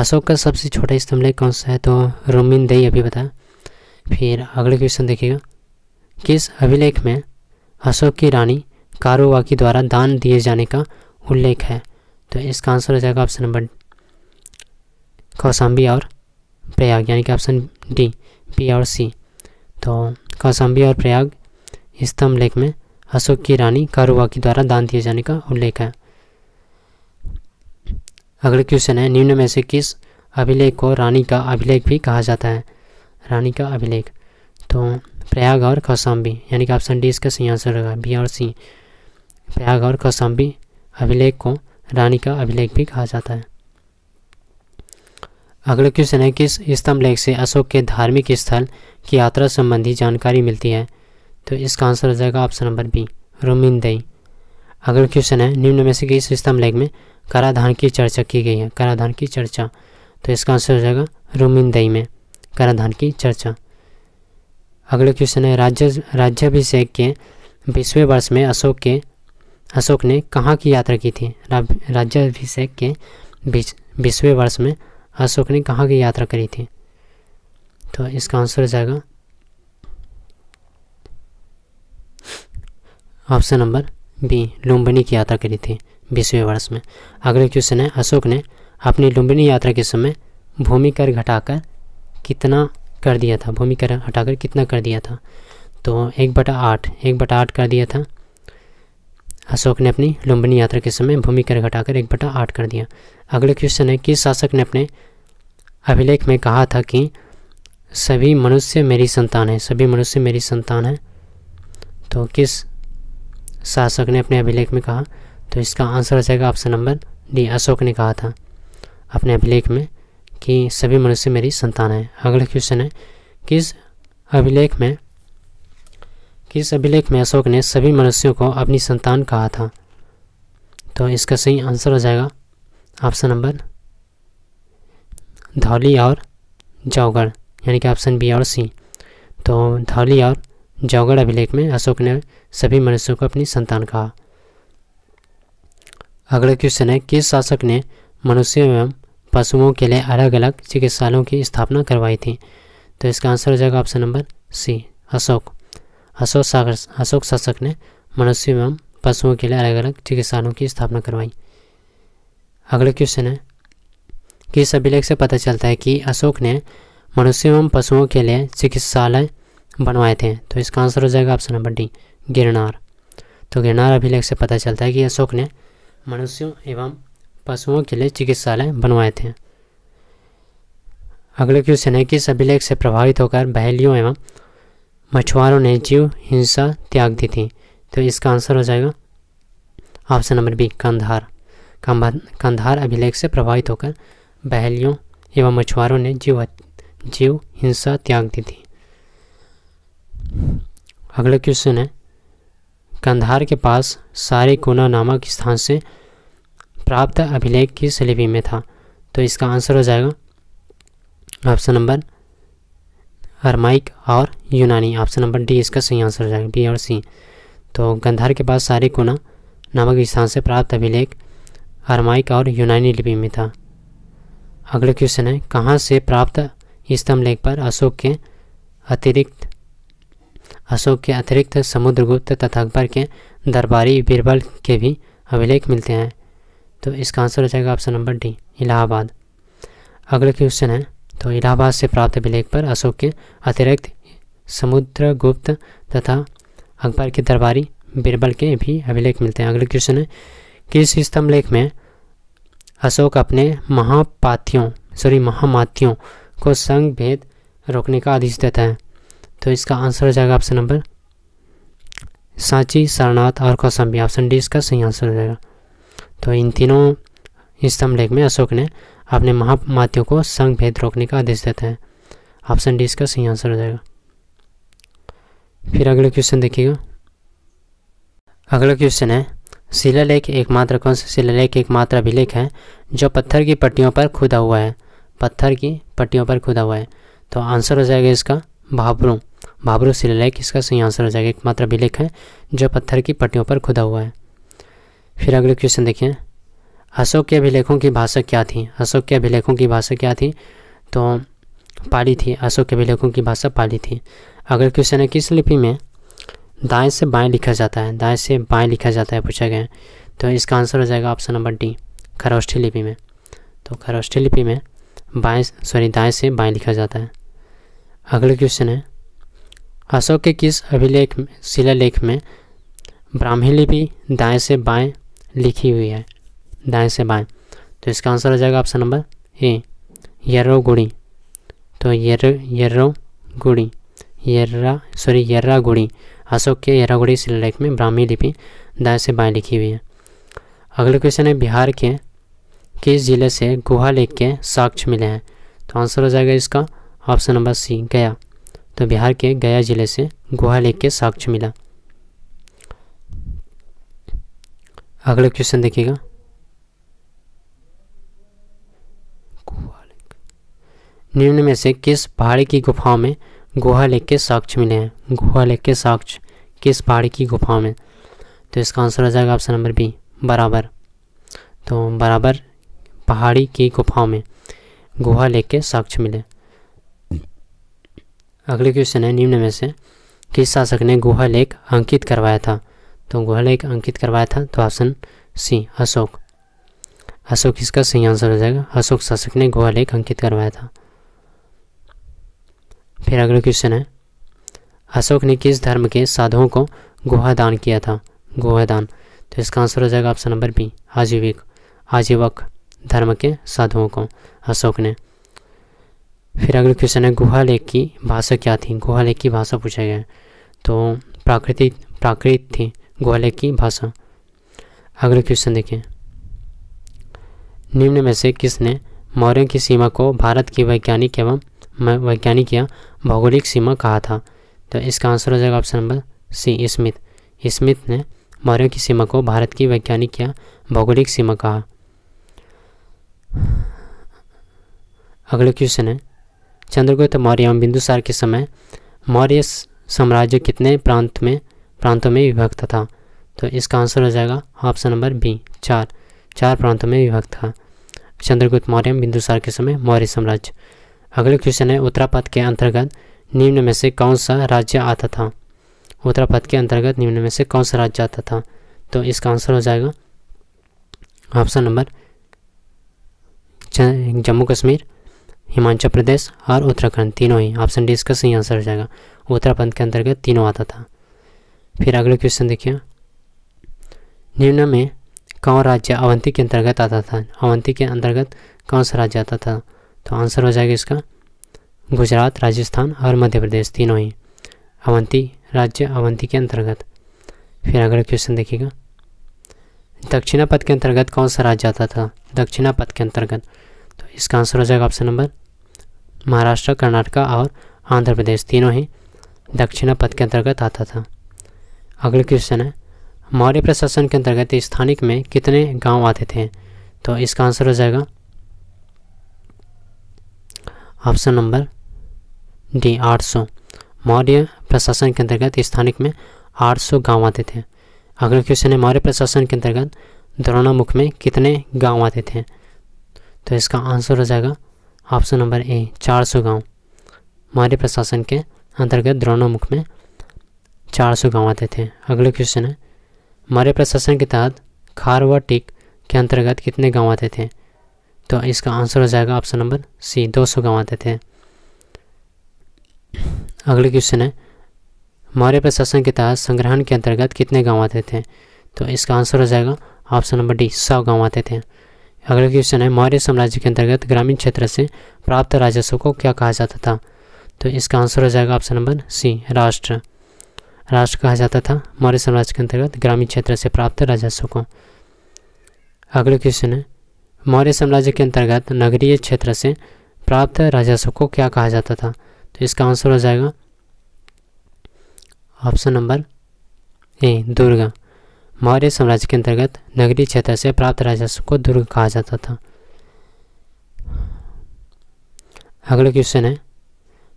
अशोक का सबसे छोटा स्तंभ लेख कौन सा है तो रोमिन दई अभी बताया फिर अगले क्वेश्चन देखिएगा किस अभिलेख में अशोक की रानी की द्वारा दान दिए जाने का उल्लेख है तो इसका आंसर हो जाएगा ऑप्शन नंबर कौसाम्बी और प्रयाग यानी कि ऑप्शन डी बी और सी तो कौशाम्बी और प्रयाग स्तंभ लेख में अशोक की रानी कारुबा के द्वारा दान दिए जाने का उल्लेख है अगला क्वेश्चन है निम्न में से किस अभिलेख को रानी का अभिलेख भी कहा जाता है रानी का अभिलेख तो प्रयाग और कौसाम्बी यानी कि ऑप्शन डी इसका सही आंसर होगा बी और सी प्रयाग और कौशाम्बी अभिलेख को रानी का अभिलेख भी कहा जाता है अगला क्वेश्चन है किस स्तंभ लेख से अशोक के धार्मिक स्थल की यात्रा संबंधी जानकारी मिलती है तो इसका आंसर हो जाएगा ऑप्शन नंबर बी रोमिनदई अगला क्वेश्चन है निम्न में से किस स्तंभ लेख में कराधान की चर्चा की गई है कराधान की चर्चा तो इसका आंसर हो जाएगा रोमिनदई में कराधान की चर्चा अगला क्वेश्चन है राज्य राज्याभिषेक के बीसवें वर्ष में अशोक के अशोक ने कहाँ की यात्रा की थी राज्याभिषेक के बीसवें वर्ष में अशोक ने कहाँ की यात्रा करी थी तो इसका आंसर हो जाएगा ऑप्शन नंबर बी लुम्बिनी की यात्रा करी थी बीसवें वर्ष में अगले क्वेश्चन है अशोक ने अपनी लुम्बिनी यात्रा के समय भूमि कर घटाकर कितना कर दिया था भूमि कर हटाकर कितना कर दिया था तो एक बटा आठ एक बटा आठ कर दिया था अशोक ने अपनी लुम्बिनी यात्रा के समय भूमि कर घटाकर एक बटा आठ कर दिया अगले क्वेश्चन है किस शासक ने अपने अभिलेख में कहा था कि सभी मनुष्य मेरी संतान है सभी मनुष्य मेरी संतान है तो किस शासक ने अपने अभिलेख में कहा तो इसका आंसर हो जाएगा ऑप्शन नंबर डी अशोक ने कहा था अपने अभिलेख में कि सभी मनुष्य मेरी संतान है अगला क्वेश्चन है किस अभिलेख में किस अभिलेख में अशोक ने सभी मनुष्यों को अपनी संतान कहा था तो इसका सही आंसर हो जाएगा ऑप्शन नंबर धौली और जौगढ़ यानी कि ऑप्शन बी और सी तो धौली और जौगढ़ अभिलेख में अशोक ने सभी मनुष्यों को अपनी संतान कहा अगला क्वेश्चन है किस शासक ने मनुष्यों एवं पशुओं के लिए अलग अलग चिकित्सालयों की स्थापना करवाई थी तो इसका आंसर हो जाएगा option number C Ashok Ashok Sagar Ashok शासक ने मनुष्यों एवं पशुओं के लिए अलग अलग चिकित्सालयों की स्थापना करवाई अगला क्वेश्चन है कि इस अभिलेख से पता चलता है कि अशोक ने मनुष्य एवं पशुओं के लिए चिकित्सालय बनवाए थे तो इसका आंसर हो जाएगा ऑप्शन नंबर डी गिरनार तो गिरनार अभिलेख से पता चलता है कि अशोक ने मनुष्यों एवं पशुओं के लिए चिकित्सालय बनवाए थे अगला क्वेश्चन है कि इस अभिलेख से प्रभावित होकर बहलियों एवं मछुआरों ने जीव हिंसा त्याग दी थी तो इसका आंसर हो जाएगा option number B Kandhar Kandhar अभिलेख से प्रभावित होकर बहलियों एवं मछुआरों ने जीव जीव हिंसा त्याग दी थी अगला क्वेश्चन है कंधार के पास सारे कोना नामक स्थान से प्राप्त अभिलेख किस लिपि में था तो इसका आंसर हो जाएगा ऑप्शन नंबर हरमाइक और यूनानी ऑप्शन नंबर डी इसका सही आंसर हो जाएगा बी और सी तो गंधार के पास सारे कोना नामक स्थान से प्राप्त अभिलेख हरमाइक और यूनानी लिपि में था अगला क्वेश्चन है कहाँ से प्राप्त स्तंभ लेख पर अशोक के अतिरिक्त अशोक के अतिरिक्त समुद्रगुप्त तथा अकबर के दरबारी बीरबल के भी अभिलेख मिलते हैं तो इसका आंसर हो जाएगा ऑप्शन नंबर डी इलाहाबाद अगला क्वेश्चन है तो इलाहाबाद से प्राप्त अभिलेख पर अशोक के अतिरिक्त समुद्रगुप्त तथा अकबर के दरबारी बीरबल के भी अभिलेख मिलते हैं अगला क्वेश्चन है किस स्तंभ स्तंभलेख में अशोक अपने महापातियों सॉरी महामातियों को संग भेद रोकने का आदेश देता है तो इसका आंसर हो जाएगा ऑप्शन नंबर सांची सारनाथ और कौसम्बी ऑप्शन डी इसका सही आंसर हो जाएगा तो इन तीनों स्तंभलेख में अशोक ने अपने महामातियों को संग भेद रोकने का आदेश देता है ऑप्शन डी इसका सही आंसर हो जाएगा फिर अगला क्वेश्चन देखिएगा अगला क्वेश्चन है शिलालेख एकमात्र कौन सा शिलालेख एकमात्र अभिलेख है जो पत्थर की पट्टियों पर खुदा हुआ है पत्थर की पट्टियों पर खुदा हुआ है तो आंसर हो जाएगा इसका भाबरू भाबरू शिलालेख इसका सही आंसर हो जाएगा एकमात्र अभिलेख है जो पत्थर की पट्टियों पर खुदा हुआ है फिर अगले क्वेश्चन देखिए अशोक के अभिलेखों की भाषा क्या थी अशोक के अभिलेखों की भाषा क्या थी तो पाली थी अशोक के अभिलेखों की भाषा पाली थी अगला क्वेश्चन है किस लिपि में दाएं से बाएं लिखा जाता है दाएं से बाएं लिखा जाता है पूछा गया है तो इसका आंसर हो जाएगा ऑप्शन नंबर डी खरोष्ठी लिपि में तो खरोष्ठी लिपि में बाएं सॉरी दाएं से बाएं लिखा जाता है अगला क्वेश्चन है अशोक के किस अभिलेख में लेख में ब्राह्मी लिपि दाएँ से बाएँ लिखी हुई है दाएँ से बाएँ तो इसका आंसर हो जाएगा option number A Yerro Gudi तो यर्र यर्रो गुड़ी यर्रा सॉरी यर्रा गुड़ी अशोक के एरागुड़ी शिलेख में ब्राह्मी लिपि दाएँ से बाएँ लिखी हुई है अगले क्वेश्चन है बिहार के किस जिले से गुहा लेख के साक्ष्य मिले हैं तो आंसर हो जाएगा इसका ऑप्शन नंबर सी गया तो बिहार के गया जिले से गुहा लेख के साक्ष्य मिला अगला क्वेश्चन देखिएगा निम्न में से किस पहाड़ी की गुफाओं में गुहा लेक के साक्ष मिले हैं गुहा लेक के साक्ष किस पहाड़ी की गुफाओं में तो इसका आंसर हो जाएगा ऑप्शन नंबर बी बराबर तो बराबर पहाड़ी की गुफाओं में गुहा लेक के साक्ष मिले अगले क्वेश्चन है निम्न में से किस शासक ने गुहा लेख अंकित करवाया था तो गुहा लेख अंकित करवाया था तो ऑप्शन सी अशोक अशोक इसका सही आंसर हो जाएगा अशोक शासक ने गुहा लेख अंकित करवाया था फिर अगला क्वेश्चन है अशोक ने किस धर्म के साधुओं को गुहा दान किया था गुहा दान तो इसका आंसर हो जाएगा option number B Ajivika Ajivaka धर्म के साधुओं को अशोक ने फिर अगला क्वेश्चन है गुहा लेख की भाषा क्या थी गुहा लेख की भाषा पूछा गया तो प्राकृतिक प्राकृत थी गुहा लेख की भाषा अगला क्वेश्चन देखिए निम्न में से किसने मौर्य की सीमा को भारत की वैज्ञानिक एवं वैज्ञानिक या भौगोलिक सीमा कहा था तो इसका आंसर हो जाएगा option number C Smith Smith ने मौर्य की सीमा को भारत की वैज्ञानिक या भौगोलिक सीमा कहा अगला क्वेश्चन है चंद्रगुप्त मौर्य एवं बिंदुसार के समय मौर्य साम्राज्य कितने प्रांत में प्रांतों में विभक्त था तो इसका आंसर हो जाएगा ऑप्शन नंबर बी चार चार प्रांतों में विभक्त था चंद्रगुप्त मौर्य बिंदुसार के समय मौर्य साम्राज्य अगले क्वेश्चन है उत्तरापद के अंतर्गत निम्न में से कौन सा राज्य आता था उत्तरापद के अंतर्गत निम्न में से कौन सा राज्य आता था तो इसका आंसर हो जाएगा ऑप्शन नंबर जम्मू कश्मीर हिमाचल प्रदेश और उत्तराखंड तीनों ही ऑप्शन डी इसका सही आंसर हो जाएगा उत्तराखंड के अंतर्गत तीनों आता था फिर अगले क्वेश्चन देखिए निम्न में कौन राज्य अवंती के अंतर्गत आता था अवंती के अंतर्गत कौन सा राज्य आता था तो आंसर हो जाएगा इसका गुजरात राजस्थान और मध्य प्रदेश तीनों ही अवंती राज्य अवंती के अंतर्गत फिर अगला क्वेश्चन देखिएगा दक्षिणा पथ के अंतर्गत कौन सा राज्य आता था दक्षिणा पथ के अंतर्गत तो इसका आंसर हो जाएगा ऑप्शन नंबर महाराष्ट्र कर्नाटका और आंध्र प्रदेश तीनों ही दक्षिणा पथ के अंतर्गत आता था अगला क्वेश्चन है मौर्य प्रशासन के अंतर्गत स्थानिक में कितने गांव आते थे तो इसका आंसर हो जाएगा ऑप्शन नंबर डी 800 मौर्य प्रशासन के अंतर्गत स्थानिक में 800 गाँव आते थे अगला क्वेश्चन है मौर्य प्रशासन के अंतर्गत द्रोणामुख में कितने गांव आते थे तो इसका आंसर हो जाएगा ऑप्शन नंबर ए 400 गांव मौर्य प्रशासन के अंतर्गत द्रोणामुख में 400 गांव आते थे अगला क्वेश्चन है मौर्य प्रशासन के तहत खार व टिक के अंतर्गत कितने गाँव आते थे तो इसका आंसर हो जाएगा ऑप्शन नंबर सी दो सौ गंवा देते अगले क्वेश्चन है मौर्य प्रशासन के तहत संग्रहण के अंतर्गत कितने गाँव आते थे तो इसका आंसर हो जाएगा ऑप्शन नंबर डी सौ गाँव आते थे अगला क्वेश्चन है मौर्य साम्राज्य के अंतर्गत ग्रामीण क्षेत्र से प्राप्त राजस्व को क्या कहा जाता था तो इसका आंसर हो जाएगा ऑप्शन नंबर सी राष्ट्र राष्ट्र कहा जाता था मौर्य साम्राज्य के अंतर्गत ग्रामीण क्षेत्र से प्राप्त राजस्व को अगला क्वेश्चन है मौर्य साम्राज्य के अंतर्गत नगरीय क्षेत्र से प्राप्त राजस्व को क्या कहा जाता था तो इसका आंसर हो जाएगा ऑप्शन नंबर ए दुर्गा मौर्य साम्राज्य के अंतर्गत नगरीय क्षेत्र से प्राप्त राजस्व को दुर्ग कहा जाता था अगला क्वेश्चन है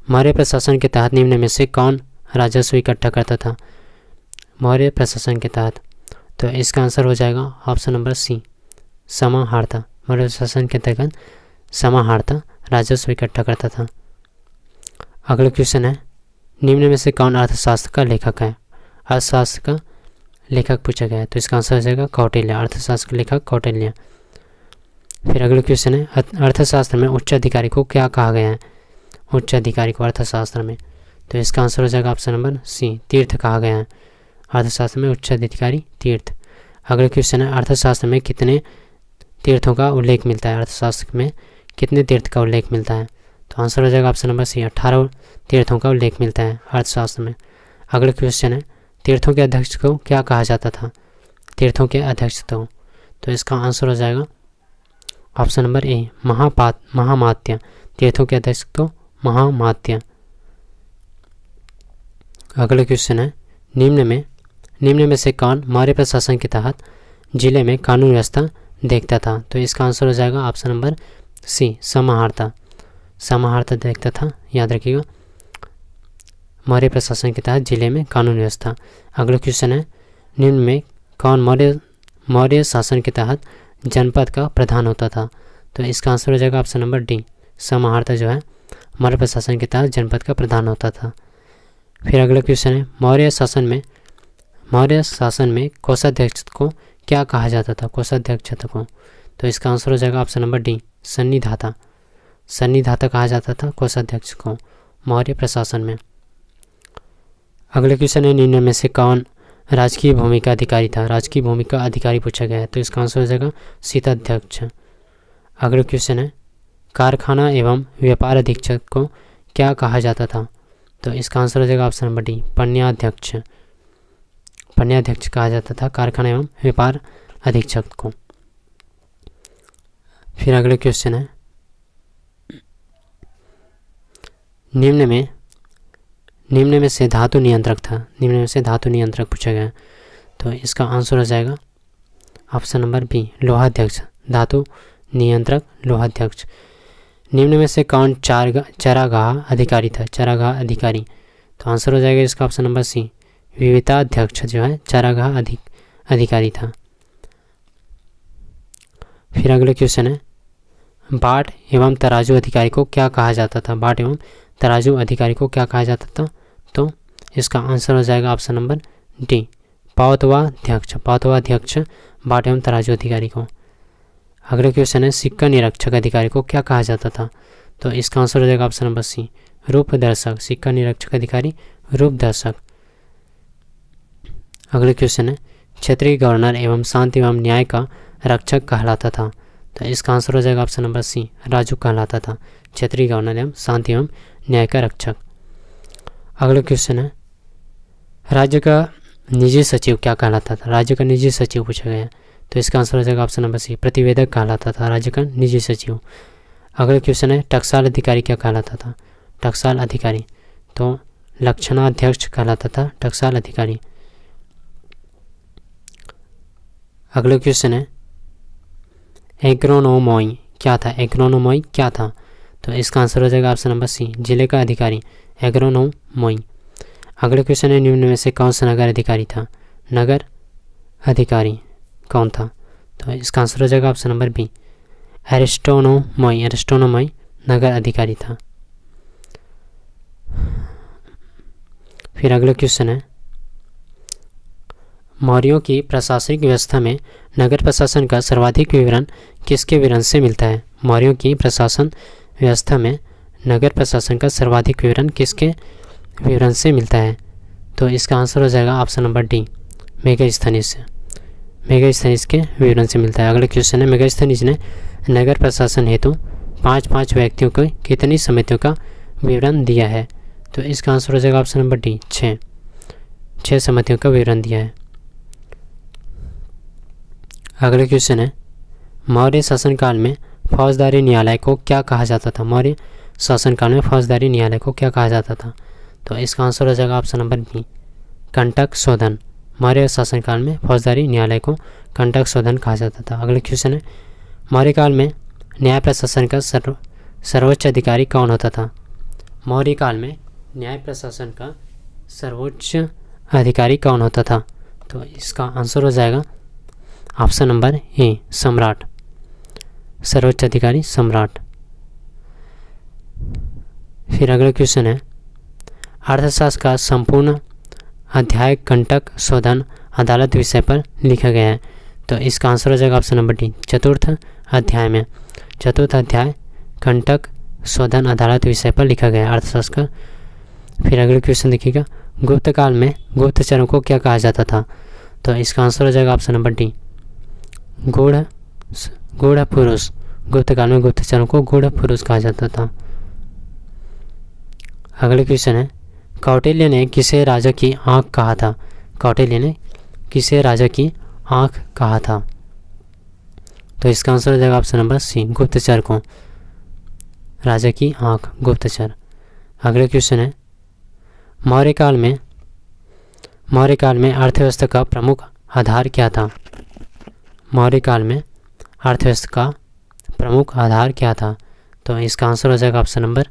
मौर्य प्रशासन के तहत निम्न में से कौन राजस्व इकट्ठा करता था मौर्य प्रशासन के तहत तो इसका आंसर हो जाएगा ऑप्शन नंबर सी समाहारता मौर्य शासन के तहत समाहर्ता राजस्व इकट्ठा करता था अगला क्वेश्चन है निम्न में से कौन अर्थशास्त्र का लेखक है अर्थशास्त्र का लेखक पूछा गया है तो इसका आंसर हो जाएगा कौटिल्य अर्थशास्त्र का लेखक कौटिल्य फिर अगला क्वेश्चन है अर्थशास्त्र में उच्च अधिकारी को क्या कहा गया है उच्च अधिकारी को अर्थशास्त्र में तो इसका आंसर हो जाएगा ऑप्शन नंबर सी तीर्थ कहा गया है अर्थशास्त्र में उच्च अधिकारी तीर्थ अगला क्वेश्चन है अर्थशास्त्र में कितने तीर्थों का उल्लेख मिलता है अर्थशास्त्र में कितने तीर्थ का उल्लेख मिलता है तो आंसर हो जाएगा ऑप्शन नंबर सी अठारह तीर्थों का उल्लेख मिलता है अर्थशास्त्र में अगला क्वेश्चन है तीर्थों के अध्यक्ष को क्या कहा जाता था तीर्थों के अध्यक्ष तो तो इसका आंसर हो जाएगा ऑप्शन नंबर ए महापात महामात्य तीर्थों के अध्यक्ष को महामात्य अगला क्वेश्चन है निम्न में निम्न में से कौन मौर्य प्रशासन के तहत जिले में कानून व्यवस्था देखता था तो इसका आंसर हो जाएगा ऑप्शन नंबर सी समाहर्ता समाहर्ता देखता था याद रखिएगा मौर्य प्रशासन के तहत जिले में कानून व्यवस्था अगला क्वेश्चन है निम्न में कौन मौर्य मौर्य शासन के तहत जनपद का प्रधान होता था तो इसका आंसर हो जाएगा ऑप्शन नंबर डी समाहर्ता जो है मौर्य प्रशासन के तहत जनपद का प्रधान होता था फिर अगला क्वेश्चन है मौर्य शासन में मौर्य शासन में कोषाध्यक्ष को क्या कहा जाता था कोषाध्यक्षता को तो इसका आंसर हो जाएगा ऑप्शन नंबर डी सन्निधाता सन्निधाता कहा जाता था कोषाध्यक्ष को मौर्य प्रशासन में अगले क्वेश्चन है निम्न में से कौन राजकीय भूमिका अधिकारी था राजकीय भूमिका अधिकारी पूछा गया है तो इसका आंसर हो जाएगा सीताध्यक्ष अगला क्वेश्चन है कारखाना एवं व्यापार अधीक्षक को क्या कहा जाता था तो इसका आंसर हो जाएगा ऑप्शन नंबर डी पन्याध्यक्ष अध्यक्ष कहा जाता था कारखाना एवं व्यापार अधीक्षक को फिर अगले क्वेश्चन है निम्न में निम्न में से धातु नियंत्रक था निम्न में से धातु नियंत्रक पूछा गया तो इसका आंसर हो जाएगा ऑप्शन नंबर बी लोहाध्यक्ष धातु नियंत्रक लोहाध्यक्ष निम्न में से कौन चार चरागाह अधिकारी था चरागाह अधिकारी तो आंसर हो जाएगा इसका ऑप्शन नंबर सी अध्यक्ष जो है चारागाह अधिक अधिकारी था फिर अगला क्वेश्चन है बाट एवं तराजू अधिकारी को क्या कहा जाता था बाट एवं तराजू अधिकारी को क्या कहा जाता था तो इसका आंसर हो जाएगा ऑप्शन नंबर डी पावतवाध्यक्ष पावतवाध्यक्ष बाट एवं तराजू अधिकारी को अगला क्वेश्चन है सिक्का निरीक्षक अधिकारी को क्या कहा जाता था तो इसका आंसर हो जाएगा ऑप्शन नंबर सी रूपदर्शक सिक्का निरीक्षक अधिकारी रूपदर्शक अगला क्वेश्चन है क्षेत्रीय गवर्नर एवं शांति एवं न्याय का रक्षक कहलाता था तो इसका आंसर हो जाएगा ऑप्शन नंबर सी राजू कहलाता था क्षेत्रीय गवर्नर एवं शांति एवं न्याय का रक्षक अगला क्वेश्चन है राज्य का निजी सचिव क्या कहलाता था राज्य का निजी सचिव पूछा गया तो इसका आंसर हो जाएगा ऑप्शन नंबर सी प्रतिवेदक कहलाता था राज्य का निजी सचिव अगला क्वेश्चन है टक्साल अधिकारी क्या कहलाता था टक्साल अधिकारी तो लक्षणाध्यक्ष कहलाता था टकसाल अधिकारी अगला क्वेश्चन है एग्रोनोमोई क्या था एग्रोनोमोई क्या था तो इसका आंसर हो जाएगा ऑप्शन नंबर सी जिले का अधिकारी एग्रोनोमोई अगला क्वेश्चन है निम्न में से कौन सा नगर अधिकारी था नगर अधिकारी कौन था तो इसका आंसर हो जाएगा ऑप्शन नंबर बी एरिस्टोनोमोई एरिस्टोनोमोई नगर अधिकारी था फिर अगला क्वेश्चन है मौर्यों की प्रशासनिक व्यवस्था में नगर प्रशासन का सर्वाधिक विवरण किसके विवरण से मिलता है मौर्यों की प्रशासन व्यवस्था में नगर प्रशासन का सर्वाधिक विवरण किसके विवरण से मिलता है तो इसका आंसर हो जाएगा ऑप्शन नंबर डी मेगास्थनीज से मेगास्थनीज के विवरण से मिलता है अगला क्वेश्चन है मेगास्थनीज ने नगर प्रशासन हेतु पाँच पाँच व्यक्तियों को कितनी समितियों का विवरण दिया है तो इसका आंसर हो जाएगा ऑप्शन नंबर डी छः छः समितियों का विवरण दिया है अगला क्वेश्चन है मौर्य शासनकाल में फौजदारी न्यायालय को क्या कहा जाता था मौर्य शासनकाल में फौजदारी न्यायालय को क्या कहा जाता था तो इसका आंसर हो जाएगा ऑप्शन नंबर बी कंटक शोधन मौर्य शासनकाल में फौजदारी न्यायालय को कंटक शोधन कहा जाता था अगला क्वेश्चन है मौर्य काल में न्याय प्रशासन का सर्व सर्वोच्च अधिकारी कौन होता था मौर्य काल में न्याय प्रशासन का सर्वोच्च अधिकारी कौन होता था तो इसका आंसर हो जाएगा ऑप्शन नंबर ए सम्राट सर्वोच्च अधिकारी सम्राट फिर अगला क्वेश्चन है अर्थशास्त्र का संपूर्ण अध्याय कंटक शोधन अदालत विषय पर लिखा गया है तो इसका आंसर हो जाएगा ऑप्शन नंबर डी चतुर्थ अध्याय में चतुर्थ अध्याय कंटक शोधन अदालत विषय पर लिखा गया है अर्थशास्त्र का फिर अगला क्वेश्चन देखिएगा गुप्त काल में गुप्तचरों को क्या कहा जाता था तो इसका आंसर हो जाएगा ऑप्शन नंबर डी घोड़ा घोड़ा पुरुष काल में गुप्तचरों को घोड़ा पुरुष कहा जाता था अगले क्वेश्चन है कौटिल्य ने किसे राजा की आँख कहा था कौटिल्य ने किसे राजा की आँख कहा था तो इसका आंसर हो जाएगा ऑप्शन नंबर सी गुप्तचर को राजा की आंख गुप्तचर अगले क्वेश्चन है मौर्य काल में मौर्य काल में अर्थव्यवस्था का प्रमुख आधार क्या था मौर्य काल में अर्थव्यवस्था का प्रमुख आधार क्या था तो इसका आंसर हो जाएगा ऑप्शन नंबर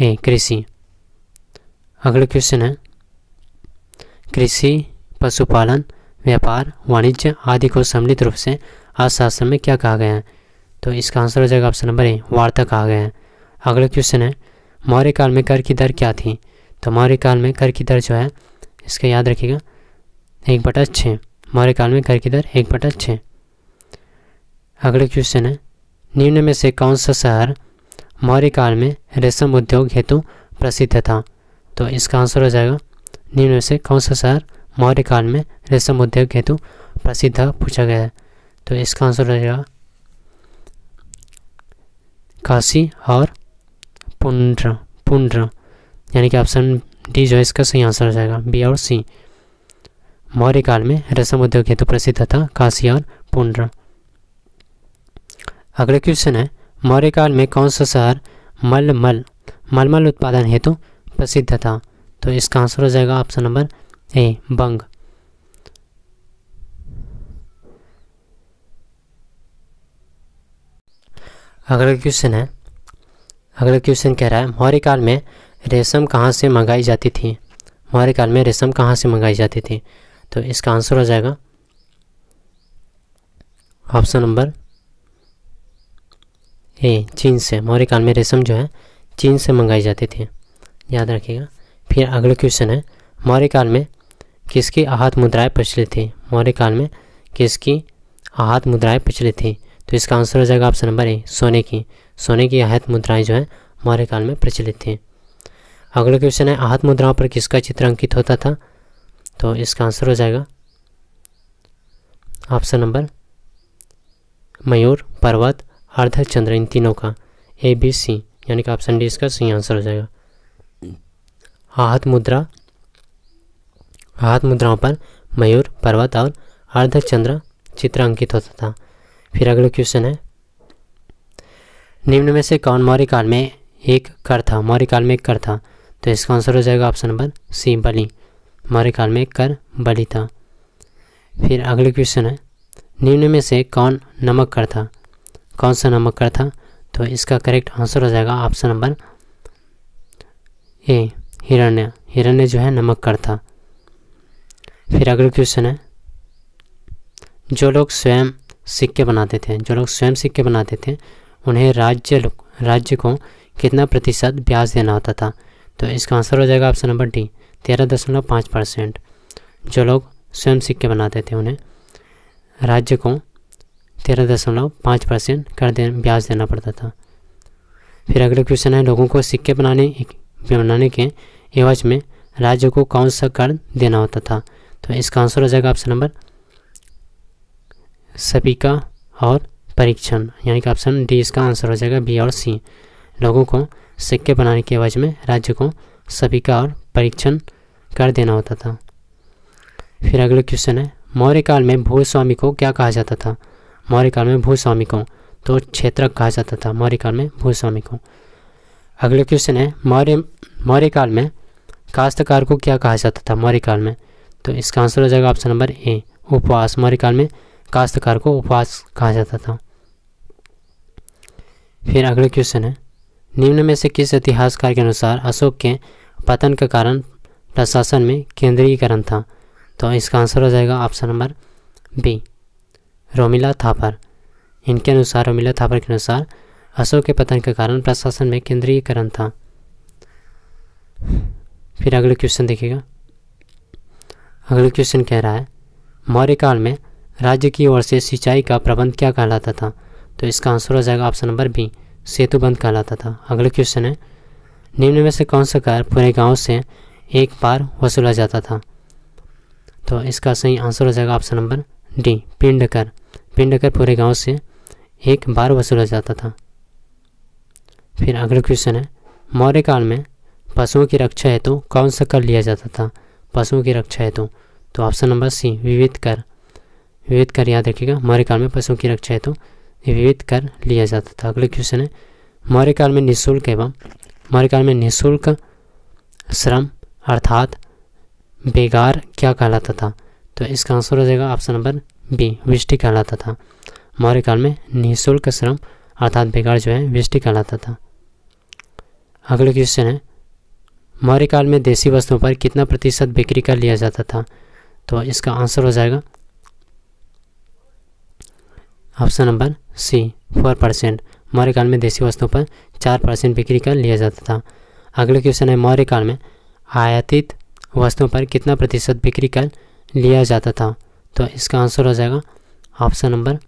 ए कृषि अगला क्वेश्चन है कृषि पशुपालन व्यापार वाणिज्य आदि को सम्मिलित रूप से अर्थशास्त्र में क्या कहा गया है तो इसका आंसर हो जाएगा ऑप्शन नंबर ए वार्ता कहा गया है अगला क्वेश्चन है मौर्य काल में कर की दर क्या थी तो मौर्य काल में कर की दर जो है इसका याद रखिएगा एक बटा छः मौर्य काल में कर की दर एक बटा छः अगला क्वेश्चन है निम्न में से कौन सा शहर मौर्य काल में रेशम उद्योग हेतु प्रसिद्ध था तो इसका आंसर हो जाएगा निम्न में से कौन सा शहर मौर्य काल में रेशम उद्योग हेतु प्रसिद्ध पूछा गया है तो इसका आंसर हो जाएगा काशी और पुंड्र पुंड्र यानी कि ऑप्शन डी जो है इसका सही आंसर हो जाएगा बी और सी मौर्य काल में रेशम उद्योग हेतु प्रसिद्ध था काशी और पुंड्र अगला क्वेश्चन है मौर्य काल में कौन सा शहर मलमल मलमल उत्पादन हेतु प्रसिद्ध था तो इसका आंसर हो जाएगा ऑप्शन नंबर ए बंग अगला क्वेश्चन है अगला क्वेश्चन कह रहा है मौर्य काल में रेशम कहाँ से मंगाई जाती थी मौर्य काल में रेशम कहाँ से मंगाई जाती थी तो इसका आंसर हो जाएगा ऑप्शन नंबर ये चीन से मौर्य काल में रेशम जो है चीन से मंगाई जाती थी याद रखिएगा फिर अगला क्वेश्चन है मौर्य काल में किसकी आहत मुद्राएं प्रचलित थी मौर्य काल में किसकी आहत मुद्राएं प्रचलित थी तो इसका आंसर हो जाएगा ऑप्शन नंबर ए सोने की सोने की आहत मुद्राएं जो है मौर्य काल में प्रचलित थी अगला क्वेश्चन है आहत मुद्राओं पर किसका चित्र अंकित होता था तो इसका आंसर हो जाएगा ऑप्शन नंबर मयूर पर्वत अर्ध चंद्र इन तीनों का ए बी सी यानी कि ऑप्शन डी इसका सही आंसर हो जाएगा आहत मुद्रा आहत मुद्राओं पर मयूर पर्वत और चंद्र चित्र अंकित होता था फिर अगला क्वेश्चन है निम्न में से कौन मौर्य काल में एक कर था मौर्य काल में एक कर था तो इसका आंसर हो जाएगा ऑप्शन नंबर सी बलि मौर्य काल में एक कर बलि था फिर अगला क्वेश्चन है निम्न में से कौन नमक कर था कौन सा नमक कर था तो इसका करेक्ट आंसर हो जाएगा ऑप्शन नंबर ए हिरण्य हिरण्य जो है नमक कर था फिर अगला क्वेश्चन है जो लोग स्वयं सिक्के बनाते थे जो लोग स्वयं सिक्के बनाते थे उन्हें राज्य राज्य को कितना प्रतिशत ब्याज देना होता था तो इसका आंसर हो जाएगा ऑप्शन नंबर डी तेरह दशमलव पाँच परसेंट जो लोग स्वयं सिक्के बनाते थे उन्हें राज्य को तेरह दशमलव पाँच परसेंट कर दे ब्याज देना पड़ता था फिर अगला क्वेश्चन है लोगों को सिक्के बनाने बनाने के एवज में राज्य को कौन सा कर देना होता था तो इसका आंसर हो जाएगा ऑप्शन नंबर सपीका और परीक्षण यानी कि ऑप्शन डी इसका आंसर हो जाएगा बी और सी लोगों को सिक्के बनाने के एवज में राज्य को सपीका और परीक्षण कर देना होता था फिर अगला क्वेश्चन है मौर्य काल में भूस्वामी को क्या कहा जाता था मौर्य काल में भूस्वामिकों तो क्षेत्र कहा जाता था मौर्य काल में भूस्वामिकों अगले क्वेश्चन है मौर्य मौर्य काल में काश्तकार को क्या कहा जाता था मौर्य काल में तो इसका आंसर हो जाएगा ऑप्शन नंबर ए उपवास मौर्य काल में काश्तकार को उपवास कहा जाता था फिर अगला क्वेश्चन है निम्न में से किस इतिहासकार के अनुसार अशोक के पतन के कारण प्रशासन में केंद्रीयकरण था तो इसका आंसर हो जाएगा option number B Romila Thapar इनके अनुसार रोमिला थापर के अनुसार अशोक के पतन के कारण प्रशासन में केंद्रीयकरण था फिर अगले क्वेश्चन देखिएगा अगला क्वेश्चन कह रहा है मौर्य काल में राज्य की ओर से सिंचाई का प्रबंध क्या कहलाता था तो इसका आंसर हो जाएगा ऑप्शन नंबर बी सेतु बंद कहलाता था अगला क्वेश्चन है निम्न में से कौन सा कार पूरे गांव से एक बार वसूला जाता था तो इसका सही आंसर हो जाएगा ऑप्शन नंबर डी पिंड कर पिंड कर पूरे गांव से एक बार वसूला जाता था फिर अगला क्वेश्चन है मौर्य काल में पशुओं की रक्षा हेतु तो कौन सा कर लिया जाता था पशुओं की रक्षा हेतु तो, तो ऑप्शन नंबर सी विविध कर विविध कर याद रखिएगा मौर्य काल में पशुओं की रक्षा हेतु तो विविध कर लिया जाता था अगला क्वेश्चन है मौर्य काल में निःशुल्क एवं मौर्य काल में निःशुल्क श्रम अर्थात बेगार क्या कहलाता था तो इसका आंसर हो जाएगा ऑप्शन नंबर भी विष्टि कहलाता था मौर्य काल में निःशुल्क श्रम अर्थात बेकार जो है विष्टि कहलाता था अगला क्वेश्चन है मौर्य काल में देसी वस्तुओं पर कितना प्रतिशत बिक्री कर लिया जाता था तो इसका आंसर हो जाएगा option number C four percent Maurya काल में देसी वस्तुओं पर चार परसेंट बिक्री कर लिया जाता था अगला क्वेश्चन है मौर्य काल में आयातित वस्तुओं पर कितना प्रतिशत बिक्री कर लिया जाता था तो इसका आंसर हो जाएगा ऑप्शन नंबर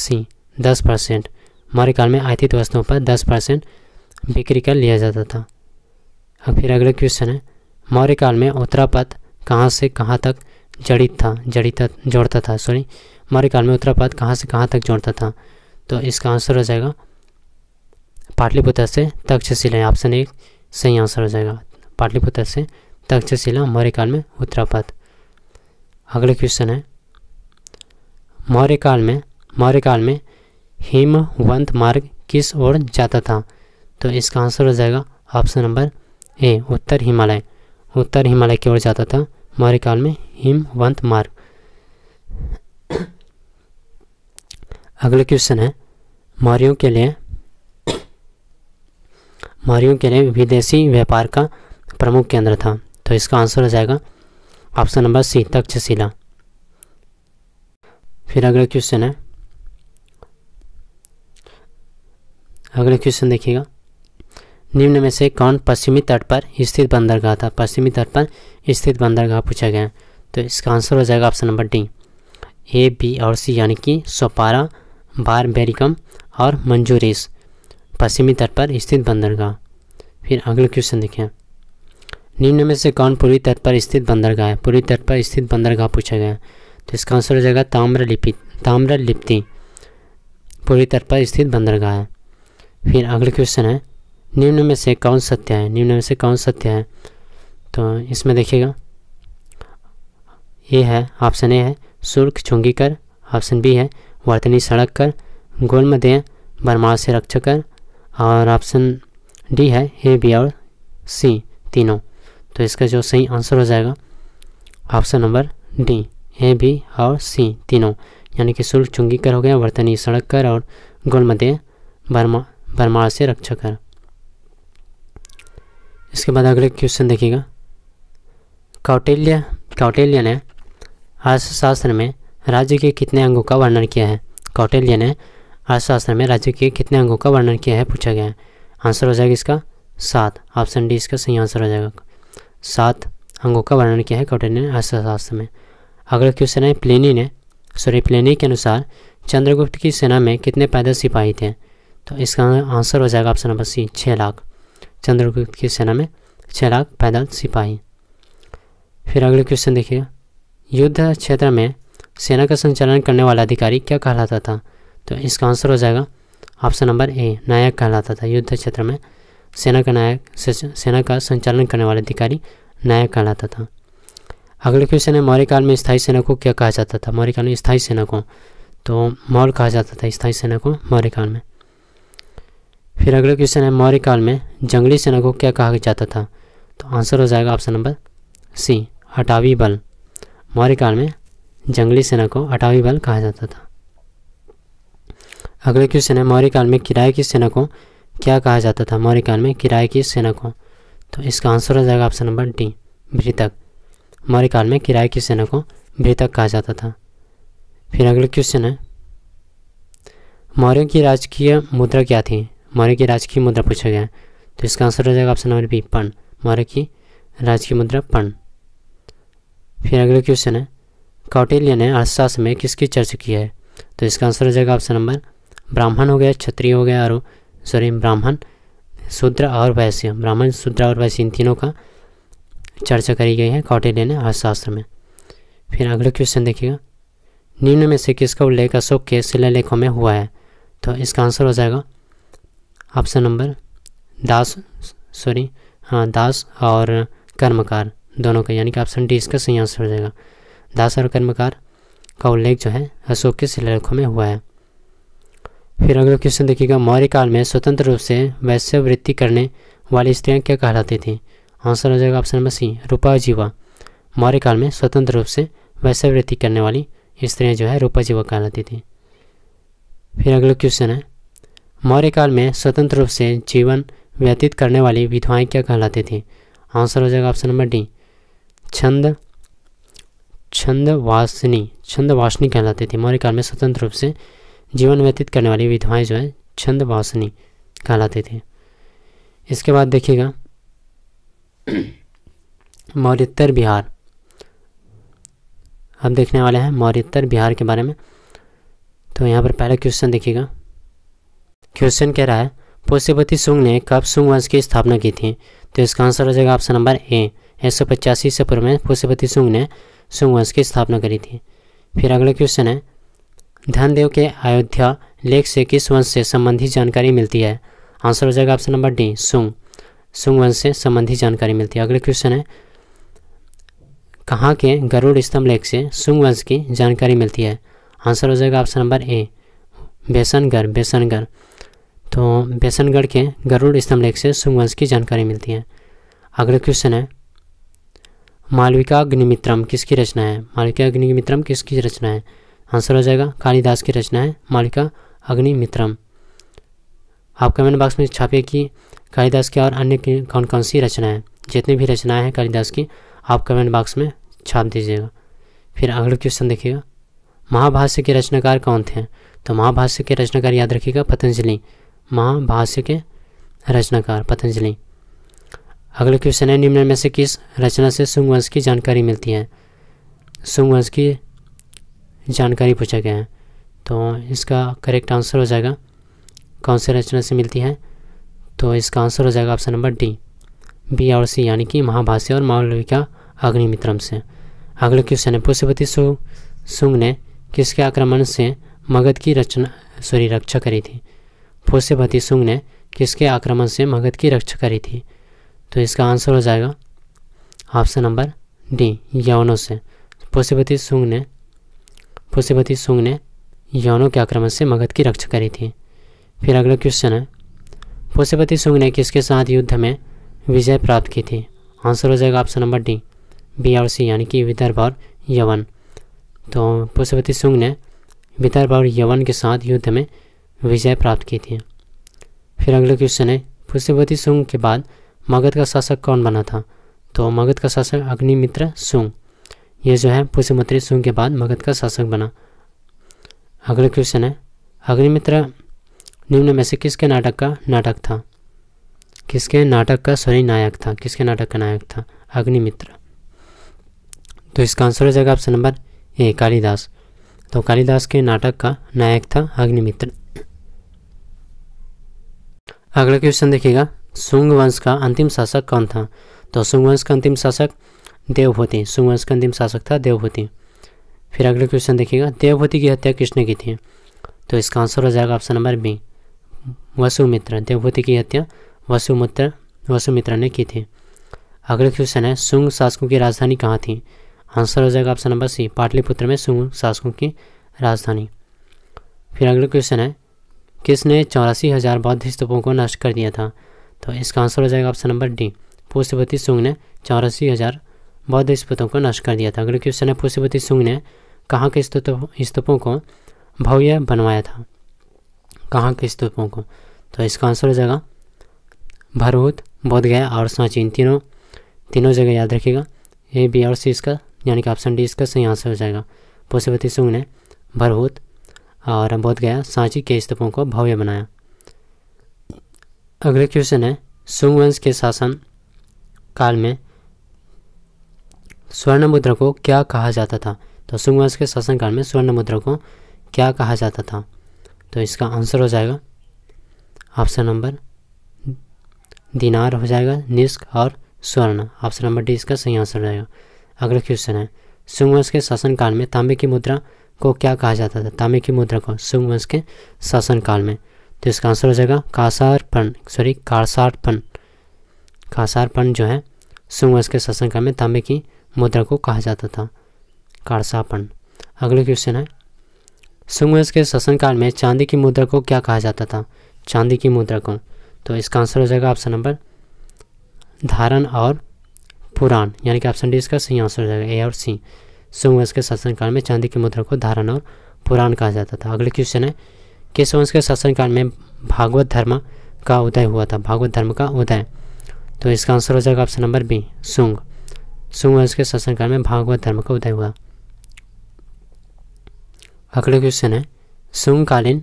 सी दस परसेंट हमारे काल में आयतित वस्तुओं पर दस परसेंट बिक्री कर लिया जाता था अब फिर अगला क्वेश्चन है मौर्य काल में उत्तरापद कहाँ से कहाँ तक जड़ित था जड़ित जोड़ता था सॉरी मौर्य काल में उत्तरापद कहाँ से कहाँ तक जोड़ता था तो इसका आंसर हो जाएगा पाटलिपुत्र से तक्षशिला ऑप्शन एक सही आंसर हो जाएगा पाटलिपुत्र से तक्षशिला मौर्य काल में उत्तरापद अगला क्वेश्चन है मौर्य काल में मौर्य काल में हिमवंत मार्ग किस ओर जाता था तो इसका आंसर हो जाएगा ऑप्शन नंबर ए उत्तर हिमालय उत्तर हिमालय की ओर जाता था मौर्य काल में हिमवंत मार्ग अगला क्वेश्चन है मौर्यों के लिए मौर्यों के लिए विदेशी व्यापार का प्रमुख केंद्र था तो इसका आंसर हो जाएगा ऑप्शन नंबर सी तक्षशिला फिर अगला क्वेश्चन है अगला क्वेश्चन देखिएगा निम्न में से कौन पश्चिमी तट पर स्थित बंदरगाह था पश्चिमी तट पर स्थित बंदरगाह पूछा गया तो इसका आंसर हो जाएगा option number D A B और सी यानी कि सोपारा बार बेरिकम और मंजूरीस पश्चिमी तट पर स्थित बंदरगाह फिर अगला क्वेश्चन देखें निम्न में से कौन पूर्वी तट पर स्थित बंदरगाह है पूर्वी तट पर स्थित बंदरगाह पूछा गया है तो इसका आंसर हो जाएगा ताम्रलिपि ताम्रलिप्ति पूरी तट पर स्थित बंदरगाह है फिर अगला क्वेश्चन है निम्न में से कौन सत्य है निम्न में से कौन सत्य है तो इसमें देखिएगा ये है ऑप्शन ए है सुर्ख चुंगी कर ऑप्शन बी है वर्तनी सड़क कर गुलमदेय बरमा से रक्षा कर और ऑप्शन डी है ए बी और सी तीनों तो इसका जो सही आंसर हो जाएगा option number D A B और सी तीनों यानी कि शुल्क चुंगी कर हो गया वर्तनी सड़क कर और गोलमध्य बर्मा बर्मार से रक्षा कर इसके बाद अगले क्वेश्चन देखिएगा कौटिल्य कौटिल्य ने अर्थशास्त्र में राज्य के कितने अंगों का वर्णन किया है कौटिल्य ने अर्थशास्त्र में राज्य के कितने अंगों का वर्णन किया है पूछा गया है आंसर हो जाएगा इसका सात ऑप्शन डी इसका सही आंसर हो जाएगा सात अंगों का वर्णन किया है कौटिल्य ने अर्थशास्त्र में अगला क्वेश्चन है प्लेनी ने सॉरी प्लेनी के अनुसार चंद्रगुप्त की सेना में कितने पैदल सिपाही थे तो इसका आंसर हो जाएगा ऑप्शन नंबर सी छः लाख चंद्रगुप्त की सेना में छः लाख पैदल सिपाही फिर अगले क्वेश्चन देखिए युद्ध क्षेत्र में सेना का संचालन करने वाला अधिकारी क्या कहलाता था तो इसका आंसर हो जाएगा ऑप्शन नंबर ए नायक कहलाता था युद्ध क्षेत्र में सेना का नायक सेना का संचालन करने वाला अधिकारी नायक कहलाता था अगले क्वेश्चन है मौर्य काल में स्थायी सेना को क्या कहा जाता था मौर्य काल में स्थायी सेना को तो मौल कहा जाता था स्थायी सेना को मौर्य काल में फिर अगला क्वेश्चन है मौर्य काल में जंगली सेना को क्या कहा जाता था तो आंसर हो जाएगा ऑप्शन नंबर सी अटावी बल मौर्य काल में जंगली सेना को अटावी बल कहा जाता था अगले क्वेश्चन है मौर्य काल में किराए की सेना को क्या कहा जाता था मौर्य काल में किराए की सेना को तो इसका आंसर हो जाएगा ऑप्शन नंबर डी मृतक मौर्य काल में किराए की सेना को भृतक कहा जाता था फिर अगला क्वेश्चन है मौर्य की राजकीय मुद्रा क्या थी मौर्य की राजकीय मुद्रा पूछा गया तो इसका आंसर हो जाएगा ऑप्शन नंबर बी पण मौर्य की राजकीय मुद्रा पण फिर अगला क्वेश्चन है कौटिल्य ने अर्थशास्त्र में किसकी चर्चा की है तो इसका आंसर हो जाएगा ऑप्शन नंबर ब्राह्मण हो गया क्षत्रिय हो गया और सॉरी ब्राह्मण शूद्र और वैश्य ब्राह्मण शूद्र और वैश्य इन तीनों का चर्चा करी गई है कौटिल्य ने अर्थशास्त्र में फिर अगला क्वेश्चन देखिएगा निम्न में से किसका उल्लेख अशोक के शिलालेखों में हुआ है तो इसका आंसर हो जाएगा ऑप्शन नंबर दास सॉरी हाँ दास और कर्मकार दोनों का यानी कि ऑप्शन डी इसका सही आंसर हो जाएगा दास और कर्मकार का उल्लेख जो है अशोक के शिलालेखों में हुआ है फिर अगला क्वेश्चन देखिएगा मौर्य काल में स्वतंत्र रूप से वैश्यवृत्ति करने वाली स्त्रियाँ क्या कहलाती थीं आंसर हाँ हो जाएगा ऑप्शन नंबर सी रूपा जीवा मौर्य काल में स्वतंत्र रूप से वैश्यवृत्ति करने वाली स्त्रियाँ जो है रूपा जीवा कहलाती थी फिर अगला क्वेश्चन है मौर्य काल में स्वतंत्र रूप से जीवन व्यतीत करने वाली विधवाएँ क्या कहलाती थी आंसर हो जाएगा ऑप्शन नंबर डी छंद छंदवासिनी छंदवासिनी कहलाती थी मौर्य काल में स्वतंत्र रूप से जीवन व्यतीत करने वाली विधवाएं जो है छंदवासिनी कहलाती थी इसके बाद देखिएगा [clears throat] मौर्यतर बिहार हम देखने वाले हैं मौर्यतर बिहार के बारे में तो यहाँ पर पहला क्वेश्चन देखिएगा क्वेश्चन कह रहा है पुष्यपति सुंग ने कब सुंग वंश की स्थापना की थी तो इसका आंसर हो जाएगा ऑप्शन नंबर ए एक सौ पचासी से पूर्व में पुष्यपति सुंग ने सुंग वंश की स्थापना करी थी फिर अगला क्वेश्चन है धनदेव के अयोध्या लेख से किस वंश से संबंधित जानकारी मिलती है आंसर हो जाएगा ऑप्शन नंबर डी सुंग सुंगवंश से संबंधित जानकारी मिलती है अगला क्वेश्चन है कहाँ के गरुड़ स्तंभ लेख से सुंगवंश की जानकारी मिलती है आंसर हो जाएगा ऑप्शन नंबर ए बेसनगढ़ बेसनगढ़ तो बेसनगढ़ के गरुड़ स्तंभ लेख से सुंगवंश की जानकारी मिलती है अगला क्वेश्चन है मालविका अग्निमित्रम किसकी रचना है मालविका अग्निमित्रम किसकी रचना है आंसर हो जाएगा कालिदास की रचना है मालविका अग्निमित्रम आप कमेंट बॉक्स में छापिए कि कालिदास की और अन्य कौन कौन सी रचनाएँ जितनी भी रचनाएँ हैं कालिदास की आप कमेंट बॉक्स में छाप दीजिएगा फिर अगला क्वेश्चन देखिएगा महाभाष्य के रचनाकार कौन थे तो महाभाष्य के रचनाकार याद रखिएगा पतंजलि महाभाष्य के रचनाकार पतंजलि अगला क्वेश्चन है निम्न में से किस रचना से सुंगवंश की जानकारी मिलती है सुंगवंश की जानकारी पूछा गया है तो इसका करेक्ट आंसर हो जाएगा कौन से रचना से मिलती है तो इसका आंसर हो जाएगा ऑप्शन नंबर डी बी और सी यानी कि महाभाष्य और मालवी का अग्निमित्रम से अगला क्वेश्चन है पुष्यपति सु, सुंग ने किसके आक्रमण से मगध की रचना सॉरी रक्षा करी थी पुष्यपति सुंग ने किसके आक्रमण से मगध की रक्षा करी थी तो इसका आंसर हो जाएगा ऑप्शन नंबर डी यौनों से पुष्यपति सुंग ने पुष्यपति सुंग ने यौनों के आक्रमण से मगध की रक्षा करी थी फिर अगला क्वेश्चन है फुसेपति सुंग ने किसके साथ युद्ध में विजय प्राप्त की थी आंसर हो जाएगा ऑप्शन नंबर डी बी और सी यानी कि विदर्भ और यवन तो पुष्यपति सुंग ने विदर्भ और यवन के साथ युद्ध में विजय प्राप्त की थी फिर अगले क्वेश्चन है पुष्यपति सुंग के बाद मगध का शासक कौन बना था तो मगध का शासक अग्निमित्र सुंग ये जो है पुष्पमत्री सुंग के बाद मगध का शासक बना अगला क्वेश्चन है अग्निमित्र निम्न में से किसके नाटक का नाटक था किसके नाटक का सॉरी नायक था किसके नाटक का नायक था अग्निमित्र तो इसका आंसर हो जाएगा ऑप्शन नंबर ए कालिदास तो कालिदास के नाटक का नायक था अग्निमित्र अगला क्वेश्चन देखिएगा सुंग वंश का अंतिम शासक कौन था तो सुंग वंश का अंतिम शासक देवभूति सुंग वंश का अंतिम शासक था देवभूति फिर अगला क्वेश्चन देखिएगा देवभूति की हत्या किसने की थी तो इसका आंसर हो जाएगा option number B Vasumitra Devabhuti की हत्या वसुमित्र वसुमित्र ने की थी अगला क्वेश्चन है सुंग शासकों की राजधानी कहाँ थी आंसर हो जाएगा ऑप्शन नंबर सी पाटलिपुत्र में सुंग शासकों की राजधानी फिर अगला क्वेश्चन है किसने चौरासी हज़ार बौद्ध स्तूपों को नष्ट कर दिया था तो इसका आंसर हो जाएगा ऑप्शन नंबर डी पुष्यपति सुंग ने चौरासी हज़ार बौद्ध स्तूपों को नष्ट कर दिया था अगले क्वेश्चन है पुष्यपति सुंग ने कहाँ के स्तूपों को भव्य बनवाया था कहाँ के स्तूपों को तो इसका आंसर हो जाएगा भरूत बोध गया और सांची तीनों तीनों जगह याद रखिएगा ए बी और सी इसका यानी कि ऑप्शन डी इसका सही आंसर हो जाएगा पशुपति सुंग ने भरहूत और बोध गया सांची के स्तूपों को भव्य बनाया अगले क्वेश्चन है सुंग वंश के शासन काल में स्वर्ण मुद्रा को क्या कहा जाता था तो सुंग वंश के शासन काल में स्वर्ण मुद्रा को क्या कहा जाता था तो इसका आंसर हो जाएगा ऑप्शन नंबर दिनार हो जाएगा निस्क और स्वर्ण ऑप्शन नंबर डी इसका सही आंसर हो जाएगा अगला क्वेश्चन है सुंगवंश के शासनकाल में तांबे की मुद्रा को क्या कहा जाता था तांबे की मुद्रा को सुंगवंश के शासनकाल में तो इसका आंसर हो जाएगा कासारपन सॉरी कासारपन कासारपन जो है सुंगवंश के शासनकाल में तांबे की मुद्रा को कहा जाता था कारसापन अगला क्वेश्चन है सुंगवंश के शासनकाल में चांदी की मुद्रा को क्या कहा जाता था चांदी की मुद्रा को तो इसका आंसर हो जाएगा ऑप्शन नंबर धारण और पुराण यानी कि ऑप्शन डी इसका सही आंसर हो जाएगा ए और सी सुंगवंश के शासनकाल में चांदी की मुद्रा को धारण और पुराण कहा जाता था अगले क्वेश्चन है किस वंश के शासनकाल में भागवत धर्म का उदय हुआ था भागवत धर्म का उदय तो इसका आंसर हो जाएगा ऑप्शन नंबर बी सुंग सुंग वंश के शासनकाल में भागवत धर्म का उदय हुआ अगले क्वेश्चन है सुंगकालीन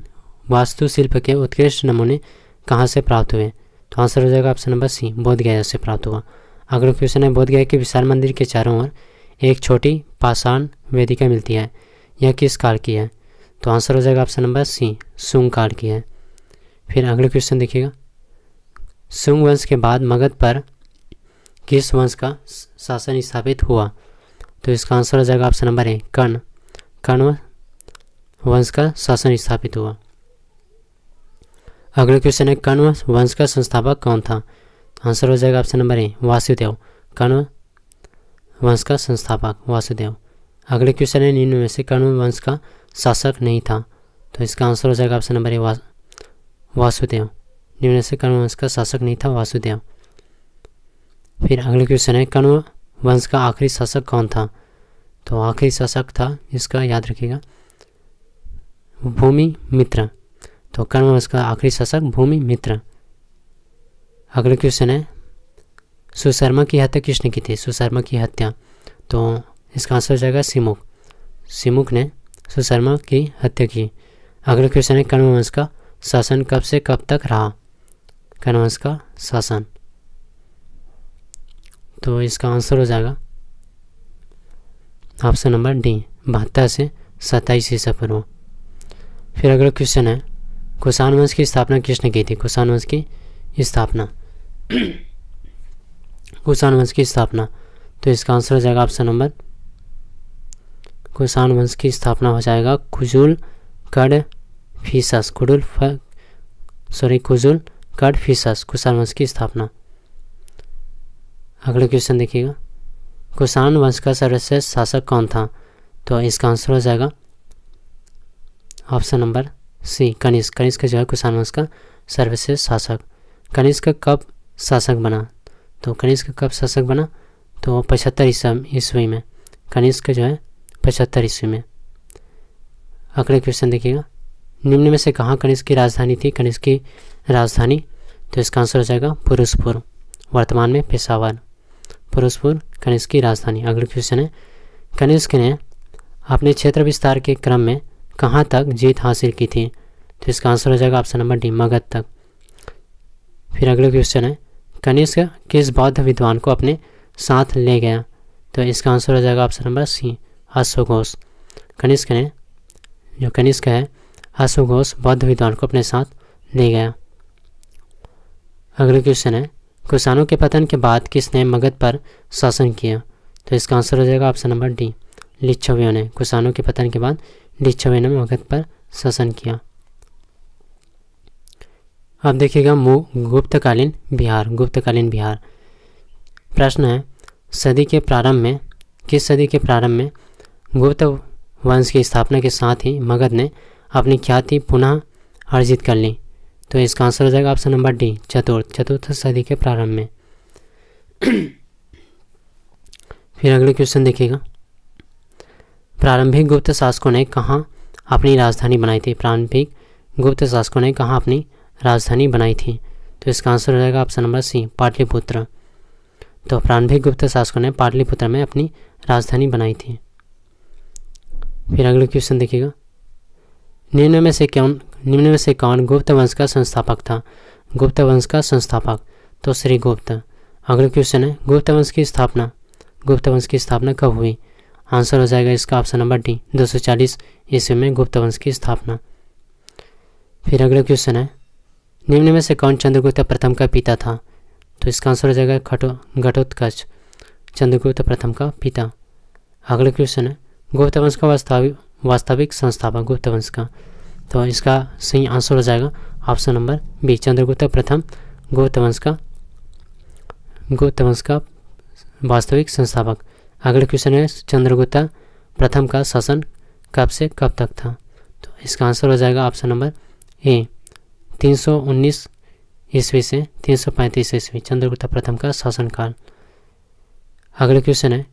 वास्तुशिल्प के उत्कृष्ट नमूने कहाँ से प्राप्त हुए तो आंसर हो जाएगा ऑप्शन नंबर सी बोधगया से प्राप्त हुआ अगला क्वेश्चन है बोधगया के विशाल मंदिर के चारों ओर एक छोटी पाषाण वेदिका मिलती है यह किस काल की है तो आंसर हो जाएगा ऑप्शन नंबर सी सुंग काल की है फिर अगला क्वेश्चन देखिएगा सुंग वंश के बाद मगध पर किस वंश का शासन स्थापित हुआ तो इसका आंसर हो जाएगा ऑप्शन नंबर ए कर्ण कर्ण वंश का शासन स्थापित हुआ अगला क्वेश्चन है कण्व वंश का संस्थापक कौन था आंसर हो जाएगा option number A Vasudev Kanva वंश का संस्थापक वासुदेव अगले क्वेश्चन है निम्न में से कण्व वंश का शासक नहीं था तो इसका आंसर हो जाएगा ऑप्शन नंबर ए वासुदेव निम्न से कण्व वंश का शासक नहीं था वासुदेव फिर अगले क्वेश्चन है कण्व वंश का आखिरी शासक कौन था तो आखिरी शासक था इसका याद रखिएगा भूमि मित्र तो कर्म का आखिरी शासक भूमि मित्र अगला क्वेश्चन है सुशर्मा की हत्या किसने की थी सुशर्मा की हत्या तो इसका आंसर हो जाएगा सिमुख सिमुख ने सुशर्मा की हत्या की अगला क्वेश्चन है कर्मवंश का शासन कब से कब तक रहा कर्णवंश का शासन तो इसका आंसर हो जाएगा ऑप्शन नंबर डी बहत्तर से सत्ताईस ईसा पूर्व फिर अगला क्वेश्चन है कुषाण वंश की स्थापना किसने की थी कुषाण वंश की स्थापना [clears throat] कुषाण वंश की स्थापना तो इसका आंसर हो जाएगा ऑप्शन नंबर कुषाण वंश की स्थापना हो जाएगा खुजुल कड फीसस खुडुल सॉरी खुजुल कड फीसस कुषाण वंश की स्थापना अगला क्वेश्चन देखिएगा कुषाण वंश का सर्वश्रेष्ठ शासक कौन था तो इसका आंसर हो जाएगा option number C Kanishka Kanishka जो है कुशाण वंश का सर्वश्रेष्ठ शासक कनिष्क कब शासक बना तो कनिष्क कब शासक बना तो पचहत्तर ईस्वी में कनिष्क जो है पचहत्तर ईस्वी में अगले क्वेश्चन देखिएगा निम्न में से कहाँ कनिष्क की राजधानी थी कनिष्क की राजधानी तो इसका आंसर हो जाएगा पुरुषपुर वर्तमान में पेशावर पुरुषपुर कनिष्क की राजधानी अगला क्वेश्चन है कनिष्क ने अपने क्षेत्र विस्तार के क्रम में कहाँ तक जीत हासिल की थी तो इसका आंसर हो जाएगा ऑप्शन नंबर डी मगध तक फिर अगला क्वेश्चन है कनिष्क किस बौद्ध विद्वान को अपने साथ ले गया तो इसका आंसर हो जाएगा ऑप्शन नंबर सी अश्वघोष कनिष्क ने जो कनिष्क है अश्वघोष बौद्ध विद्वान को अपने साथ ले गया अगला क्वेश्चन है कुसानों के पतन के बाद किसने मगध पर शासन किया तो इसका आंसर हो जाएगा ऑप्शन नंबर डी लिच्छवियों ने कुसानों के पतन के बाद लिच्छवे ने मगध पर शासन किया अब देखिएगा मु गुप्तकालीन बिहार गुप्तकालीन बिहार प्रश्न है सदी के प्रारंभ में किस सदी के प्रारंभ में गुप्त वंश की स्थापना के साथ ही मगध ने अपनी ख्याति पुनः अर्जित कर ली तो इसका आंसर हो जाएगा ऑप्शन नंबर डी चतुर्थ चतुर्थ सदी के प्रारंभ में [clears throat] फिर अगले क्वेश्चन देखिएगा प्रारंभिक गुप्त शासकों ने कहाँ अपनी राजधानी बनाई थी प्रारंभिक गुप्त शासकों ने कहाँ अपनी राजधानी बनाई थी तो इसका आंसर हो जाएगा ऑप्शन नंबर सी पाटलिपुत्र तो प्रारंभिक गुप्त शासकों ने पाटलिपुत्र में अपनी राजधानी बनाई थी फिर अगला क्वेश्चन देखिएगा निम्न में से कौन निम्न में से कौन गुप्त वंश का संस्थापक था गुप्त वंश का संस्थापक तो श्री गुप्त अगला क्वेश्चन है गुप्त वंश की स्थापना गुप्त वंश की स्थापना कब हुई आंसर हो जाएगा इसका ऑप्शन नंबर डी दो सौ चालीस ईस्वी में गुप्त वंश की स्थापना फिर अगला क्वेश्चन है निम्न में से कौन चंद्रगुप्त प्रथम का पिता था तो इसका आंसर हो जाएगा खटो घटोत्कच चंद्रगुप्त प्रथम का पिता अगला क्वेश्चन है गुप्त वंश का वास्तविक वास्तविक संस्थापक गुप्त वंश का तो इसका सही आंसर हो जाएगा ऑप्शन नंबर बी चंद्रगुप्त प्रथम गुप्त वंश का गुप्त वंश का वास्तविक संस्थापक अगला क्वेश्चन है चंद्रगुप्ता प्रथम का शासन कब से कब तक था तो इसका आंसर हो जाएगा ऑप्शन नंबर ए 319 ईस्वी से 335 ईस्वी चंद्रगुप्ता प्रथम का शासनकाल अगला क्वेश्चन है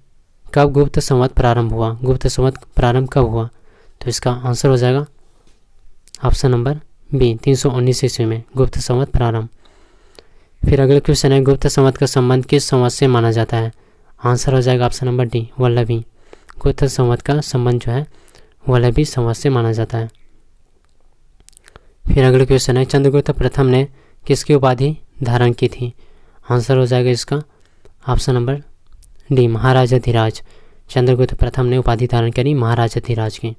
कब गुप्त संवाद प्रारंभ हुआ गुप्त संवाद प्रारंभ कब हुआ तो इसका आंसर हो जाएगा ऑप्शन नंबर बी 319 ईस्वी में गुप्त संवाद प्रारंभ फिर अगला क्वेश्चन है गुप्त संवाद का संबंध किस संवाद से माना जाता है आंसर हो जाएगा ऑप्शन नंबर डी वल्लभी गुप्त संवाद का संबंध जो है वल्लभी संवाद से माना जाता है फिर अगला क्वेश्चन है चंद्रगुप्त प्रथम ने किसकी उपाधि धारण की थी आंसर हो जाएगा इसका ऑप्शन नंबर डी महाराजा धीराज चंद्रगुप्त प्रथम ने उपाधि धारण करी महाराजा धीराज की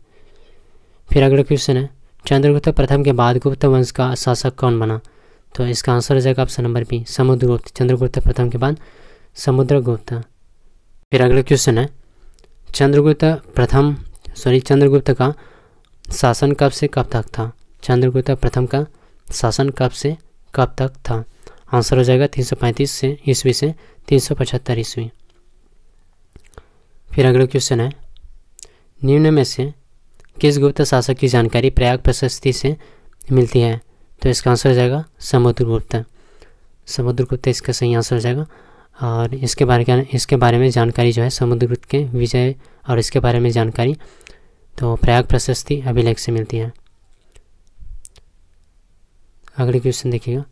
फिर अगला क्वेश्चन है चंद्रगुप्त प्रथम के बाद गुप्त वंश का शासक कौन बना तो इसका आंसर हो जाएगा option number B Samudragupta Chandragupta प्रथम के बाद समुद्रगुप्त फिर अगला क्वेश्चन है चंद्रगुप्त प्रथम सॉरी चंद्रगुप्त का शासन कब से कब तक था चंद्रगुप्त प्रथम का शासन कब से कब तक था आंसर हो जाएगा 335 से ईस्वी से 375 ईस्वी फिर अगला क्वेश्चन है निम्न में से किस गुप्त शासक की जानकारी प्रयाग प्रशस्ति से मिलती है तो इसका आंसर हो जाएगा समुद्रगुप्त समुद्रगुप्त इसका सही आंसर हो जाएगा और इसके बारे में इसके बारे में जानकारी जो है समुद्रगुप्त के विजय और इसके बारे में जानकारी तो प्रयाग प्रशस्ति अभिलेख से मिलती है अगले क्वेश्चन देखिएगा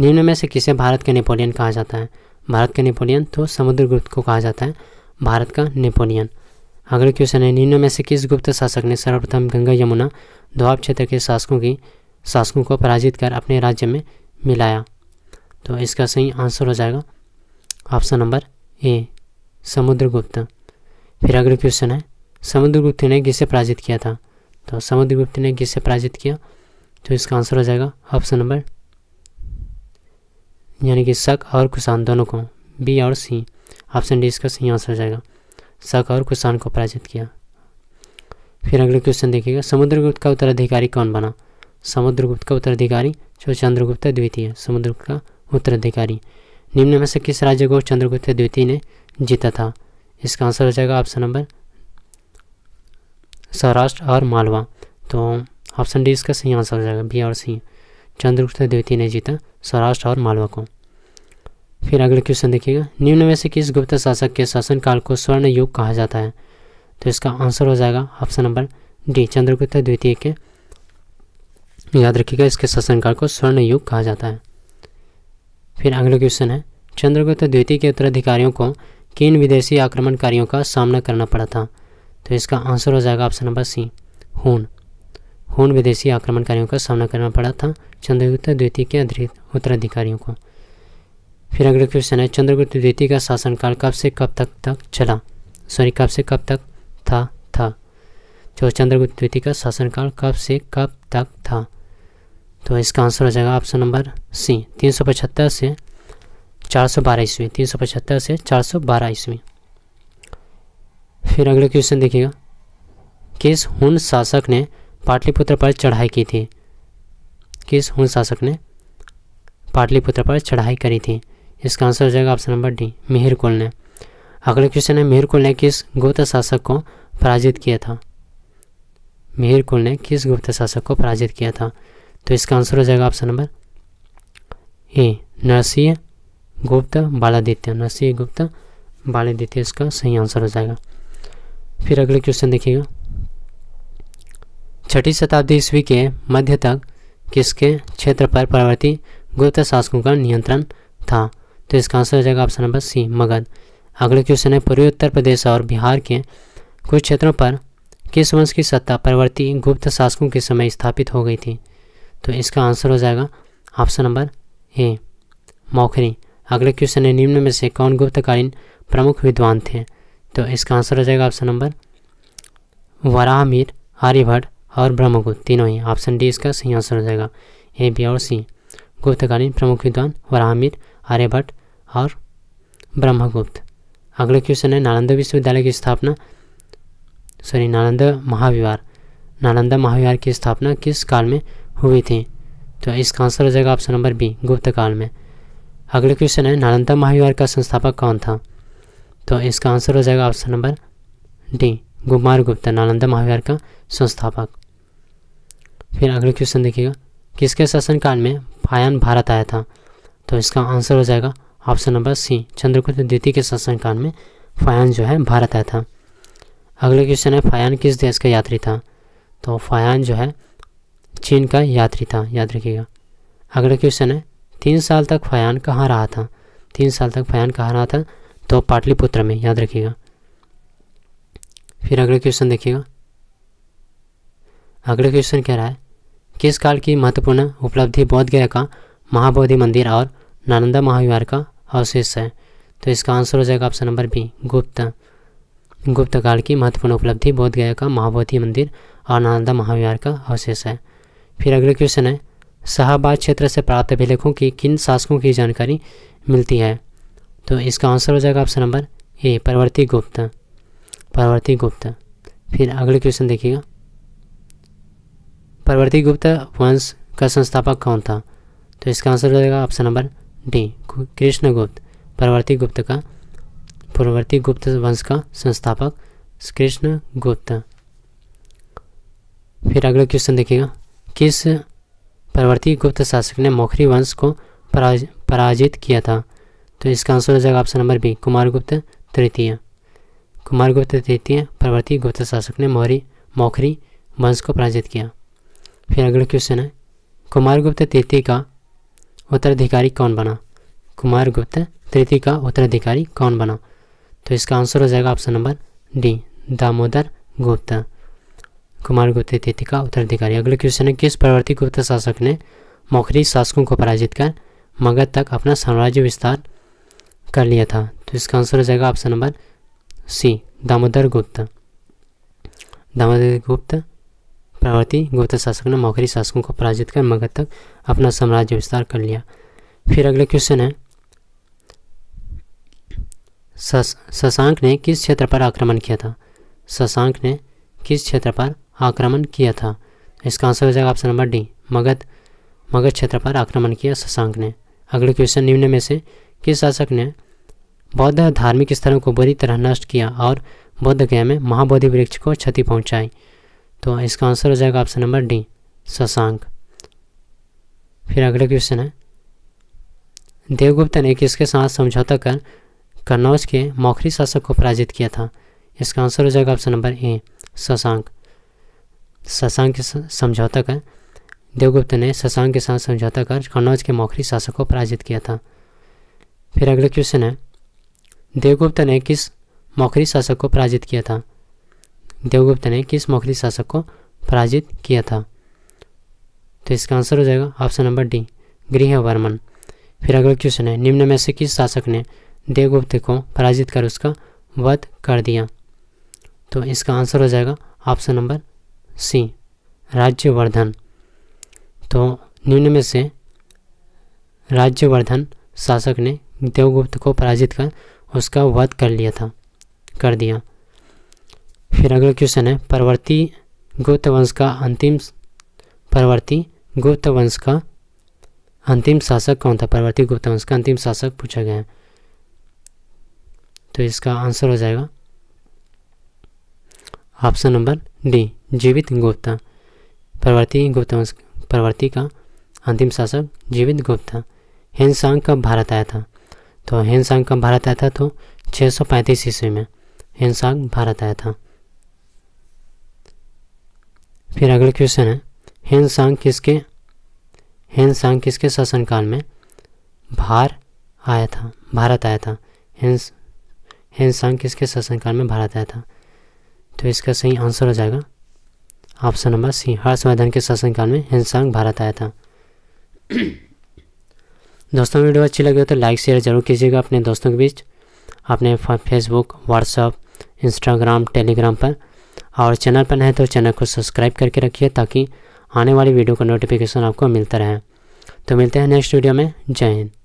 निम्न में से किसे भारत का नेपोलियन कहा जाता है भारत का नेपोलियन तो समुद्रगुप्त को कहा जाता है भारत का नेपोलियन अगला क्वेश्चन है निम्न में से किस गुप्त शासक ने सर्वप्रथम गंगा यमुना दोआब क्षेत्र के शासकों की शासकों को पराजित कर अपने राज्य में मिलाया तो इसका सही आंसर हो जाएगा ऑप्शन नंबर ए समुद्रगुप्त फिर अगला क्वेश्चन है समुद्रगुप्त ने किसे पराजित किया था तो समुद्रगुप्त ने किसे पराजित किया तो इसका आंसर हो जाएगा ऑप्शन नंबर यानी कि शक और कुशान दोनों को बी और सी ऑप्शन डी इसका सही आंसर हो जाएगा शक और कुशान को पराजित किया फिर अगला क्वेश्चन देखिएगा समुद्रगुप्त का उत्तराधिकारी कौन बना समुद्रगुप्त का उत्तराधिकारी जो चंद्रगुप्त द्वितीय समुद्रगुप्त का उत्तराधिकारी निम्न में से किस राज्य को चंद्रगुप्त द्वितीय ने जीता था इसका आंसर हो जाएगा ऑप्शन नंबर सौराष्ट्र और मालवा तो ऑप्शन डी इसका सही आंसर हो जाएगा बी और सी चंद्रगुप्त द्वितीय ने जीता सौराष्ट्र और मालवा को फिर अगला क्वेश्चन देखिएगा निम्न में से किस गुप्त शासक के शासनकाल को स्वर्ण युग कहा जाता है तो इसका आंसर हो जाएगा ऑप्शन नंबर डी चंद्रगुप्त द्वितीय के याद रखिएगा इसके शासनकाल को स्वर्ण युग कहा जाता है फिर अगला क्वेश्चन है चंद्रगुप्त द्वितीय के उत्तराधिकारियों को किन विदेशी आक्रमणकारियों का सामना करना पड़ा था तो इसका आंसर हो जाएगा ऑप्शन नंबर सी हून हून विदेशी आक्रमणकारियों का सामना करना पड़ा था चंद्रगुप्त द्वितीय के उत्तराधिकारियों को फिर अगला क्वेश्चन है चंद्रगुप्त द्वितीय का शासनकाल कब से कब तक तक चला सॉरी कब से कब तक था था जो तो चंद्रगुप्त द्वितीय का शासनकाल कब से कब तक था तो इसका आंसर हो जाएगा ऑप्शन नंबर सी तीन सौ पचहत्तर से चार सौ बारह ईस्वी तीन सौ पचहत्तर से चार सौ बारह ईस्वी फिर अगला क्वेश्चन देखिएगा किस हुन शासक ने पाटलिपुत्र पर चढ़ाई की थी किस हुन शासक ने पाटलिपुत्र पर चढ़ाई करी थी इसका आंसर हो जाएगा ऑप्शन नंबर डी मिहिर कुल ने अगला क्वेश्चन है मिहिर कुल ने किस गुप्त शासक को पराजित किया था मिहिर कुल ने किस गुप्त शासक को पराजित किया था तो इसका आंसर हो जाएगा ऑप्शन नंबर ए नरसिंह गुप्त बालादित्य नरसिंह गुप्त बालादित्य इसका सही आंसर हो जाएगा फिर अगले क्वेश्चन देखिएगा छठी शताब्दी ईस्वी के मध्य तक किसके क्षेत्र पर प्रवर्ती गुप्त शासकों का नियंत्रण था तो इसका आंसर हो जाएगा ऑप्शन नंबर सी मगध अगले क्वेश्चन है पूर्वी उत्तर प्रदेश और बिहार के कुछ क्षेत्रों पर किस वंश की सत्ता परवर्ती गुप्त शासकों के समय स्थापित हो गई थी तो इसका आंसर हो जाएगा ऑप्शन नंबर ए मौखरी अगले क्वेश्चन है निम्न में से कौन गुप्तकालीन प्रमुख विद्वान थे तो इसका आंसर हो जाएगा ऑप्शन नंबर मीर आर्यभट्ट और ब्रह्मगुप्त तीनों ही ऑप्शन डी इसका सही आंसर हो जाएगा ए बी और सी गुप्तकालीन प्रमुख विद्वान वराहमीर आर्यभट्ट और ब्रह्मगुप्त अगला क्वेश्चन है नालंदा विश्वविद्यालय की स्थापना सॉरी नालंदा महाविहार नालंदा महाविहार की स्थापना किस काल में हुई थी तो इसका आंसर हो जाएगा ऑप्शन नंबर बी गुप्त काल में अगला क्वेश्चन है नालंदा महाविहार का संस्थापक कौन था तो इसका आंसर हो जाएगा option number D Kumar Gupta Nalanda महाविहार का संस्थापक फिर अगला क्वेश्चन देखिएगा किसके शासनकाल में फायन भारत आया था तो इसका आंसर हो जाएगा ऑप्शन नंबर सी चंद्रगुप्त द्वितीय के शासनकाल में फायन जो है भारत आया था अगला क्वेश्चन है फायन किस देश का यात्री था तो फायन जो है चीन का यात्री था याद रखिएगा अगला क्वेश्चन है तीन साल तक फयान कहाँ रहा था तीन साल तक फयान कहाँ रहा था तो पाटलिपुत्र में याद रखिएगा फिर अगला क्वेश्चन देखिएगा अगला क्वेश्चन कह रहा है किस काल की महत्वपूर्ण उपलब्धि बोधगया का महाबोधि मंदिर और नालंदा महाविहार का अवशेष है तो इसका आंसर हो जाएगा ऑप्शन नंबर बी गुप्त गुप्त काल की महत्वपूर्ण उपलब्धि बोधगया का महाबोधि मंदिर और नालंदा महाविहार का अवशेष है फिर अगला क्वेश्चन है शाहबाद क्षेत्र से प्राप्त अभिलेखों की किन शासकों की जानकारी मिलती है तो इसका आंसर हो जाएगा ऑप्शन नंबर ए परवर्ती गुप्त परवर्ती गुप्त फिर अगले क्वेश्चन देखिएगा परवर्ती गुप्त वंश का संस्थापक कौन था तो इसका आंसर हो जाएगा ऑप्शन नंबर डी कृष्णगुप्त परवर्ती गुप्त का परवर्ती गुप्त वंश का संस्थापक कृष्ण गुप्त फिर अगला क्वेश्चन देखिएगा किस परवर्ती गुप्त शासक ने मौखरी वंश को पराज, पराजित किया था तो इसका आंसर हो जाएगा ऑप्शन नंबर बी कुमारगुप्त तृतीय कुमारगुप्त तृतीय परवर्ती गुप्त शासक ने मौरी मौखरी वंश को पराजित किया फिर अगला क्वेश्चन है कुमारगुप्त तृतीय का उत्तराधिकारी कौन बना कुमारगुप्त तृतीय का उत्तराधिकारी कौन बना तो इसका आंसर हो जाएगा option number D Damodar Gupta Kumar Gupta तिथि का उत्तराधिकारी अगला क्वेश्चन है किस प्रवर्ती गुप्त शासक ने मौखरी शासकों को पराजित कर मगध तक अपना साम्राज्य विस्तार कर लिया था तो इसका आंसर हो जाएगा ऑप्शन नंबर सी दामोदर गुप्त दामोदर गुप्त प्रवर्ती गुप्त शासक ने मौखरी शासकों को पराजित कर मगध तक अपना साम्राज्य विस्तार कर लिया फिर अगला क्वेश्चन है शशांक ने किस क्षेत्र पर आक्रमण किया था शशांक ने किस क्षेत्र पर आक्रमण किया था इसका आंसर हो जाएगा option number D Magadh Magadh क्षेत्र पर आक्रमण किया शशांक ने अगले क्वेश्चन निम्न में से किस शासक ने बौद्ध धार्मिक स्थलों को बुरी तरह नष्ट किया और बौद्ध गया में महाबोधि वृक्ष को क्षति पहुंचाई तो इसका आंसर हो जाएगा ऑप्शन नंबर डी शशांक फिर अगला क्वेश्चन है देवगुप्त ने किसके साथ समझौता कर कन्नौज के मौखरी शासक को पराजित किया था इसका आंसर हो जाएगा option number A Shashank Shashank के समझौता कर देवगुप्त ने शशांक के साथ समझौता कर कन्नौज के मौखरी शासक को पराजित किया था फिर अगला क्वेश्चन है देवगुप्त ने किस मौखरी शासक को पराजित किया था देवगुप्त ने किस मौखरी शासक को पराजित किया था तो इसका आंसर हो जाएगा ऑप्शन नंबर डी गृह वर्मन फिर अगला क्वेश्चन है निम्न में से किस शासक ने देवगुप्त को पराजित कर उसका वध कर दिया तो इसका आंसर हो जाएगा ऑप्शन नंबर सी राज्यवर्धन तो निम्न में से राज्यवर्धन शासक ने देवगुप्त को पराजित कर उसका वध कर लिया था कर दिया फिर अगला क्वेश्चन है परवर्ती गुप्त वंश का अंतिम परवर्ती गुप्त वंश का अंतिम शासक कौन था परवर्ती गुप्त वंश का अंतिम शासक पूछा गया है तो इसका आंसर हो जाएगा ऑप्शन नंबर डी जीवित गुप्ता परवर्ती गुप्ता परवर्ती का अंतिम शासक जीवित गुप्त था हेनसांग कब भारत आया था तो हेनसांग कब भारत आया था तो 635 ईस्वी में हेनसांग भारत आया था फिर अगला क्वेश्चन है हेनसांग किसके हेनसांग किसके शासनकाल में भार आया था भारत आया था हेंस हेनसांग किसके शासनकाल में भारत आया था तो इसका सही आंसर हो जाएगा ऑप्शन नंबर सी हर्षवर्धन के शासनकाल में हिंसांग भारत आया था दोस्तों वीडियो अच्छी लगी हो तो लाइक शेयर जरूर कीजिएगा अपने दोस्तों के बीच अपने फेसबुक व्हाट्सअप इंस्टाग्राम टेलीग्राम पर और चैनल पर नहीं तो चैनल को सब्सक्राइब करके रखिए ताकि आने वाली वीडियो का नोटिफिकेशन आपको मिलता रहे तो मिलते हैं नेक्स्ट वीडियो में जय हिंद